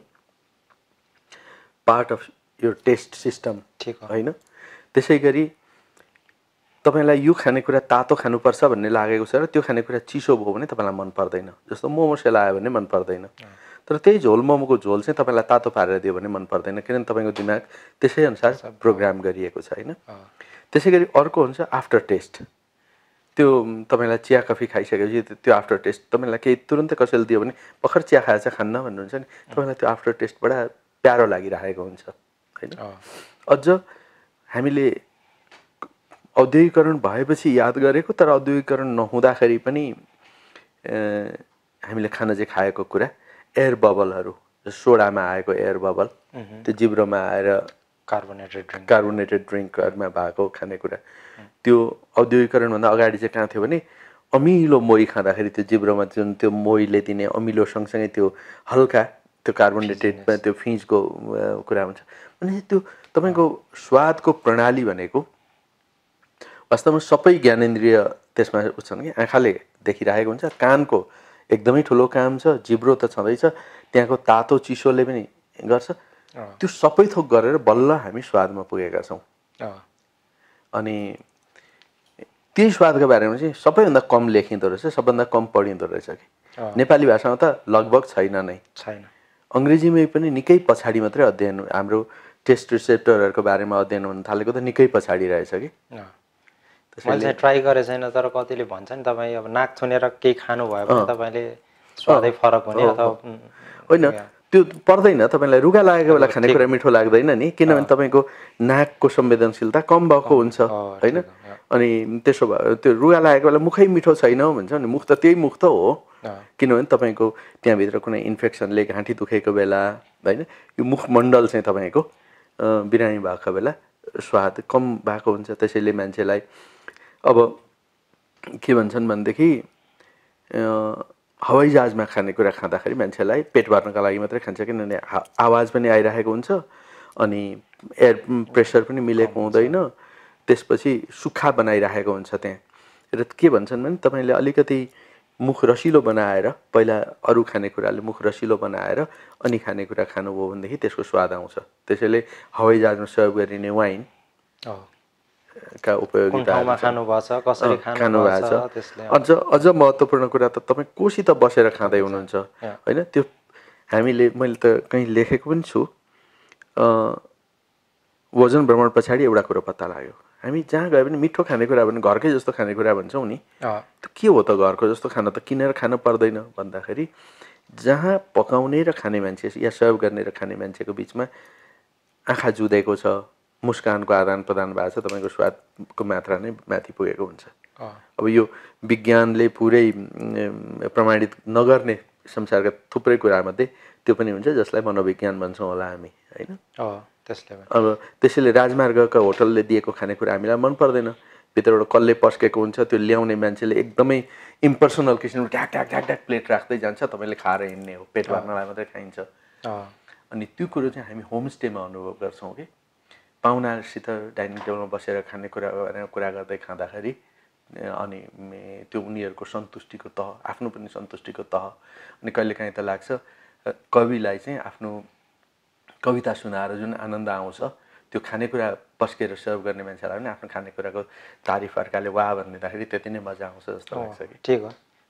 पार्ट अफ यो टेस्ट सिस्टम ठिक होइन त्यसै गरी तपाईँलाई यो खानेकुरा तातो खानुपर्छ भन्ने लागेको छ र त्यो खानेकुरा चिसो भयो भने तपाईँलाई मन पर्दैन जस्तो मोमो सेलायो भने मन पर्दैन तर त्यही झोल मोमोको झोल चाहिँ तपाईँलाई तातो पारेर दियो भने मन पर्दैन किनभने तपाईँको दिमाग त्यसै अनुसार प्रोग्राम गरिएको छ होइन त्यसै गरी अर्को हुन्छ आफ्टर टेस्ट त्यो तपाईँलाई चिया कफी खाइसकेपछि त्यो आफ्टर टेस्ट तपाईँलाई केही तुरन्तै कसैले दियो भने भर्खर चिया खाएर चाहिँ खान्न भन्नुहुन्छ नि तपाईँलाई त्यो आफ्टर टेस्टबाट प्यारो लागिरहेको हुन्छ होइन अझ हामीले औद्योगिकरण भएपछि याद गरेको तर औद्योगिकरण नहुँदाखेरि पनि हामीले खाना चाहिँ खाएको कुरा एयर बबलहरू सोडामा आएको एयर बबल त्यो जिब्रोमा आएर कार्बोनेटेड ड्रिङ्क कार्बोनेटेड ड्रिङ्कहरूमा भएको खानेकुरा त्यो औद्योगिकरणभन्दा अगाडि चाहिँ कहाँ थियो भने अमिलो मोही खाँदाखेरि त्यो जिब्रोमा जुन त्यो मोहीले दिने अमिलो सँगसँगै त्यो हल्का त्यो कार्बोनेटेडमा त्यो फिजको कुरा हुन्छ भने त्यो तपाईँको स्वादको प्रणाली भनेको वास्तवमा सबै ज्ञानेन्द्रिय त्यसमा छन् कि आँखाले देखिरहेको हुन्छ कानको एकदमै ठुलो काम छ जिब्रो त छँदैछ त्यहाँको तातो चिसोले पनि गर्छ त्यो सबै थोक गरेर बल्ल हामी स्वादमा पुगेका छौँ अनि त्यही स्वादको बारेमा चाहिँ सबैभन्दा कम लेखिँदो रहेछ सबभन्दा कम पढिँदो रहेछ कि नेपाली भाषामा त लगभग छैन नै छैन अङ्ग्रेजीमै पनि निकै पछाडि मात्रै अध्ययन हाम्रो टेस्ट रिसेप्टरहरूको बारेमा अध्ययन हुन थालेको त निकै पछाडि रहेछ कि मैले चाहिँ ट्राई गरेको छैन तर कतिले भन्छ नि तपाईँ अब नाक छुनेर केही खानुभयो भने तपाईँले स्वादै फरक हुने अथवा होइन त्यो पर्दैन तपाईँलाई रुगा लागेको बेला खानेकुरा मिठो लाग्दैन नि किनभने तपाईँको नाकको संवेदनशीलता कम भएको हुन्छ होइन अनि त्यसो भए त्यो रुगा लागेको बेला मुखै मिठो छैन भन्छ नि मुख त त्यही मुख त हो किनभने तपाईँको त्यहाँभित्र कुनै इन्फेक्सनले घाँटी दुखेको बेला होइन यो मुखमण्डल चाहिँ तपाईँको बिरामी भएको बेला स्वाद कम भएको हुन्छ त्यसैले मान्छेलाई अब के भन्छन् भनेदेखि हवाईजहाजमा खानेकुरा खाँदाखेरि मान्छेलाई पेट भर्नका लागि मात्रै खान्छ किनभने आवाज पनि आइरहेको हुन्छ अनि एयर प्रेसर पनि मिलेको हुँदैन त्यसपछि सुक्खा बनाइराखेको हुन्छ त्यहाँ र के भन्छन् भने तपाईँले अलिकति मुख रसिलो बनाएर पहिला अरू खानेकुराले मुख रसिलो बनाएर अनि खानेकुरा खानुभयो भनेदेखि त्यसको स्वाद आउँछ त्यसैले हवाईजहाजमा सर्भ गरिने वाइन का उपयोगिता खानुभएको छ अझ अझ महत्त्वपूर्ण कुरा त तपाईँ कोसित बसेर खाँदै हुनुहुन्छ होइन त्यो हामीले मैले त कहीँ लेखेको पनि छु वजन भ्रमण पछाडि एउटा कुरो पत्ता लाग्यो हामी जहाँ गए पनि मिठो खानेकुरा भने घरकै जस्तो खानेकुरा भन्छौँ नि त्यो के हो त घरको जस्तो खाना त किनेर खानु पर्दैन भन्दाखेरि जहाँ पकाउने र खाने मान्छे या सहयोग गर्ने र खाने मान्छेको बिचमा आँखा जुदेको छ मुस्कानको आदान प्रदान भएको छ तपाईँको स्वादको मात्रा नै माथि पुगेको हुन्छ अब यो विज्ञानले पुरै प्रमाणित नगर्ने संसारका थुप्रै कुरामध्ये त्यो पनि हुन्छ जसलाई मनोविज्ञान भन्छौँ होला हामी होइन अब त्यसैले राजमार्गका होटलले दिएको खानेकुरा हामीलाई मन पर्दैन भित्रबाट कसले पस्केको हुन्छ त्यो ल्याउने मान्छेले एकदमै इम्पर्सनल किसिमको ढ्याक ढ्याक ढ्याक ढ्याक प्लेट राख्दै जान्छ तपाईँले खाएर हिँड्ने हो पेट भर्नलाई मात्रै खाइन्छ अनि त्यो कुरो चाहिँ हामी होमस्टेमा अनुभव गर्छौँ कि पाहुनासित डाइनिङ टेबलमा बसेर खानेकुरा कुरा गर्दै खाँदाखेरि अनि त्यो उनीहरूको सन्तुष्टिको तह आफ्नो पनि सन्तुष्टिको तह अनि कहिलेकाहीँ त लाग्छ कविलाई चाहिँ आफ्नो कविता सुनाएर जुन आनन्द आउँछ त्यो खानेकुरा पस्केर सर्भ गर्ने मान्छेलाई पनि आफ्नो खानेकुराको तारिफ अर्काले वा भनिदिँदाखेरि त्यति नै मजा आउँछ जस्तो लाग्छ कि ठिक हो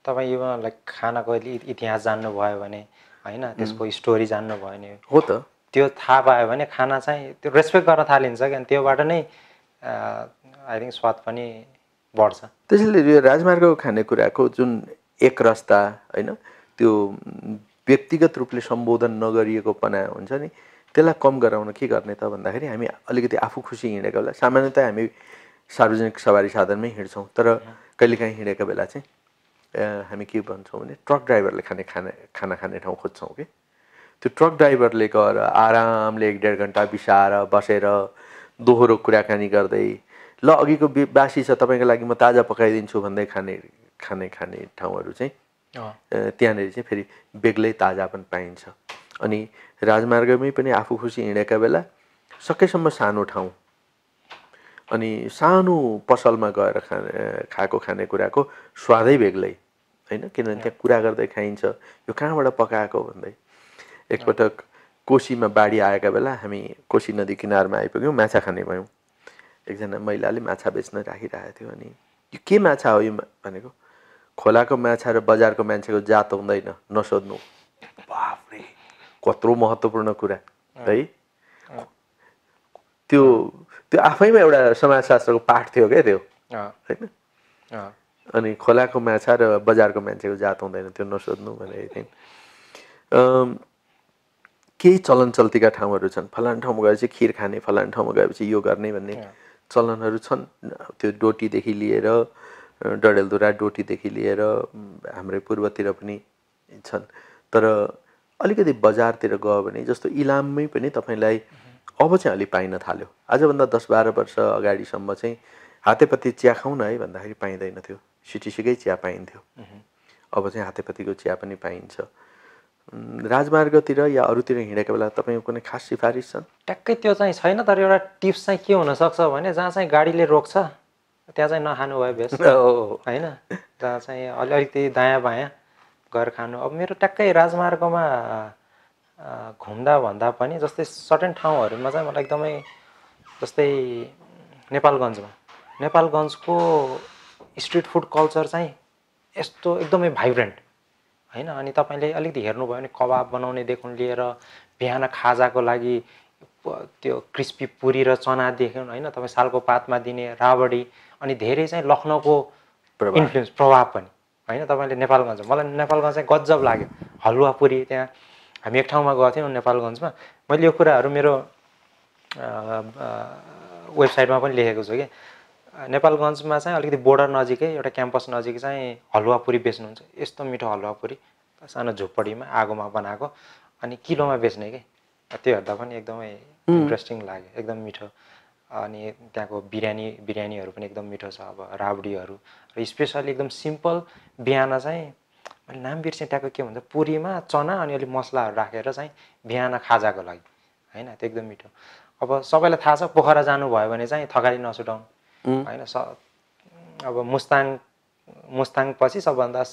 तपाईँ यो लाइक खानाको इतिहास जान्नुभयो भने होइन त्यसको स्टोरी जान्नुभयो भने हो त त्यो थाहा पायो भने खाना चाहिँ त्यो रेस्पेक्ट गर्न थालिन्छ क्या त्योबाट नै आई थिङ्क स्वाद पनि बढ्छ त्यसैले यो राजमार्गको खानेकुराको जुन एक रस्ता होइन त्यो व्यक्तिगत रूपले सम्बोधन नगरिएको पना हुन्छ नि त्यसलाई कम गराउन के गर्ने त भन्दाखेरि हामी अलिकति आफू खुसी हिँडेको बेला सामान्यतया हामी सार्वजनिक सवारी साधनमै हिँड्छौँ तर कहिलेकाहीँ हिँडेको बेला चाहिँ हामी के भन्छौँ भने ट्रक ड्राइभरले खाने खाना खाना खाने ठाउँ खोज्छौँ कि त्यो ट्रक ड्राइभरले गएर आरामले एक डेढ घन्टा बिसाएर बसेर दोहोरो कुराकानी गर्दै ल अघिको बासी छ तपाईँको लागि म ताजा पकाइदिन्छु भन्दै खाने खाने खाने ठाउँहरू चाहिँ त्यहाँनिर चाहिँ फेरि बेग्लै ताजा पनि पाइन्छ अनि राजमार्गमै पनि आफू खुसी हिँडेका बेला सकेसम्म सानो ठाउँ अनि सानो पसलमा गएर खाने खाएको खानेकुराको स्वादै बेग्लै होइन किनभने त्यहाँ कुरा गर्दै खाइन्छ यो कहाँबाट पकाएको भन्दै एकपटक कोसीमा बाढी आएका बेला हामी कोशी नदी किनारमा आइपुग्यौँ माछा खाने भयौँ एकजना महिलाले माछा बेच्न राखिरहेको थियो अनि यो के माछा हो यो भनेको खोलाको माछा र बजारको मान्छेको जात हुँदैन नसोध्नु बाफ्रे कत्रो महत्त्वपूर्ण कुरा है त्यो त्यो आफैमा एउटा समाजशास्त्रको पाठ थियो क्या त्यो होइन अनि खोलाको माछा र बजारको मान्छेको जात हुँदैन त्यो नसोध्नु भनेको थिएँ केही चलन चल्तीका ठाउँहरू छन् फलान ठाउँमा गएपछि खिर खाने फलान ठाउँमा गएपछि यो गर्ने भन्ने चलनहरू छन् त्यो डोटीदेखि लिएर डडेलधुरा डोटीदेखि लिएर हाम्रै पूर्वतिर पनि छन् तर अलिकति बजारतिर गयो भने जस्तो इलाममै पनि तपाईँलाई अब चाहिँ अलिक पाइन थाल्यो आजभन्दा दस बाह्र वर्ष अगाडिसम्म चाहिँ हातेपत्ती चिया खाउँ न है भन्दाखेरि पाइँदैन थियो सिटीसिकै चिया पाइन्थ्यो mm-hmm. अब चाहिँ हातेपत्तीको चिया पनि पाइन्छ राजमार्गतिर या अरूतिर हिँडेको बेला तपाईँको कुनै खास सिफारिस छ ट्याक्कै त्यो चाहिँ छैन तर एउटा टिप्स चाहिँ के हुनसक्छ भने जहाँ चाहिँ गाडीले रोक्छ त्यहाँ चाहिँ नखानु भयो हो होइन जहाँ चाहिँ अलि अलिकति दायाँ बायाँ गएर खानु अब मेरो ट्याक्कै राजमार्गमा घुम्दा भन्दा पनि जस्तै सर्टेन ठाउँहरूमा चाहिँ मलाई एकदमै जस्तै नेपालगञ्जमा नेपालगञ्जको स्ट्रिट फुड कल्चर चाहिँ यस्तो एकदमै भाइब्रेन्ट होइन अनि तपाईँले अलिकति हेर्नुभयो भने कबाब बनाउनेदेखि लिएर बिहान खाजाको लागि त्यो क्रिस्पी पुरी र चनादेखि होइन तपाईँ सालको पातमा दिने राबडी अनि धेरै चाहिँ लखनौको इन्फ्लुएन्स प्रभाव पनि होइन तपाईँले नेपालगञ्ज मलाई नेपालगञ्ज चाहिँ गजब लाग्यो हलुवा पुरी त्यहाँ हामी एक ठाउँमा गएको थियौँ नेपालगञ्जमा मैले यो कुराहरू मेरो वेबसाइटमा पनि लेखेको छु कि नेपालगञ्जमा चाहिँ अलिकति बोर्डर नजिकै एउटा क्याम्पस नजिकै चाहिँ हलुवा पुरी बेच्नुहुन्छ यस्तो मिठो हलुवा पुरी सानो झुप्पडीमा आगोमा बनाएको अनि किलोमा बेच्ने कि त्यो हेर्दा पनि एकदमै इन्ट्रेस्टिङ लाग्यो एकदम मिठो अनि त्यहाँको बिरयानी बिरयानीहरू पनि एकदम मिठो छ अब राबडीहरू र स्पेसली एकदम सिम्पल बिहान चाहिँ मैले नाम बिर्सेँ त्यहाँको के भन्छ पुरीमा चना अनि अलिक मसलाहरू राखेर चाहिँ बिहान खाजाको लागि होइन त्यो एकदम मिठो अब सबैलाई थाहा छ पोखरा जानुभयो भने चाहिँ थकाली नसुटाउनु होइन स अब मुस्ताङ मुस्ताङ पछि सबभन्दा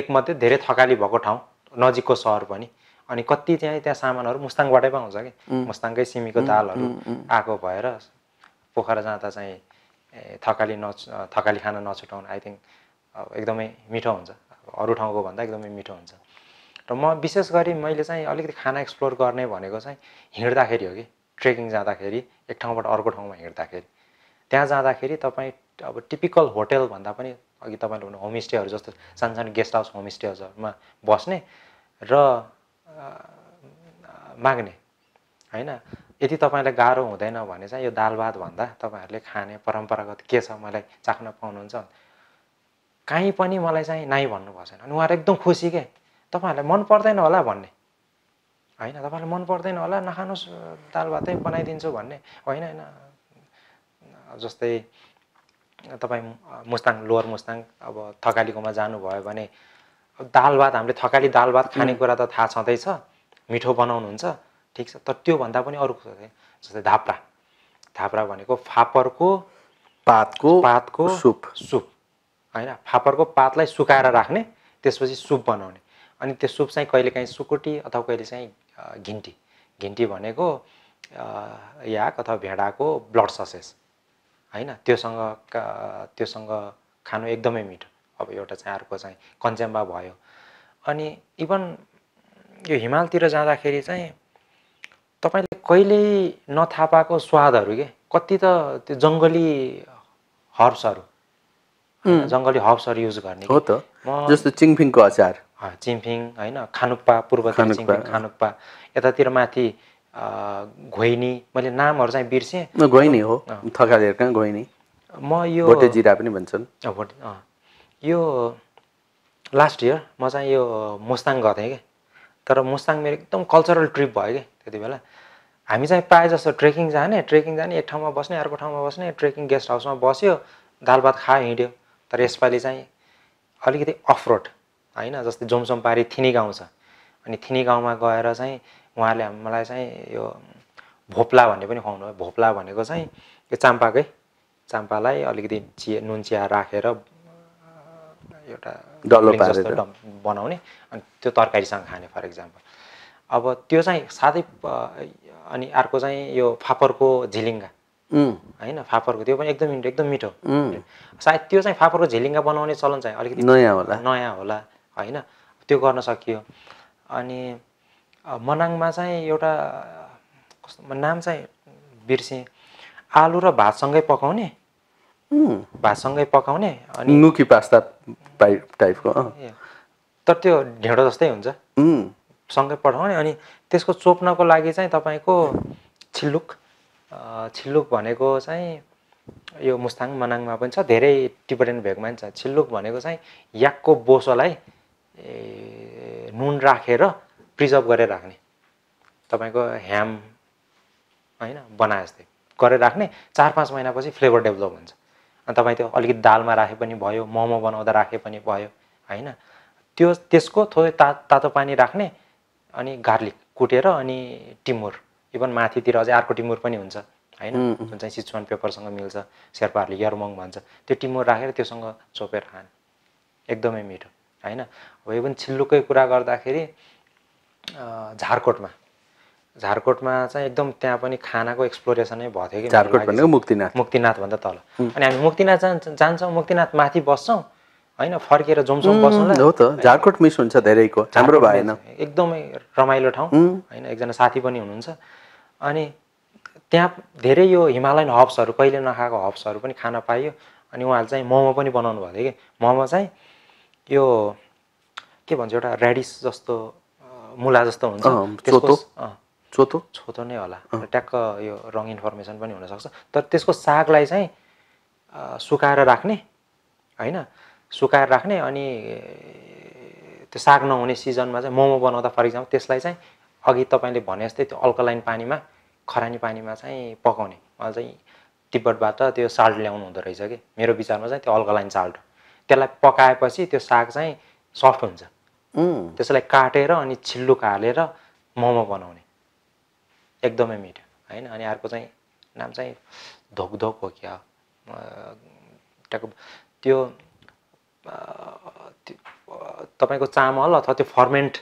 एक मात्रै धेरै थकाली भएको ठाउँ नजिकको सहर पनि अनि कति चाहिँ त्यहाँ सामानहरू मुस्ताङबाटै आउँछ कि मुस्ताङकै सिमीको दालहरू आएको भएर पोखरा जाँदा चाहिँ थकाली नछ थकाली खाना नछुटाउनु आई थिङ्क अब एकदमै मिठो हुन्छ अरू ठाउँको भन्दा एकदमै मिठो हुन्छ र म विशेष गरी मैले चाहिँ अलिकति खाना एक्सप्लोर गर्ने भनेको चाहिँ हिँड्दाखेरि हो कि ट्रेकिङ जाँदाखेरि एक ठाउँबाट अर्को ठाउँमा हिँड्दाखेरि त्यहाँ जाँदाखेरि तपाईँ अब टिपिकल होटेलभन्दा पनि अघि तपाईँले भन्नु होमस्टेहरू जस्तो सानसानो गेस्ट हाउस होमस्टेहरूमा बस्ने र माग्ने होइन यदि तपाईँलाई गाह्रो हुँदैन भने चाहिँ यो दाल भात भन्दा तपाईँहरूले खाने परम्परागत के छ मलाई चाख्न पाउनुहुन्छ काहीँ पनि मलाई चाहिँ नाइ भन्नुभएको छैन अनि उहाँहरू एकदम खुसी के तपाईँहरूलाई मन पर्दैन होला भन्ने होइन तपाईँलाई मन पर्दैन होला नखानुहोस् दाल भातै बनाइदिन्छु भन्ने होइन होइन जस्तै तपाईँ मुस्ताङ लोवर मुस्ताङ अब थकालीकोमा जानुभयो भने दाल भात हामीले थकाली दाल भात खानेकुरा त थाहा छँदैछ मिठो बनाउनुहुन्छ ठिक छ तर त्योभन्दा पनि अरू जस्तै धाप्रा धाप्रा भनेको फापरको पातको पातको सुप सुप होइन फापरको पातलाई सुकाएर राख्ने त्यसपछि सुप बनाउने अनि त्यो सुप चाहिँ कहिले काहीँ सुकुटी अथवा कहिले चाहिँ घिन्टी घिन्टी भनेको याक अथवा भेडाको ब्लड ससेस होइन त्योसँग त्योसँग खानु एकदमै मिठो अब एउटा चाहिँ अर्को चाहिँ कन्ज्याम्बा भयो अनि इभन यो हिमालतिर जाँदाखेरि चाहिँ तपाईँले कहिल्यै नथा पाएको स्वादहरू के कति त त्यो जङ्गली हर्ब्सहरू जङ्गली हर्ब्सहरू युज गर्ने हो त जस्तो चिङफिङको अचार चिम्फिङ होइन खानुक्पा पूर्व जिम्फिङ खानुक्पा यतातिर माथि घोइनी मैले नामहरू चाहिँ बिर्सेँ घोइनी हो थकालेर घोइनी म यो भोटे जिरा पनि भन्छन् भोटे यो लास्ट इयर म चाहिँ यो मुस्ताङ गएको थिएँ कि तर मुस्ताङ मेरो एकदम कल्चरल ट्रिप भयो कि त्यति बेला हामी चाहिँ प्रायः जस्तो ट्रेकिङ जाने ट्रेकिङ जाने एक ठाउँमा बस्ने अर्को ठाउँमा बस्ने ट्रेकिङ गेस्ट हाउसमा बस्यो दाल भात खायो हिँड्यो तर यसपालि चाहिँ अलिकति अफ रोड होइन जस्तै जोमसोम पारी थिनी गाउँ छ अनि थिनी गाउँमा गएर चाहिँ उहाँले मलाई चाहिँ यो भोप्ला भन्ने पनि खुवाउनु भयो भोप्ला भनेको चाहिँ यो चाम्पाकै चाम्पालाई अलिकति चिया नुन चिया राखेर एउटा डल्लो जस्तो बनाउने अनि त्यो तरकारीसँग खाने फर इक्जाम्पल अब त्यो चाहिँ साथै अनि अर्को चाहिँ यो फापरको झिलिङ्गा होइन फापरको त्यो पनि एकदम एकदम मिठो सायद त्यो चाहिँ फापरको झिलिङ्गा बनाउने चलन चाहिँ अलिकति नयाँ होला नयाँ होला होइन त्यो गर्न सकियो अनि मनाङमा चाहिँ एउटा कस्तो नाम चाहिँ बिर्सेँ आलु र भातसँगै पकाउने भातसँगै पकाउने अनि नुकी पास्ता टाइपको तर त्यो ढेँडो जस्तै हुन्छ सँगै पठाउने अनि त्यसको चोप्नको लागि चाहिँ तपाईँको छिल्लुक छिल्लुक भनेको चाहिँ यो मुस्ताङ मनाङमा पनि छ धेरै टिबेटन भेगमा पनि छ छिल्लुक भनेको चाहिँ याकको बोसोलाई नुन राखेर रा, प्रिजर्भ गरेर राख्ने तपाईँको ह्याम होइन बनाए जस्तै गरेर राख्ने चार पाँच महिनापछि फ्लेभर डेभलप हुन्छ अनि तपाईँ त्यो अलिकति दालमा राखे पनि भयो मोमो बनाउँदा राखे पनि भयो होइन त्यो त्यसको थोरै ता तातो पानी राख्ने अनि गार्लिक कुटेर अनि टिमुर इभन माथितिर अझै अर्को टिमुर पनि हुन्छ होइन जुन चाहिँ सिचुवान पेपरसँग मिल्छ शेर्पाहरूले यरमङ भन्छ त्यो टिमुर राखेर त्योसँग चोपेर खाने एकदमै मिठो होइन यो पनि छिल्लोकै कुरा गर्दाखेरि झारकोटमा झारकोटमा चाहिँ एकदम त्यहाँ पनि खानाको एक्सप्लोरेसनै भएको थियो कि झारकोट भनेको मुक्तिनाथ मुक्तिनाथभन्दा तल अनि हामी मुक्तिनाथ जान्छ जान्छौँ मुक्तिनाथ माथि बस्छौँ होइन फर्केर जोमसोम हो त झारकोट मिस हुन्छ धेरैको हाम्रो भएन एकदमै रमाइलो ठाउँ होइन एकजना साथी पनि हुनुहुन्छ अनि त्यहाँ धेरै यो हिमालयन हब्सहरू कहिले नखाएको हब्सहरू पनि खान पाइयो अनि उहाँले चाहिँ मोमो पनि बनाउनु भएको थियो कि मोमो चाहिँ यो के भन्छ एउटा रेडिस जस्तो मुला जस्तो हुन्छ त्यो छोतो छोतो नै होला ट्याक्क यो रङ इन्फर्मेसन पनि हुनसक्छ तर त्यसको सागलाई चाहिँ सुकाएर राख्ने होइन सुकाएर राख्ने अनि त्यो साग नहुने सिजनमा चाहिँ मोमो बनाउँदा फर इक्जाम्पल त्यसलाई चाहिँ अघि तपाईँले भने जस्तै त्यो अल्कलाइन पानीमा खरानी पानीमा चाहिँ पकाउने चाहिँ तिब्बतबाट त्यो साल्ट ल्याउनु हुँदो रहेछ कि मेरो विचारमा चाहिँ त्यो अल्कलाइन साल्ट त्यसलाई पकाएपछि त्यो साग चाहिँ सफ्ट हुन्छ त्यसलाई काटेर अनि छिल्लुक हालेर मोमो बनाउने एकदमै मिठो होइन अनि अर्को चाहिँ नाम चाहिँ धोकधोक हो क्या त्यो तपाईँको चामल अथवा त्यो फर्मेन्ट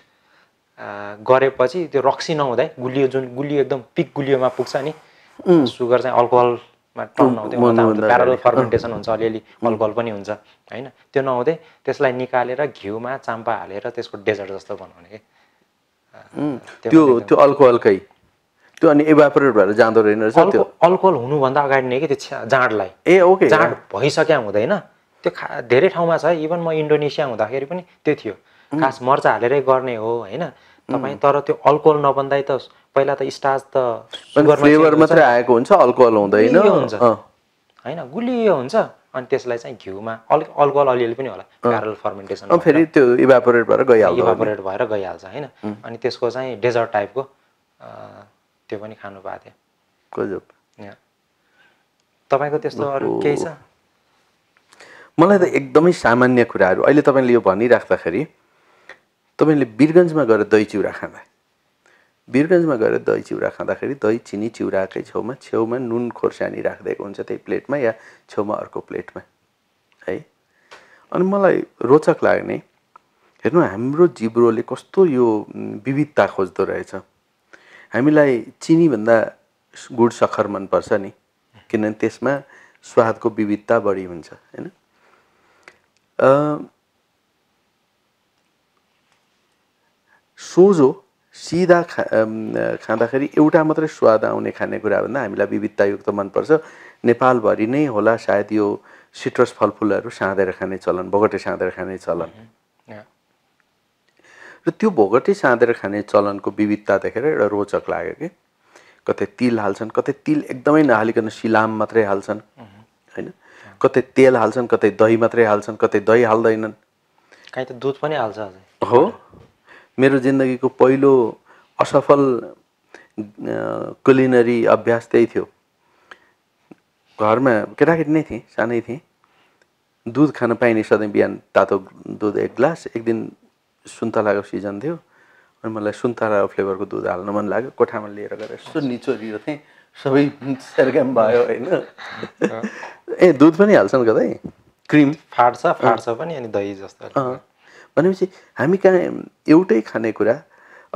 गरेपछि त्यो रक्सी नहुँदै गुलियो जुन गुलियो एकदम पिक गुलियोमा पुग्छ नि सुगर चाहिँ अल्कोहल मा त हाम्रो प्यारल फर्मेन्टेसन हुन्छ अलिअलि अल्कोहल पनि हुन्छ होइन त्यो नहुँदै त्यसलाई निकालेर घिउमा चाम्पा हालेर त्यसको डेजर्ट जस्तो बनाउने कि त्यो त्यो अल्कोहलकै त्यो अनि एभापोरेट भएर जाँदो रहेन रहेछ त्यो अल्कोहल हुनुभन्दा अगाडि नै कि त्यो जाँडलाई ए ओके जाँड भइसक्यो हुँदैन त्यो खा धेरै ठाउँमा छ इभन म इन्डोनेसिया हुँदाखेरि पनि त्यो थियो खास मर्चा हालेरै गर्ने हो होइन तपाईँ तर त्यो अल्कोहल नबन्दै त पहिला त स्टाज त फ्लेभर मात्रै आएको हुन्छ अल्कोहल हुँदैन हुन्छ होइन गुलियो हुन्छ अनि त्यसलाई चाहिँ घिउमा अलिक अल्कोहल अलिअलि पनि होला प्यारल फर्मेन्टेसन फेरि त्यो इभापोरेट भएर गइहाल्छ इभापोरेट भएर गइहाल्छ होइन अनि त्यसको चाहिँ डेजर्ट टाइपको त्यो पनि खानु पाएको थियो तपाईँको त्यस्तो अरू केही छ मलाई त एकदमै सामान्य कुराहरू अहिले तपाईँले यो भनिराख्दाखेरि तपाईँले बिरगन्जमा गएर दही चिउरा खाँदा बिरगन्जमा गएर दही चिउरा खाँदाखेरि दही चिनी चिउराकै छेउमा छेउमा नुन खोर्सानी राखिदिएको हुन्छ त्यही प्लेटमा या छेउमा अर्को प्लेटमा है अनि मलाई रोचक लाग्ने हेर्नु हाम्रो जिब्रोले कस्तो यो विविधता खोज्दो रहेछ हामीलाई चिनीभन्दा गुड सखर मनपर्छ नि किनभने त्यसमा स्वादको विविधता बढी हुन्छ होइन सोझो सिधा खा खाँदाखेरि एउटा मात्रै स्वाद आउने खानेकुरा भन्दा हामीलाई विविधतायुक्त मनपर्छ नेपालभरि नै होला सायद यो सिट्रस फलफुलहरू साँधेर खाने चलन भोगटे साँधेर खाने चलन र त्यो भोगटे साँधेर खाने चलनको विविधता देखेर एउटा रोचक लाग्यो कि कतै तिल हाल्छन् कतै तिल एकदमै नहालिकन सिलाम मात्रै हाल्छन् होइन कतै तेल हाल्छन् कतै दही मात्रै हाल्छन् कतै दही हाल्दैनन् काहीँ त दुध पनि हाल्छ हो मेरो जिन्दगीको पहिलो असफल कुलिनरी अभ्यास त्यही थियो घरमा केटाकेटी नै थिएँ सानै थिएँ दुध खान पाइने सधैँ बिहान तातो दुध एक ग्लास एक दिन सुन्तलाको सिजन थियो अनि मलाई सुन्तला फ्लेभरको दुध हाल्न मन लाग्यो कोठामा लिएर गएर यसो निचोरियो थिएँ सबै सेर्गेम भयो होइन ए दुध पनि हाल्छन् कतै क्रिम फाट्छ फाट्छ पनि अनि दही जस्तो भनेपछि हामी कहाँ एउटै खानेकुरा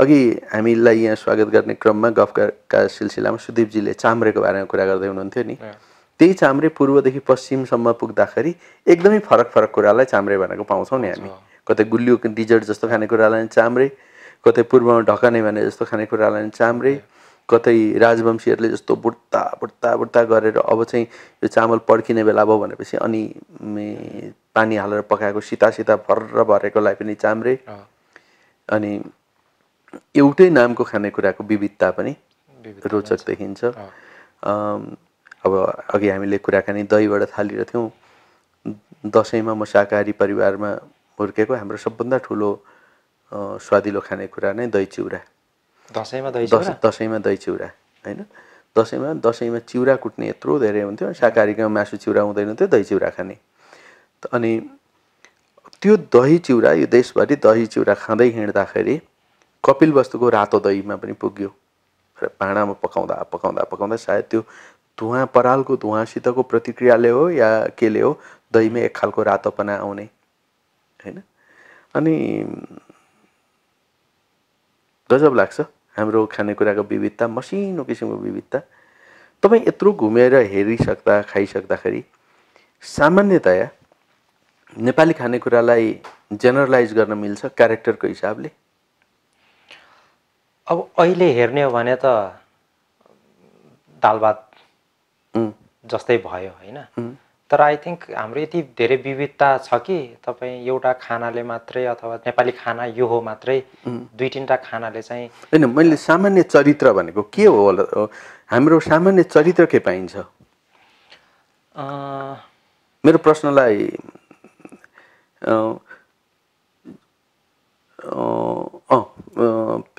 अघि हामीलाई यहाँ स्वागत गर्ने क्रममा गफका सिलसिलामा सुदीपजीले चाम्रेको बारेमा कुरा गर्दै हुनुहुन्थ्यो नि त्यही चाम्रे पूर्वदेखि पश्चिमसम्म पुग्दाखेरि एकदमै फरक फरक कुरालाई चाम्रे भनेको पाउँछौँ नि हामी कतै गुलियो डिजर्ट जस्तो खानेकुरालाई चाम्रे कतै पूर्वमा ढकाने भने जस्तो खानेकुरालाई चाम्रे कतै राजवंशीहरूले जस्तो बुट्ता बुट्ता बुट्ता गरेर अब चाहिँ यो चामल पड्किने बेला भयो भनेपछि अनि पानी हालेर पकाएको सिता सिता भर्र भरेकोलाई पनि चाम्रे अनि एउटै नामको खानेकुराको विविधता पनि रोचक देखिन्छ अब अघि हामीले कुराकानी दहीबाट थालेर थियौँ दसैँमा म शाकाहारी परिवारमा हुर्केको हाम्रो सबभन्दा ठुलो स्वादिलो खानेकुरा नै दही चिउरा दसैँमा दही दसैँमा दही चिउरा होइन दसैँमा दसैँमा चिउरा कुट्ने यत्रो धेरै हुन्थ्यो शाकाहारीको मासु चिउरा हुँदैन थियो दही चिउरा खाने अनि त्यो दही चिउरा यो देशभरि दही चिउरा खाँदै हिँड्दाखेरि कपिल वस्तुको रातो दहीमा पनि पुग्यो र भाँडामा पकाउँदा पकाउँदा पकाउँदा सायद त्यो धुवा परालको धुवासितको प्रतिक्रियाले हो या केले हो दहीमै एक खालको रातोपना आउने होइन अनि गजब लाग्छ हाम्रो खानेकुराको विविधता मसिनो किसिमको विविधता तपाईँ यत्रो घुमेर हेरिसक्दा खाइसक्दाखेरि सामान्यतया नेपाली खानेकुरालाई जेनरलाइज गर्न मिल्छ क्यारेक्टरको हिसाबले अब अहिले हेर्ने हो भने त दाल भात जस्तै भयो होइन तर आई थिङ्क हाम्रो यति धेरै विविधता छ कि तपाईँ एउटा खानाले मात्रै अथवा नेपाली खाना यो हो मात्रै दुई तिनवटा खानाले चाहिँ होइन मैले सामान्य चरित्र भनेको के हो होला हाम्रो सामान्य चरित्र के पाइन्छ मेरो प्रश्नलाई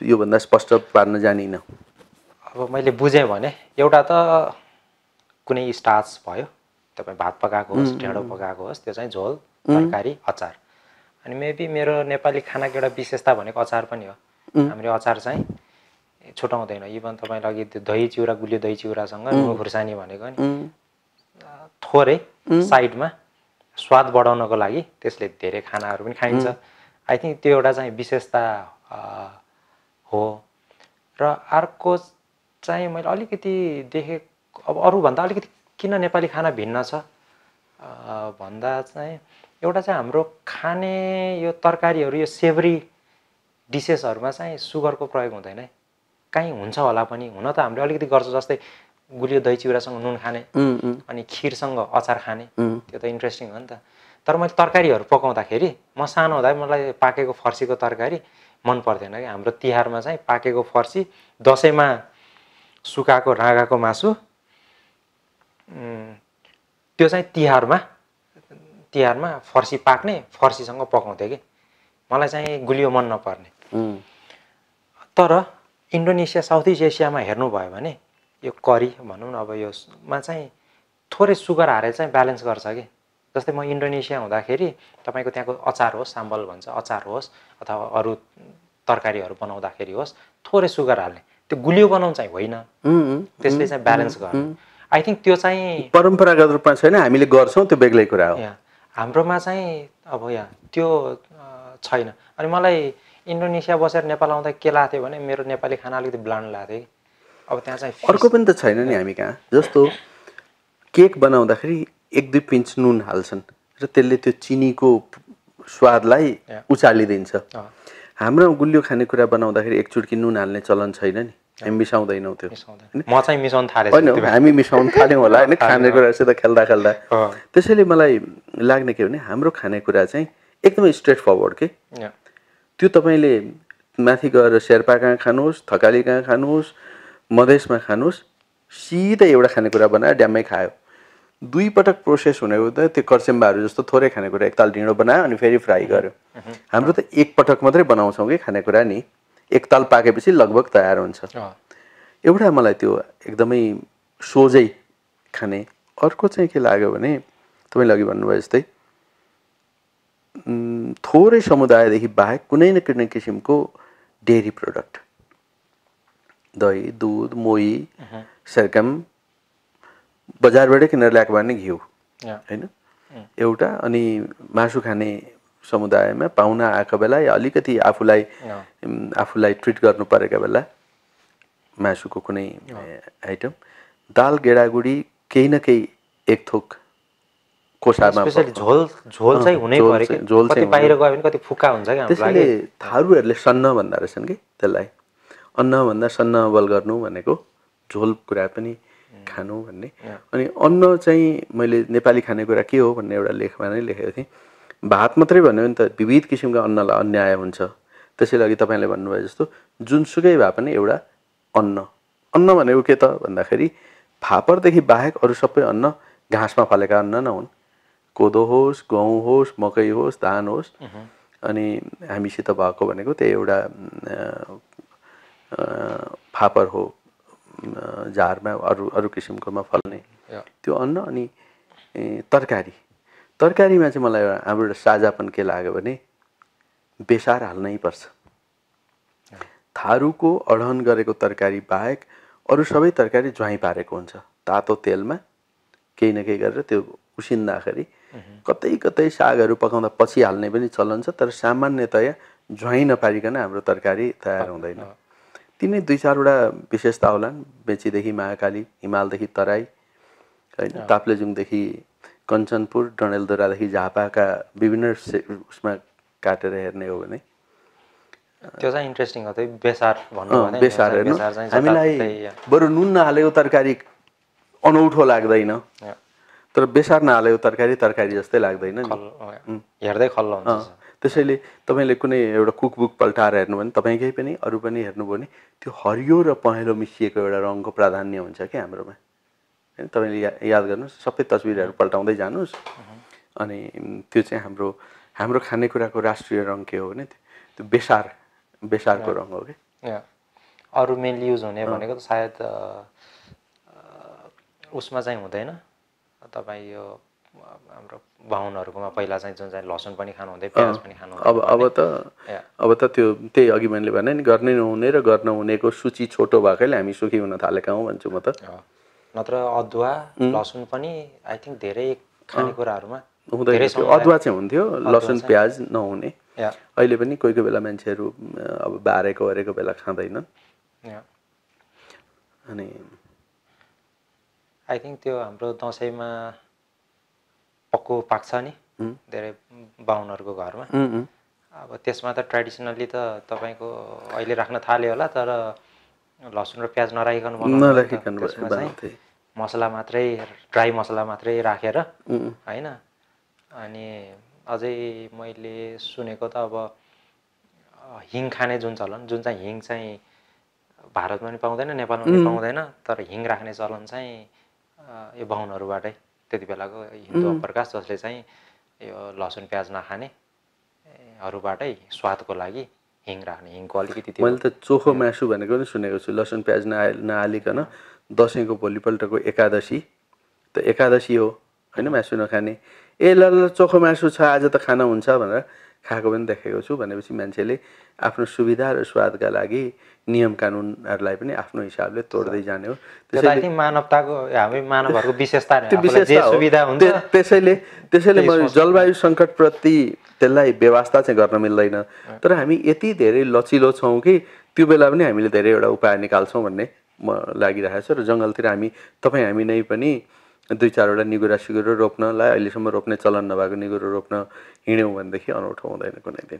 योभन्दा स्पष्ट पार्न जानिनँ अब मैले बुझेँ भने एउटा त कुनै स्टार्च भयो तपाईँ भात पकाएको होस् ढेँडो पकाएको होस् त्यो चाहिँ झोल तरकारी अचार अनि मेबी मेरो नेपाली खानाको एउटा विशेषता भनेको अचार पनि हो हाम्रो अचार चाहिँ छुटाउँदैन इभन तपाईँलाई अघि त्यो दही चिउरा गुलियो दही चिउरासँग खुर्सानी भनेको नि थोरै साइडमा स्वाद बढाउनको लागि त्यसले धेरै खानाहरू पनि खाइन्छ आई थिङ्क त्यो एउटा चाहिँ विशेषता हो र अर्को चाहिँ मैले अलिकति देखेँ अब अरूभन्दा अलिकति किन नेपाली खाना भिन्न छ भन्दा चाहिँ एउटा चाहिँ हाम्रो खाने यो तरकारीहरू यो सेभरी डिसेसहरूमा चाहिँ सुगरको प्रयोग हुँदैन है काहीँ हुन्छ होला पनि हुन त हामीले अलिकति गर्छ जस्तै गुलियो दही चिउरासँग नुन खाने अनि खिरसँग अचार खाने त्यो त इन्ट्रेस्टिङ हो नि त तर मैले तरकारीहरू पकाउँदाखेरि म सानो हुँदा मलाई पाकेको फर्सीको तरकारी मन पर्थेन कि हाम्रो तिहारमा चाहिँ पाकेको फर्सी दसैँमा सुकाएको राँगाको मासु त्यो चाहिँ तिहारमा तिहारमा फर्सी पाक्ने फर्सीसँग पकाउँथेँ कि मलाई चाहिँ गुलियो मन नपर्ने तर इन्डोनेसिया साउथ इस्ट एसियामा हेर्नुभयो भने यो करी भनौँ न अब योमा चाहिँ थोरै सुगर हारेर चाहिँ ब्यालेन्स गर्छ कि जस्तै म इन्डोनेसिया हुँदाखेरि तपाईँको त्यहाँको अचार होस् साम्बल भन्छ अचार होस् अथवा अरू तरकारीहरू बनाउँदाखेरि होस् थोरै सुगर हाल्ने त्यो गुलियो बनाउनु चाहिँ होइन त्यसले चाहिँ ब्यालेन्स गर्ने आई थिङ्क त्यो चाहिँ परम्परागत रूपमा छैन हामीले गर्छौँ त्यो बेग्लै कुरा हो हाम्रोमा चाहिँ अब यहाँ त्यो छैन अनि मलाई इन्डोनेसिया बसेर नेपाल आउँदा के लाग्थ्यो भने मेरो नेपाली खाना अलिकति ब्लान्ड लाग्थ्यो कि अब त्यहाँ चाहिँ अर्को पनि त छैन नि हामी कहाँ जस्तो केक बनाउँदाखेरि एक दुई पिन्च नुन हाल्छन् र त्यसले त्यो चिनीको स्वादलाई उचालिदिन्छ हाम्रो गुलियो खानेकुरा बनाउँदाखेरि एक चुड्की नुन हाल्ने चलन छैन नि हामी मिसाउँदैनौँ त्यो म चाहिँ मिसाउनु थालेँ होइन हामी मिसाउनु थाल्यौँ होला होइन खानेकुरासित खेल्दा खेल्दा त्यसैले मलाई लाग्ने के भने हाम्रो खानेकुरा चाहिँ एकदमै स्ट्रेट फरवर्ड के त्यो तपाईँले माथि गएर शेर्पा कहाँ खानुहोस् थकाली कहाँ खानुहोस् मधेसमा खानुहोस् सिधै एउटा खानेकुरा बनायो ड्याम्मै खायो दुई पटक प्रोसेस हुने त त्यो कर्सेम्बाहरू जस्तो थोरै खानेकुरा एकताल ढिँडो बनायो अनि फेरि फ्राई गर्यो हाम्रो त एकपटक मात्रै बनाउँछौँ कि खानेकुरा नि एकताल पाकेपछि लगभग तयार हुन्छ एउटा मलाई त्यो एकदमै सोझै खाने अर्को चाहिँ के लाग्यो भने तपाईँले अघि भन्नुभयो जस्तै थोरै समुदायदेखि बाहेक कुनै न कुनै किसिमको डेरी प्रडक्ट दही दुध मोही सेर्काम बजारबाटै किनेर ल्याएको भए नि घिउ होइन एउटा अनि मासु खाने समुदायमा पाहुना आएको बेला या अलिकति आफूलाई आफूलाई ट्रिट गर्नु परेको बेला मासुको कुनै आइटम दाल गेडागुडी केही न केही एक थोक कोसामा झोल थारूहरूले सन्न भन्दा रहेछन् कि त्यसलाई अन्नभन्दा सन्न बल गर्नु भनेको झोल कुरा पनि खानु भन्ने अनि अन्न चाहिँ मैले नेपाली खानेकुरा के हो भन्ने एउटा लेखमा नै लेखेको थिएँ भात मात्रै भन्यो भने त विविध किसिमका अन्नलाई अन्याय हुन्छ त्यसैले अघि तपाईँले भन्नुभयो जस्तो जुनसुकै भए पनि एउटा अन्न अन्न भनेको के त भन्दाखेरि फापरदेखि बाहेक अरू सबै अन्न घाँसमा फालेका अन्न नहुन् कोदो होस् गहुँ होस् मकै होस् धान होस् अनि हामीसित भएको भनेको त्यही एउटा फापर हो झारमा अरू अरू किसिमकोमा फल्ने त्यो अन्न अनि तरकारी तरकारीमा चाहिँ मलाई हाम्रो एउटा साझापन के लाग्यो भने बेसार हाल्नै पर्छ थारूको अढन गरेको तरकारी बाहेक अरू सबै तरकारी ज्वाइँ पारेको हुन्छ तातो तेलमा केही न केही गरेर त्यो उसिन्दाखेरि कतै कतै सागहरू पकाउँदा पछि हाल्ने पनि चलन छ तर सामान्यतया ज्वाइँ नपारिकन हाम्रो तरकारी तयार हुँदैन तिनै दुई चारवटा विशेषता होलान् बेचीदेखि महाकाली हिमालदेखि तराई होइन ताप्लेजुङदेखि कञ्चनपुर डणेलधुरादेखि झापाका विभिन्न उसमा काटेर हेर्ने हो भने त्यो चाहिँ इन्ट्रेस्टिङ हो बेसार बेसार हेर्नु हामीलाई बरु नुन नहालेको तरकारी अनौठो लाग्दैन तर बेसार नहालेको तरकारी तरकारी जस्तै लाग्दैन हेर्दै खल्लो हुन्छ त्यसैले तपाईँले कुनै एउटा कुकबुक पल्टाएर हेर्नुभयो भने तपाईँकै पनि अरू पनि हेर्नुभयो भने त्यो हरियो र पहेँलो मिसिएको एउटा रङको प्राधान्य हुन्छ क्या हाम्रोमा होइन तपाईँले या याद गर्नुहोस् सबै तस्विरहरू पल्टाउँदै जानुहोस् अनि त्यो चाहिँ हाम्रो हाम्रो खानेकुराको राष्ट्रिय रङ के हो भने त्यो बेसार बेसारको रङ हो क्या अरू मेन युज हुने भनेको त सायद उसमा चाहिँ हुँदैन तपाईँ यो हाम्रो बाहुनहरूकोमा पहिला चाहिँ जुन चाहिँ लसुन पनि खानु हुँदै प्याज पनि खानु अब अब त अब त त्यो त्यही अघि मैले भने नि गर्नै नहुने र गर्न हुनेको सूची छोटो भएकैले हामी सुखी हुन थालेका हौँ भन्छु म त नत्र अदुवा लसुन पनि आई थिङ्क धेरै खानेकुराहरूमा हुँदैन अदुवा चाहिँ हुन्थ्यो लसुन प्याज नहुने अहिले पनि कोही कोही बेला मान्छेहरू अब बारेको हरेको बेला खाँदैनन् अनि आई थिङ्क त्यो हाम्रो दसैँमा पक्कु पाक्छ नि धेरै बाहुनहरूको घरमा अब त्यसमा त ट्रेडिसनल्ली त तपाईँको अहिले राख्न थाल्यो होला तर लसुन र प्याज नराखिकन मसला मात्रै ड्राई मसला मात्रै राखेर होइन अनि अझै मैले सुनेको त अब हिङ खाने जुन चलन जुन चाहिँ हिङ चाहिँ भारतमा पनि पाउँदैन नेपालमा पनि पाउँदैन तर हिङ राख्ने चलन चाहिँ यो बाहुनहरूबाटै त्यति बेलाको हिन्दू प्रकाश जसले चाहिँ यो लसुन प्याज नखानेहरूबाटै स्वादको लागि हिङ राख्ने हिङको अलिकति मैले त चोखो मासु भनेको नि सुनेको छु लसुन प्याज न नहालिकन दसैँको भोलिपल्टको एकादशी त एकादशी हो होइन मासु नखाने ए ल ल चोखो मासु छ आज त खाना हुन्छ भनेर खाएको पनि देखेको छु भनेपछि मान्छेले आफ्नो सुविधा र स्वादका लागि नियम कानुनहरूलाई पनि आफ्नो हिसाबले तोड्दै जाने हो त्यसैले मानवताको हामी मानवहरूको विशेषता त्यसैले त्यसैले म जलवायु सङ्कटप्रति त्यसलाई व्यवस्था चाहिँ गर्न मिल्दैन तर हामी यति धेरै लचिलो छौँ कि त्यो बेला पनि हामीले धेरैवटा उपाय निकाल्छौँ भन्ने म लागिरहेको छु र जङ्गलतिर हामी तपाईँ हामी नै पनि दुई चारवटा निगुरा सिगुरो रोप्नलाई अहिलेसम्म रोप्ने चलन नभएको निगुरो रोप्न हिँड्यौँ भनेदेखि अनौठो हुँदैन कुनै दिन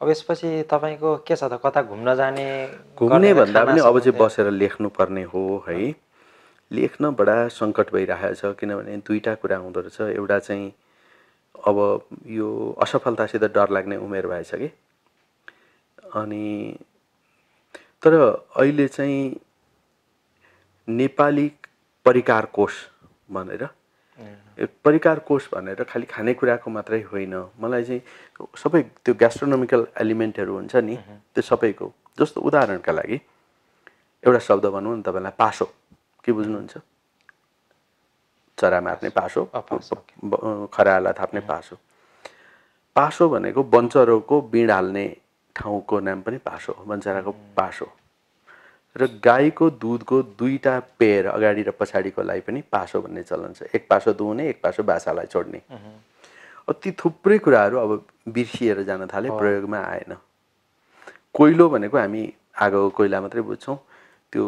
अब यसपछि तपाईँको के छ त कता घुम्न जाने घुम्ने भन्दा पनि अब चाहिँ बसेर लेख्नुपर्ने हो है लेख्न बडा सङ्कट भइरहेको छ किनभने दुईवटा कुरा हुँदो रहेछ एउटा चाहिँ अब यो असफलतासित डर लाग्ने उमेर भएछ कि अनि तर अहिले चाहिँ नेपाली परिकार कोष भनेर परिकार कोष भनेर खालि खानेकुराको मात्रै होइन मलाई चाहिँ सबै त्यो ग्यास्ट्रोनोमिकल एलिमेन्टहरू हुन्छ नि त्यो सबैको जस्तो उदाहरणका लागि एउटा शब्द भनौँ न तपाईँलाई पासो के बुझ्नुहुन्छ चरा मार्ने पासो खरालाई थाप्ने पासो पासो भनेको बन्चरोको बिँड हाल्ने ठाउँको नाम पनि पासो हो बन्चराको पासो र गाईको दुधको दुईवटा पेयर अगाडि र पछाडिको लागि पनि पासो भन्ने चलन छ एक पासो दुहुने एक पासो बासालाई छोड्ने अति थुप्रै कुराहरू अब बिर्सिएर जान थाले प्रयोगमा आएन कोइलो भनेको हामी आगोको कोइला मात्रै बुझ्छौँ त्यो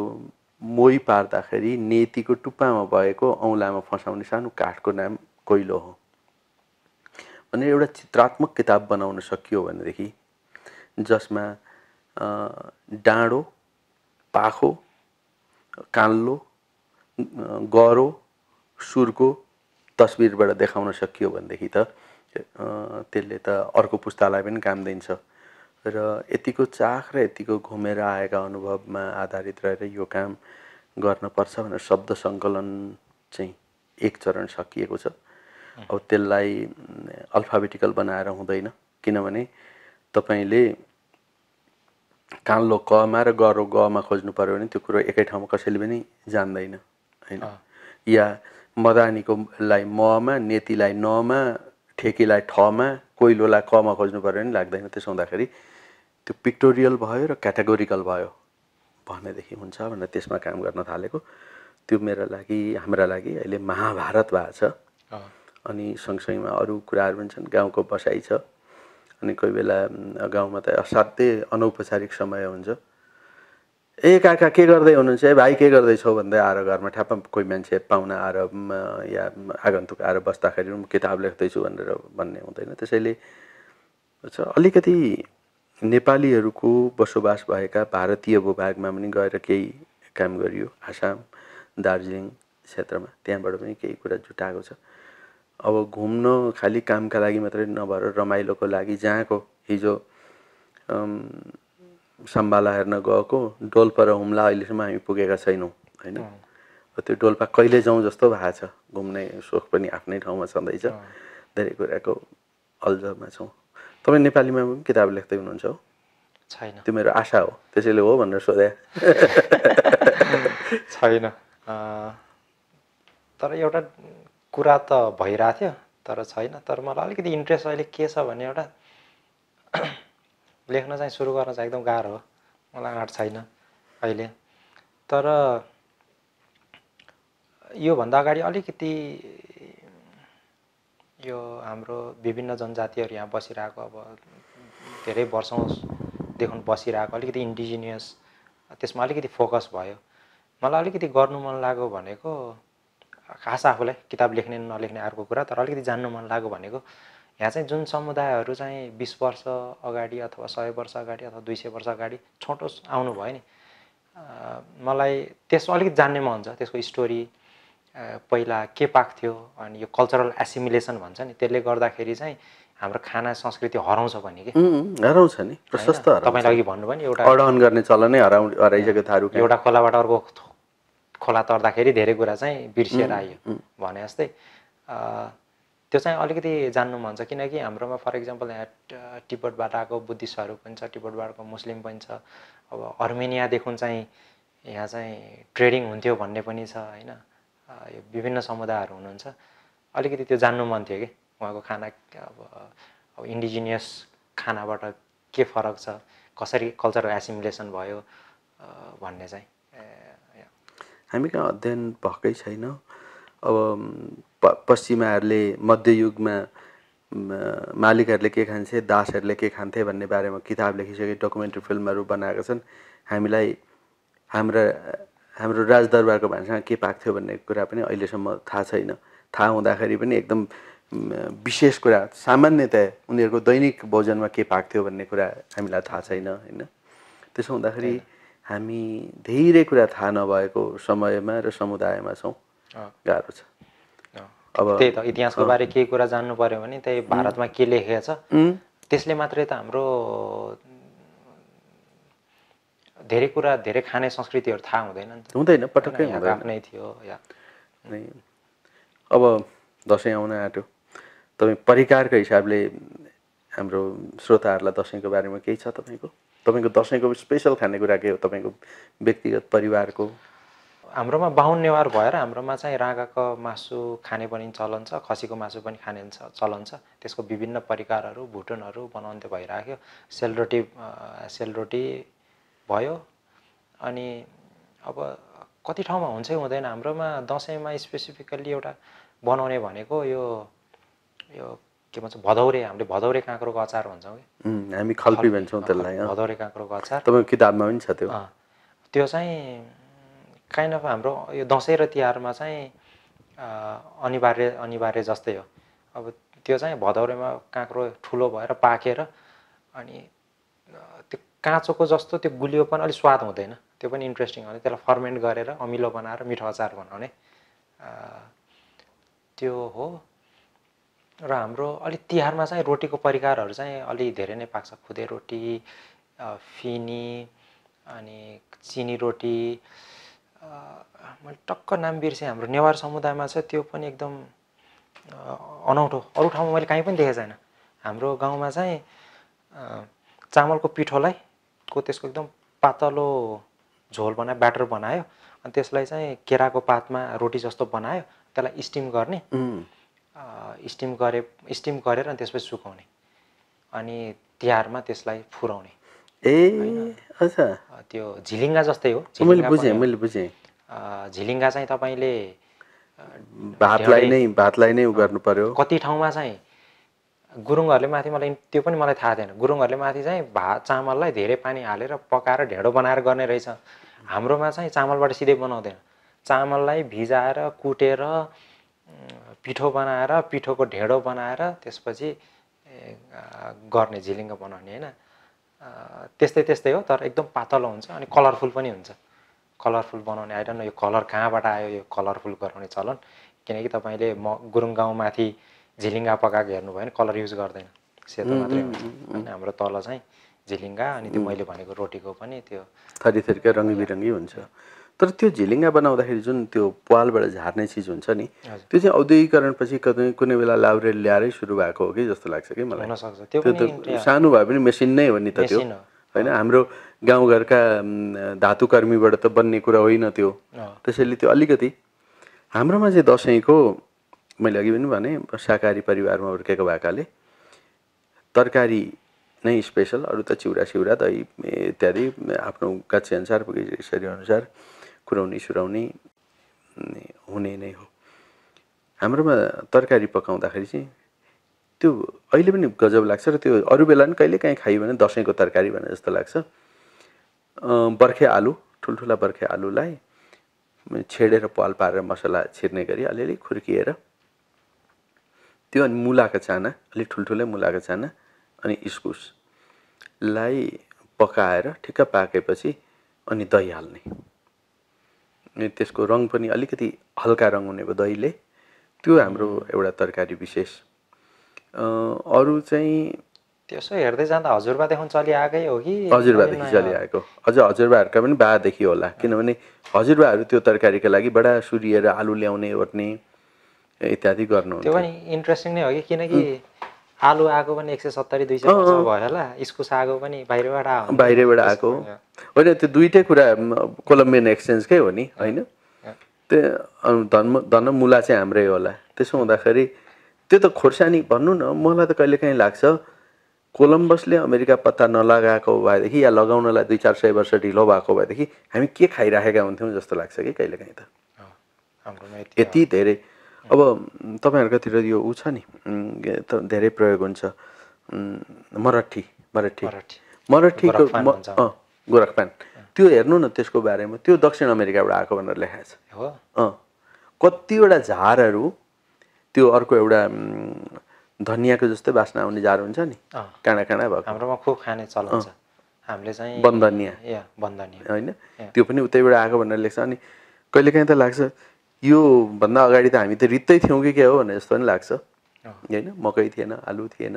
मोही पार्दाखेरि नेतीको टुप्पामा भएको औँलामा फसाउने सानो काठको नाम कोइलो हो भनेर एउटा चित्रात्मक किताब बनाउन सकियो भनेदेखि जसमा डाँडो पाखो कान्लो गरो सुर्को तस्बिरबाट देखाउन सकियो भनेदेखि त त्यसले त अर्को पुस्तालाई पनि काम दिन्छ र यतिको चाख र यतिको घुमेर आएका अनुभवमा आधारित रहेर यो काम गर्नपर्छ भनेर शब्द सङ्कलन चाहिँ एक चरण सकिएको छ अब त्यसलाई अल्फाबेटिकल बनाएर हुँदैन किनभने तपाईँले कालो कमा र गरो गमा खोज्नु पऱ्यो भने त्यो कुरो एकै ठाउँमा कसैले पनि जान्दैन होइन या मदानीको लाई ममा नेतीलाई नमा ठेकीलाई ठमा कोइलोलाई कमा खोज्नु पऱ्यो भने लाग्दैन त्यसो हुँदाखेरि त्यो पिक्टोरियल भयो र क्याटेगोरिकल भयो भनेदेखि हुन्छ भनेर त्यसमा काम गर्न थालेको त्यो मेरो लागि हाम्रा लागि अहिले महाभारत भएको छ अनि सँगसँगैमा अरू कुराहरू पनि छन् गाउँको बसाइ छ अनि कोही बेला गाउँमा त असाध्यै अनौपचारिक समय हुन्छ ए काका के गर्दै हुनुहुन्छ ए भाइ के गर्दैछौ भन्दै आएर घरमा ठ्याप्प कोही मान्छे पाहुना आएर या आगन्तुक आएर बस्दाखेरि म किताब लेख्दैछु भनेर भन्ने हुँदैन त्यसैले अलिकति नेपालीहरूको बसोबास भएका भारतीय भूभागमा पनि गएर केही काम गरियो आसाम दार्जिलिङ क्षेत्रमा त्यहाँबाट पनि केही कुरा जुटाएको छ अब घुम्न खालि कामका लागि मात्रै नभएर रमाइलोको लागि जहाँको हिजो सम्भाला हेर्न गएको डोल्पा र हुम्ला अहिलेसम्म हामी पुगेका छैनौँ होइन त्यो डोल्पा कहिले जाउँ जस्तो भएको छ घुम्ने सोख पनि आफ्नै ठाउँमा छँदैछ धेरै कुराको अल्झमा छौँ तपाईँ नेपालीमा पनि किताब लेख्दै हुनुहुन्छ हो छैन त्यो मेरो आशा हो त्यसैले हो भनेर सोधे छैन तर एउटा कुरा त भइरहेको थियो तर छैन तर मलाई अलिकति इन्ट्रेस्ट अहिले के छ भने एउटा लेख्न चाहिँ सुरु गर्न चाहिँ एकदम गाह्रो हो मलाई आँट छैन अहिले तर योभन्दा अगाडि अलिकति यो हाम्रो विभिन्न जनजातिहरू यहाँ बसिरहेको अब धेरै वर्षौँदेखि बसिरहेको अलिकति इन्डिजिनियस त्यसमा अलिकति फोकस भयो मलाई अलिकति गर्नु मन लाग्यो भनेको खास आफूलाई किताब लेख्ने नलेख्ने अर्को कुरा तर अलिकति जान्नु मन लाग्यो भनेको यहाँ चाहिँ जुन समुदायहरू चाहिँ बिस वर्ष अगाडि अथवा सय वर्ष अगाडि अथवा दुई सय वर्ष अगाडि छोटो आउनु भयो नि मलाई त्यस अलिकति जान्ने मन हुन्छ त्यसको स्टोरी पहिला के पाक्थ्यो अनि यो कल्चरल एसिमिलेसन भन्छ नि त्यसले गर्दाखेरि चाहिँ हाम्रो खाना संस्कृति हराउँछ भने कि हराउँछ नि प्रशस्त तपाईँले अघि भन्नुभयो नि एउटा अडन गर्ने चलनै हराउ हराइसक्यो थारू एउटा खोलाबाट अर्को खोला तर्दाखेरि धेरै कुरा चाहिँ बिर्सिएर आयो भने जस्तै त्यो चाहिँ अलिकति जान्नु मन छ किनकि हाम्रोमा फर इक्जाम्पल यहाँ टिबटबाट आएको बुद्धिस्टहरू पनि छ टिबटबाट मुस्लिम पनि छ अब अर्मेनियादेखि चाहिँ यहाँ चाहिँ ट्रेडिङ हुन्थ्यो भन्ने पनि छ होइन यो विभिन्न समुदायहरू हुनुहुन्छ अलिकति त्यो जान्नु मन थियो कि उहाँको खाना अब अब इन्डिजिनियस खानाबाट के फरक छ कसरी कल्चरल एसिमुलेसन भयो भन्ने चाहिँ हामी कहाँ अध्ययन भएकै छैन अब प पश्चिमाहरूले मध्ययुगमा मालिकहरूले के खान्छे दासहरूले के खान्थे भन्ने बारेमा किताब लेखिसके डकुमेन्ट्री फिल्महरू बनाएका छन् हामीलाई हाम्रा हाम्रो राजदरबारको भान्सामा के पाएको थियो भन्ने कुरा पनि अहिलेसम्म थाहा छैन थाहा हुँदाखेरि पनि एकदम विशेष कुरा सामान्यतया उनीहरूको दैनिक भोजनमा के पाएको थियो भन्ने कुरा हामीलाई थाहा छैन होइन त्यसो हुँदाखेरि हामी धेरै कुरा थाहा नभएको समयमा र समुदायमा छौँ गाह्रो छ अब त्यही त इतिहासको बारे केही कुरा जान्नु पर्यो भने त्यही भारतमा के लेखेको छ त्यसले मात्रै त हाम्रो धेरै कुरा धेरै खाने संस्कृतिहरू थाहा हुँदैन नि त हुँदैन पटक्कै नै थियो या अब दसैँ आउन आँट्यो तपाईँ परिकारको हिसाबले हाम्रो श्रोताहरूलाई दसैँको बारेमा केही छ तपाईँको तपाईँको दसैँको स्पेसल खानेकुरा के हो तपाईँको व्यक्तिगत परिवारको हाम्रोमा बाहुन नेवार भएर हाम्रोमा चाहिँ राँगाको मासु खाने पनि चलन छ खसीको मासु पनि खाने चलन छ त्यसको विभिन्न परिकारहरू भुटनहरू बनाउँदै भइराख्यो सेलरोटी सेलरोटी भयो अनि अब कति ठाउँमा हुन्छै हुँदैन हाम्रोमा दसैँमा स्पेसिफिकल्ली एउटा बनाउने भनेको यो यो के भन्छ भदौरे हामीले भदौरे काँक्रोको अचार भन्छौँ कि हामी खल्पी भन्छौँ त्यसलाई भदौरे काँक्रोको अचार तपाईँको किताबमा पनि छ त्यो त्यो चाहिँ काइन्ड अफ हाम्रो यो दसैँ र तिहारमा चाहिँ अनिवार्य अनिवार्य जस्तै हो अब त्यो चाहिँ भदौरेमा काँक्रो ठुलो भएर पाकेर अनि त्यो काँचोको जस्तो त्यो गुलियो पनि अलिक स्वाद हुँदैन त्यो पनि इन्ट्रेस्टिङ हो त्यसलाई फर्मेन्ट गरेर अमिलो बनाएर मिठो अचार बनाउने त्यो हो र हाम्रो अलिक तिहारमा चाहिँ रोटीको परिकारहरू चाहिँ अलि धेरै नै पाक्छ खुदे रोटी फिनी अनि चिनी रोटी मैले टक्क नाम बिर्सेँ हाम्रो नेवार समुदायमा छ त्यो पनि एकदम अनौठो अरू ठाउँमा मैले काहीँ पनि देखेको छैन हाम्रो गाउँमा चाहिँ चामलको पिठोलाई को त्यसको एकदम पातलो झोल बनायो ब्याटर बनायो अनि त्यसलाई चाहिँ केराको पातमा रोटी जस्तो बनायो त्यसलाई स्टिम गर्ने स्टिम गरे स्टिम गरेर अनि त्यसपछि सुकाउने अनि तिहारमा त्यसलाई फुराउने ए अच्छा त्यो झिलिङ्गा जस्तै हो मैले बुझेँ मैले बुझेँ झिलिङ्गा चाहिँ तपाईँले भातलाई नै भातलाई नै उ गर्नु पर्यो कति ठाउँमा चाहिँ गुरुङहरूले माथि मलाई त्यो पनि मलाई थाहा थिएन गुरुङहरूले माथि चाहिँ भात चामललाई धेरै पानी हालेर पकाएर ढेँडो बनाएर गर्ने रहेछ हाम्रोमा चाहिँ चामलबाट सिधै बनाउँदैन चामललाई भिजाएर कुटेर पिठो बनाएर पिठोको ढेँडो बनाएर त्यसपछि गर्ने झिलिङ्ग बनाउने होइन त्यस्तै त्यस्तै हो तर एकदम पातलो हुन्छ अनि कलरफुल पनि हुन्छ कलरफुल बनाउने आइरहन यो कलर कहाँबाट आयो यो कलरफुल गराउने चलन किनकि तपाईँले म गुरुङ गाउँमाथि झिलिङ्गा पकाएको हेर्नुभयो भने कलर युज गर्दैन सेतो मात्रै हुन्छ होइन हाम्रो तल चाहिँ झिलिङ्गा अनि त्यो मैले भनेको रोटीको पनि त्यो थरी थरीकै रङ्गी बिरङ्गी हुन्छ तर त्यो झिलिङ्गा बनाउँदाखेरि जुन त्यो पालबाट झार्ने चिज हुन्छ नि त्यो चाहिँ औद्योगिकरणपछि कतै कुनै बेला लाउरेल ल्याएरै सुरु भएको हो कि जस्तो लाग्छ कि मलाई त्यो त सानो भए पनि मेसिन नै हो नि त त्यो होइन हाम्रो गाउँघरका धातुकर्मीबाट त बन्ने कुरा होइन त्यो त्यसैले त्यो अलिकति हाम्रोमा चाहिँ दसैँको मैले अघि पनि भने शाकाहारी परिवारमा हुर्केको भएकाले तरकारी नै स्पेसल अरू त चिउरा सिउरा दही इत्यादि आफ्नो अनुसार यसरी अनुसार पुर्याउने सुराउने हुने नै हो हाम्रोमा तरकारी पकाउँदाखेरि चाहिँ त्यो अहिले पनि गजब लाग्छ र त्यो अरू बेला पनि कहिले काहीँ खायो भने दसैँको तरकारी भने जस्तो लाग्छ बर्खे आलु ठुल्ठुला बर्खे आलुलाई छेडेर पाल पारेर मसला छिर्ने गरी अलिअलि खुर्किएर त्यो अनि मुलाको चाना अलिक ठुल्ठुलै मुलाको चाना अनि इस्कुसलाई पकाएर ठिक्क पाकेपछि अनि दही हाल्ने अनि त्यसको रङ पनि अलिकति हल्का रङ हुने भयो दहीले त्यो हाम्रो एउटा तरकारी विशेष अरू चाहिँ त्यसो हेर्दै जाँदा हजुरबादेखि चलिआएकै हो कि हजुरबादेखि चलिआएको अझ हजुरबाहरूका पनि बादेखि होला किनभने हजुरबाहरू त्यो तरकारीको लागि बडा सुरिएर आलु ल्याउने ओर्ने इत्यादि गर्नु त्यो पनि इन्ट्रेस्टिङ नै हो कि किनकि आलु आएको पनि एक सय सत्तरी दुई सय भयो होला इस्कुस आएको पनि बाहिरबाट आएको बाहिरबाट आएको होइन त्यो दुइटै कुरा कोलम्बियन एक्सचेन्जकै हो नि होइन त्यो धन धन मुला चाहिँ हाम्रै होला त्यसो हुँदाखेरि त्यो त खोर्सानी भन्नु न मलाई त कहिलेकाहीँ लाग्छ कोलम्बसले अमेरिका पत्ता नलगाएको भएदेखि या लगाउनलाई दुई चार सय वर्ष ढिलो भएको भएदेखि हामी के खाइराखेका हुन्थ्यौँ जस्तो लाग्छ कि कहिलेकाहीँ त यति धेरै अब तपाईँहरूकोतिर यो ऊ छ नि धेरै प्रयोग हुन्छ मराठी मराठी मराठीको गोरखपान त्यो हेर्नु न त्यसको बारेमा त्यो दक्षिण अमेरिकाबाट आएको भनेर लेखाएको छ अँ कतिवटा झारहरू त्यो अर्को एउटा धनियाँको जस्तै बास्ना आउने झार हुन्छ नि काँडा काँडा भएको हाम्रोमा खुब खाने चलन हामीले चाहिँ बन्दनिया होइन त्यो पनि उतैबाट आएको भनेर लेख्छ अनि कहिलेकाहीँ त लाग्छ योभन्दा अगाडि त हामी त रित्तै थियौँ कि के हो भने जस्तो पनि लाग्छ होइन मकै थिएन आलु थिएन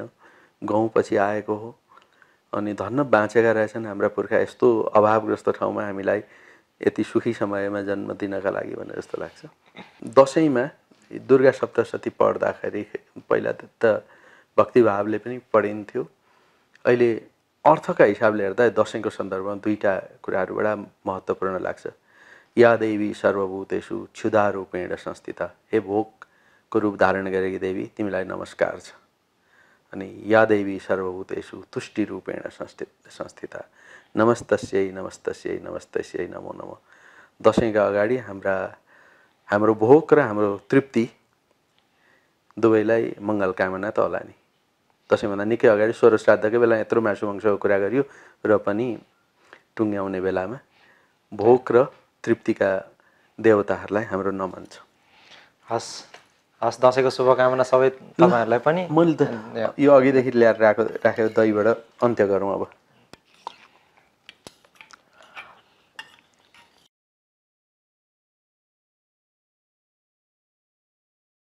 गहुँ पछि आएको हो अनि धन्न बाँचेका रहेछन् हाम्रा पुर्खा यस्तो अभावग्रस्त ठाउँमा हामीलाई यति सुखी समयमा जन्म दिनका लागि भनेर जस्तो लाग्छ दसैँमा दुर्गा सप्तशती पढ्दाखेरि पहिला त भक्तिभावले पनि पढिन्थ्यो अहिले अर्थका हिसाबले हेर्दा दसैँको सन्दर्भमा दुईवटा कुराहरूबाट महत्त्वपूर्ण लाग्छ या देवी सर्वभूतेषु क्षुधारूपेण संस्थिता हे भोगको रूप धारण गरेकी देवी तिमीलाई नमस्कार छ अनि या देवी सर्वभूतेषु तुष्टिरूपेण संस्थित संस्थिता नमस्तस्यै नमस्तस्यै नमस्तस्यै नमो नमो दसैँका अगाडि हाम्रा हाम्रो भोक र हाम्रो तृप्ति दुवैलाई मङ्गल कामना त होला नि दसैँभन्दा निकै अगाडि स्वर श्राद्धकै बेला यत्रो मासु मांसको कुरा गरियो र पनि टुङ्ग्याउने बेलामा भोक र तृप्तिका देवताहरूलाई हाम्रो नमन छ हस् हस् दसैँको शुभकामना सबै तपाईँहरूलाई पनि मैले त यो अघिदेखि ल्याएर राखेको राखेको दहीबाट अन्त्य गरौँ अब